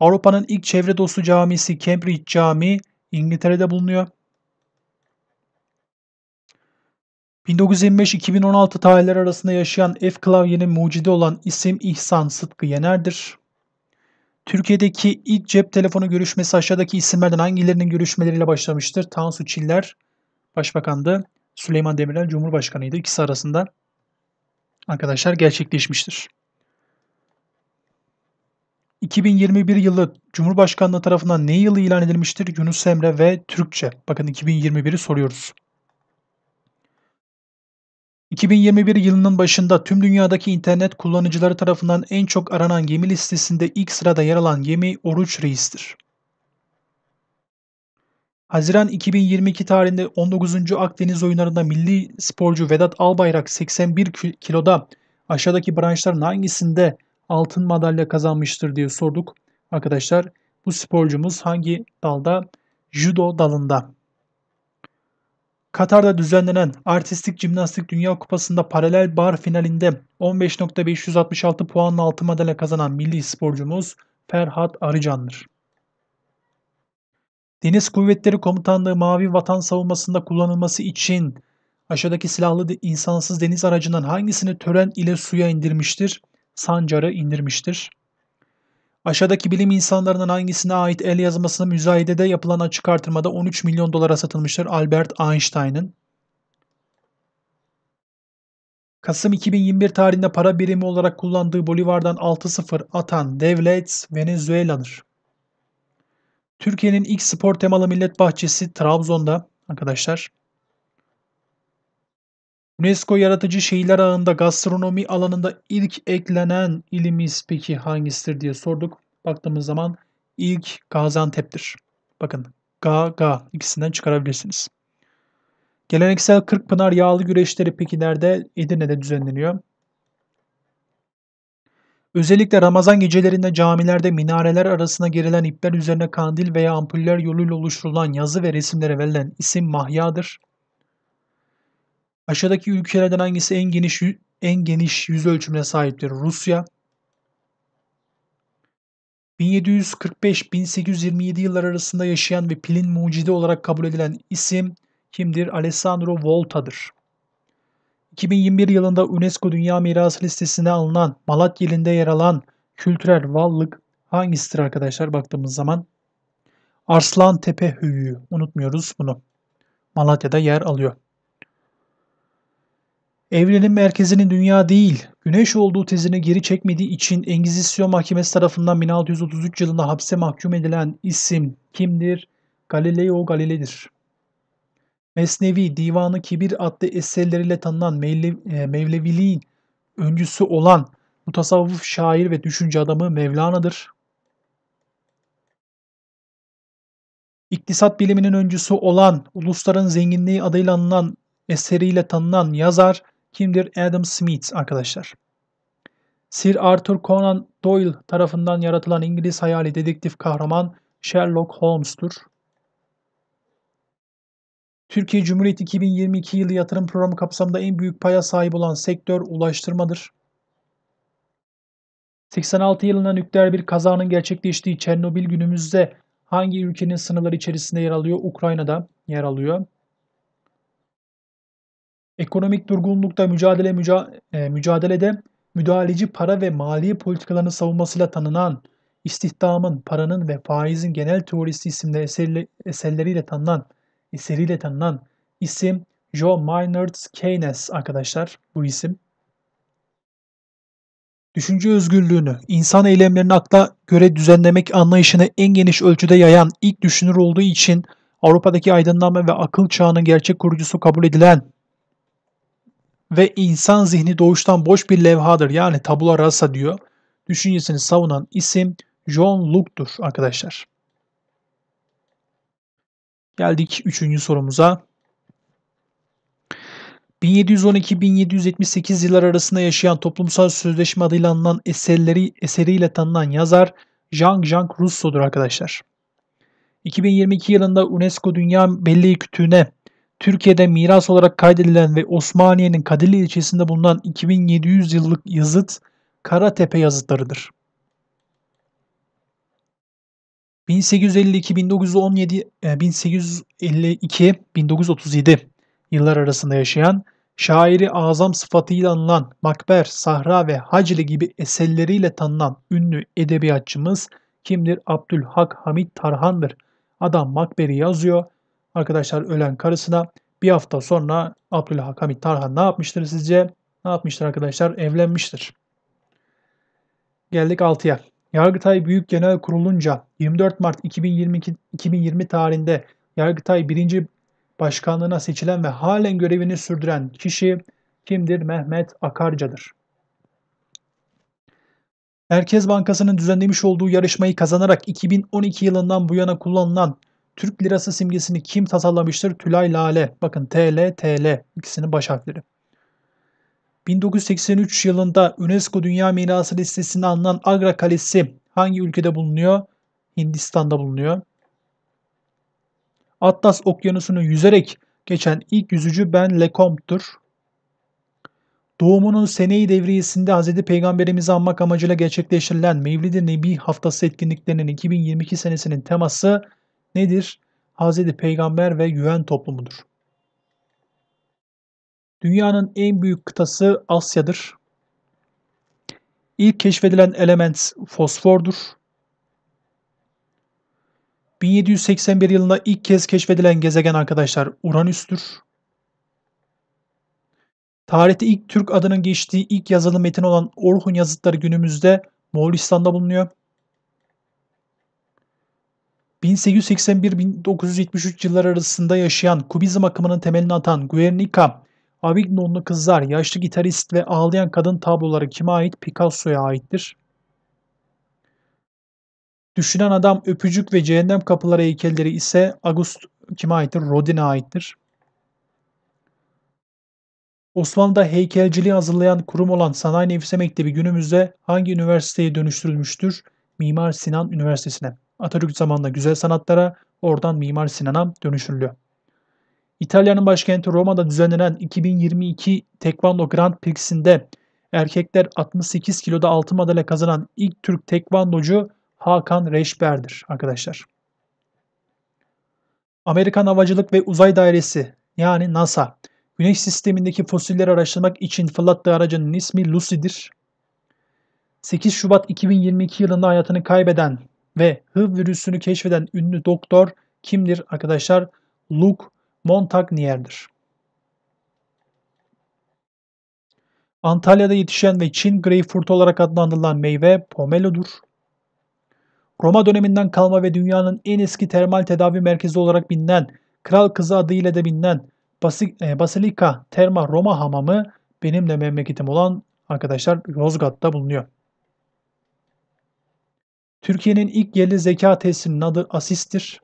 Avrupa'nın ilk çevre dostu camisi Cambridge Camii İngiltere'de bulunuyor. 1925-2016 tarihler arasında yaşayan F klavyenin mucidi olan isim İhsan Sıtkı Yener'dir. Türkiye'deki ilk cep telefonu görüşmesi aşağıdaki isimlerden hangilerinin görüşmeleriyle başlamıştır? Tansu Çiller başbakandı. Süleyman Demirel Cumhurbaşkanıydı. İkisi arasında arkadaşlar gerçekleşmiştir. 2021 yılı Cumhurbaşkanlığı tarafından ne yılı ilan edilmiştir? Yunus Emre ve Türkçe. Bakın 2021'i soruyoruz. 2021 yılının başında tüm dünyadaki internet kullanıcıları tarafından en çok aranan gemi listesinde ilk sırada yer alan gemi Oruç Reis'tir. Haziran 2022 tarihinde 19. Akdeniz oyunlarında milli sporcu Vedat Albayrak 81 kiloda aşağıdaki branşların hangisinde altın madalya kazanmıştır diye sorduk. Arkadaşlar bu sporcumuz hangi dalda? Judo dalında. Katar'da düzenlenen Artistik Cimnastik Dünya Kupası'nda paralel bar finalinde 15.566 puanla altın madalya kazanan milli sporcumuz Ferhat Arıcan'dır. Deniz Kuvvetleri Komutanlığı Mavi Vatan Savunması'nda kullanılması için aşağıdaki silahlı insansız deniz aracından hangisini tören ile suya indirmiştir? Sancar'ı indirmiştir. Aşağıdaki bilim insanlarının hangisine ait el yazmasını müzayedede yapılan açık artırmada 13 milyon dolara satılmıştır Albert Einstein'ın? Kasım 2021 tarihinde para birimi olarak kullandığı Bolivar'dan 6-0 atan devlet Venezuela'dır. Türkiye'nin ilk spor temalı millet bahçesi Trabzon'da arkadaşlar. UNESCO yaratıcı şehirler ağında gastronomi alanında ilk eklenen ilimiz peki hangisidir diye sorduk. Baktığımız zaman ilk Gaziantep'tir. Bakın ga ga ikisinden çıkarabilirsiniz. Geleneksel Kırkpınar yağlı güreşleri peki nerede? Edirne'de düzenleniyor. Özellikle Ramazan gecelerinde camilerde minareler arasına gerilen ipler üzerine kandil veya ampuller yoluyla oluşturulan yazı ve resimlere verilen isim mahyadır. Aşağıdaki ülkelerden hangisi en geniş en geniş yüz ölçümüne sahiptir? Rusya. 1745-1827 yıllar arasında yaşayan ve pilin mucidi olarak kabul edilen isim kimdir? Alessandro Volta'dır. 2021 yılında UNESCO Dünya Mirası listesine alınan Malatya yer alan kültürel varlık hangisidir arkadaşlar baktığımız zaman? Arslan Tepe Höyüğü. Unutmuyoruz bunu. Malatya'da yer alıyor. Evrenin merkezinin dünya değil, güneş olduğu tezini geri çekmediği için Engizisyon Mahkemesi tarafından 1633 yılında hapse mahkum edilen isim kimdir? Galileo Galilei'dir. Mesnevi, Divanı Kibir adlı eserleriyle tanınan Mevlev e, Mevleviliğin öncüsü olan mutasavvıf şair ve düşünce adamı Mevlana'dır. İktisat biliminin öncüsü olan Ulusların Zenginliği adıyla anılan eseriyle tanınan yazar kimdir? Adam Smith arkadaşlar. Sir Arthur Conan Doyle tarafından yaratılan İngiliz hayali dedektif kahraman Sherlock Holmes'tur. Türkiye Cumhuriyeti 2022 yılı yatırım programı kapsamında en büyük paya sahip olan sektör ulaştırmadır. 86 yılında nükleer bir kazanın gerçekleştiği Çernobil günümüzde hangi ülkenin sınırları içerisinde yer alıyor? Ukrayna'da yer alıyor. Ekonomik durgunlukta mücadele müca e, mücadelede müdahaleci para ve mali politikalarını savunmasıyla tanınan istihdamın, paranın ve faizin genel teorisi isimli eserli, eserleriyle tanınan eseriyle tanınan isim Joe Maynard Keynes arkadaşlar bu isim. Düşünce özgürlüğünü, insan eylemlerini akla göre düzenlemek anlayışını en geniş ölçüde yayan ilk düşünür olduğu için Avrupa'daki aydınlanma ve akıl çağının gerçek kurucusu kabul edilen ve insan zihni doğuştan boş bir levhadır yani tabula rasa diyor. Düşüncesini savunan isim John Locke'dur arkadaşlar. Geldik üçüncü sorumuza. 1712-1778 yıllar arasında yaşayan toplumsal sözleşme adıyla anılan eserleri, eseriyle tanınan yazar Jean-Jacques Rousseau'dur arkadaşlar. 2022 yılında UNESCO Dünya Belleği Kütüğü'ne Türkiye'de miras olarak kaydedilen ve Osmaniye'nin Kadirli ilçesinde bulunan 2700 yıllık yazıt Karatepe yazıtlarıdır. 1852-1937 e, yıllar arasında yaşayan, şairi azam sıfatıyla anılan Makber, Sahra ve Hacli gibi eserleriyle tanınan ünlü edebiyatçımız kimdir? Abdülhak Hamit Tarhan'dır. Adam Makber'i yazıyor, arkadaşlar ölen karısına bir hafta sonra Abdülhak Hamit Tarhan ne yapmıştır sizce? Ne yapmıştır arkadaşlar? Evlenmiştir. Geldik 6'ya. Yargıtay Büyük Genel Kurulu'nca 24 Mart 2022, 2020 tarihinde Yargıtay 1. Başkanlığına seçilen ve halen görevini sürdüren kişi kimdir? Mehmet Akarca'dır. Merkez Bankası'nın düzenlemiş olduğu yarışmayı kazanarak 2012 yılından bu yana kullanılan Türk lirası simgesini kim tasarlamıştır? Tülay Lale. Bakın TL, TL ikisinin baş harfleri. 1983 yılında UNESCO Dünya Mirası listesine alınan Agra Kalesi hangi ülkede bulunuyor? Hindistan'da bulunuyor. Atlas Okyanusu'nu yüzerek geçen ilk yüzücü Ben Lecomte'dur. Doğumunun seneyi devriyesinde Hz. Peygamberimizi anmak amacıyla gerçekleştirilen Mevlid-i Nebi haftası etkinliklerinin 2022 senesinin teması nedir? Hazreti Peygamber ve güven toplumudur. Dünyanın en büyük kıtası Asya'dır. İlk keşfedilen element fosfordur. 1781 yılında ilk kez keşfedilen gezegen arkadaşlar Uranüs'tür. Tarihte ilk Türk adının geçtiği ilk yazılı metin olan Orhun yazıtları günümüzde Moğolistan'da bulunuyor. 1881-1973 yıllar arasında yaşayan Kubizm akımının temelini atan Guernica, Avignonlu Kızlar, Yaşlı Gitarist ve Ağlayan Kadın tabloları kime ait? Picasso'ya aittir. Düşünen Adam, Öpücük ve Cehennem Kapıları heykelleri ise August kime aittir? Rodin'e aittir. Osmanlı'da heykelciliği hazırlayan kurum olan Sanayi Nefise Mektebi günümüzde hangi üniversiteye dönüştürülmüştür? Mimar Sinan Üniversitesi'ne. Atatürk zamanında güzel sanatlara, oradan Mimar Sinan'a dönüşülüyor. İtalya'nın başkenti Roma'da düzenlenen 2022 Tekvando Grand Prix'sinde erkekler 68 kiloda altın madalya kazanan ilk Türk tekvandocu Hakan Reşber'dir arkadaşlar. Amerikan Havacılık ve Uzay Dairesi yani NASA, Güneş sistemindeki fosilleri araştırmak için fırlattığı aracının ismi Lucy'dir. 8 Şubat 2022 yılında hayatını kaybeden ve HIV virüsünü keşfeden ünlü doktor kimdir arkadaşlar? Luke Montagnier'dir. Antalya'da yetişen ve Çin greyfurt olarak adlandırılan meyve pomelodur. Roma döneminden kalma ve dünyanın en eski termal tedavi merkezi olarak bilinen, Kral Kızı adıyla da bilinen e, Basilika Terma Roma Hamamı benim de memleketim olan arkadaşlar Yozgat'ta bulunuyor. Türkiye'nin ilk yerli zeka tesisinin adı ASİS'tir.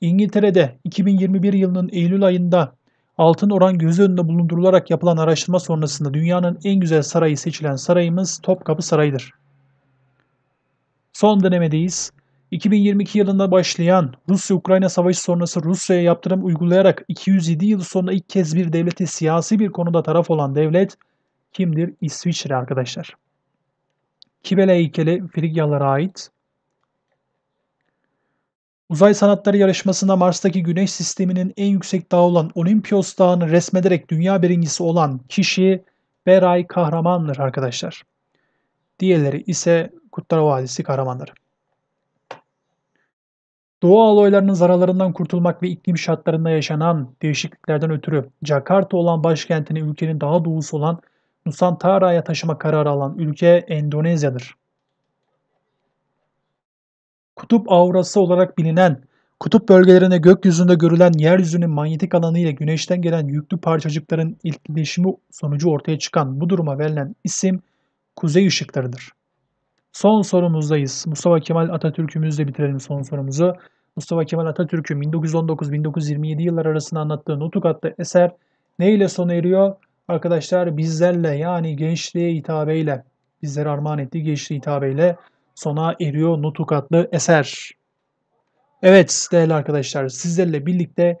İngiltere'de 2021 yılının Eylül ayında altın oran göz önünde bulundurularak yapılan araştırma sonrasında dünyanın en güzel sarayı seçilen sarayımız Topkapı Sarayı'dır. Son dönemedeyiz. 2022 yılında başlayan Rusya-Ukrayna savaşı sonrası Rusya'ya yaptırım uygulayarak 207 yıl sonra ilk kez bir devlete siyasi bir konuda taraf olan devlet kimdir? İsviçre arkadaşlar. Kibele heykeli Frigyalara ait. Uzay sanatları yarışmasında Mars'taki Güneş sisteminin en yüksek dağı olan Olimpiyos Dağı'nı resmederek dünya birincisi olan kişi Beray Kahraman'dır arkadaşlar. Diğerleri ise Kurtlar Vadisi kahramanları. Doğu alaylarının zararlarından kurtulmak ve iklim şartlarında yaşanan değişikliklerden ötürü Jakarta olan başkentini ülkenin daha doğusu olan Nusantara'ya taşıma kararı alan ülke Endonezya'dır. Kutup aurası olarak bilinen Kutup bölgelerinde gökyüzünde görülen yeryüzünün manyetik alanı ile güneşten gelen yüklü parçacıkların etkileşimi sonucu ortaya çıkan bu duruma verilen isim kuzey ışıklarıdır. Son sorumuzdayız. Mustafa Kemal Atatürk'ümüzle bitirelim son sorumuzu. Mustafa Kemal Atatürk'ün 1919-1927 yıllar arasında anlattığı Nutuk adlı eser ne ile sona eriyor? Arkadaşlar bizlerle yani gençliğe hitabeyle bizlere armağan ettiği gençliğe hitabeyle sona eriyor Nutuk adlı eser. Evet değerli arkadaşlar sizlerle birlikte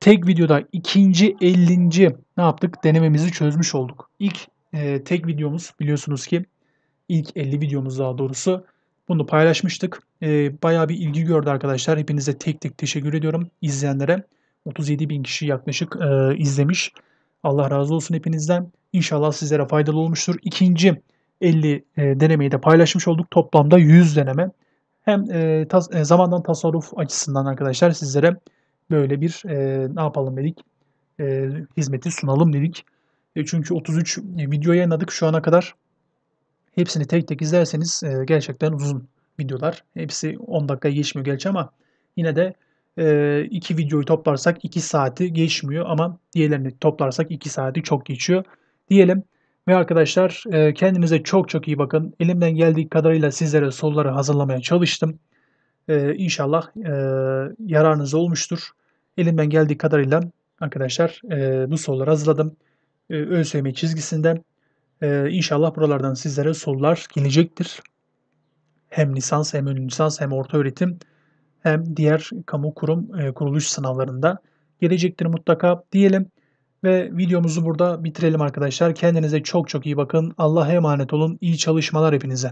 tek videoda ikinci 50. ne yaptık? Denememizi çözmüş olduk. İlk e, tek videomuz biliyorsunuz ki ilk 50 videomuz daha doğrusu bunu paylaşmıştık. E, bayağı bir ilgi gördü arkadaşlar. Hepinize tek tek teşekkür ediyorum izleyenlere. 37 bin kişi yaklaşık e, izlemiş. Allah razı olsun hepinizden. İnşallah sizlere faydalı olmuştur. İkinci 50 e, denemeyi de paylaşmış olduk. Toplamda 100 deneme. Hem e, tas, e, zamandan tasarruf açısından arkadaşlar sizlere böyle bir e, ne yapalım dedik e, hizmeti sunalım dedik. E, çünkü 33 e, video yayınladık şu ana kadar. Hepsini tek tek izlerseniz e, gerçekten uzun videolar. Hepsi 10 dakika geçmiyor gerçi ama yine de e, iki videoyu toplarsak 2 saati geçmiyor ama diğerlerini toplarsak 2 saati çok geçiyor diyelim. Ve arkadaşlar e, kendinize çok çok iyi bakın. Elimden geldiği kadarıyla sizlere soruları hazırlamaya çalıştım. Ee, inşallah e, yararınız olmuştur. Elimden geldiği kadarıyla arkadaşlar e, bu soruları hazırladım. E, ÖSYM çizgisinde. E, buralardan sizlere sorular gelecektir. Hem lisans hem ön lisans hem orta öğretim hem diğer kamu kurum e, kuruluş sınavlarında gelecektir mutlaka diyelim. Ve videomuzu burada bitirelim arkadaşlar. Kendinize çok çok iyi bakın. Allah'a emanet olun. İyi çalışmalar hepinize.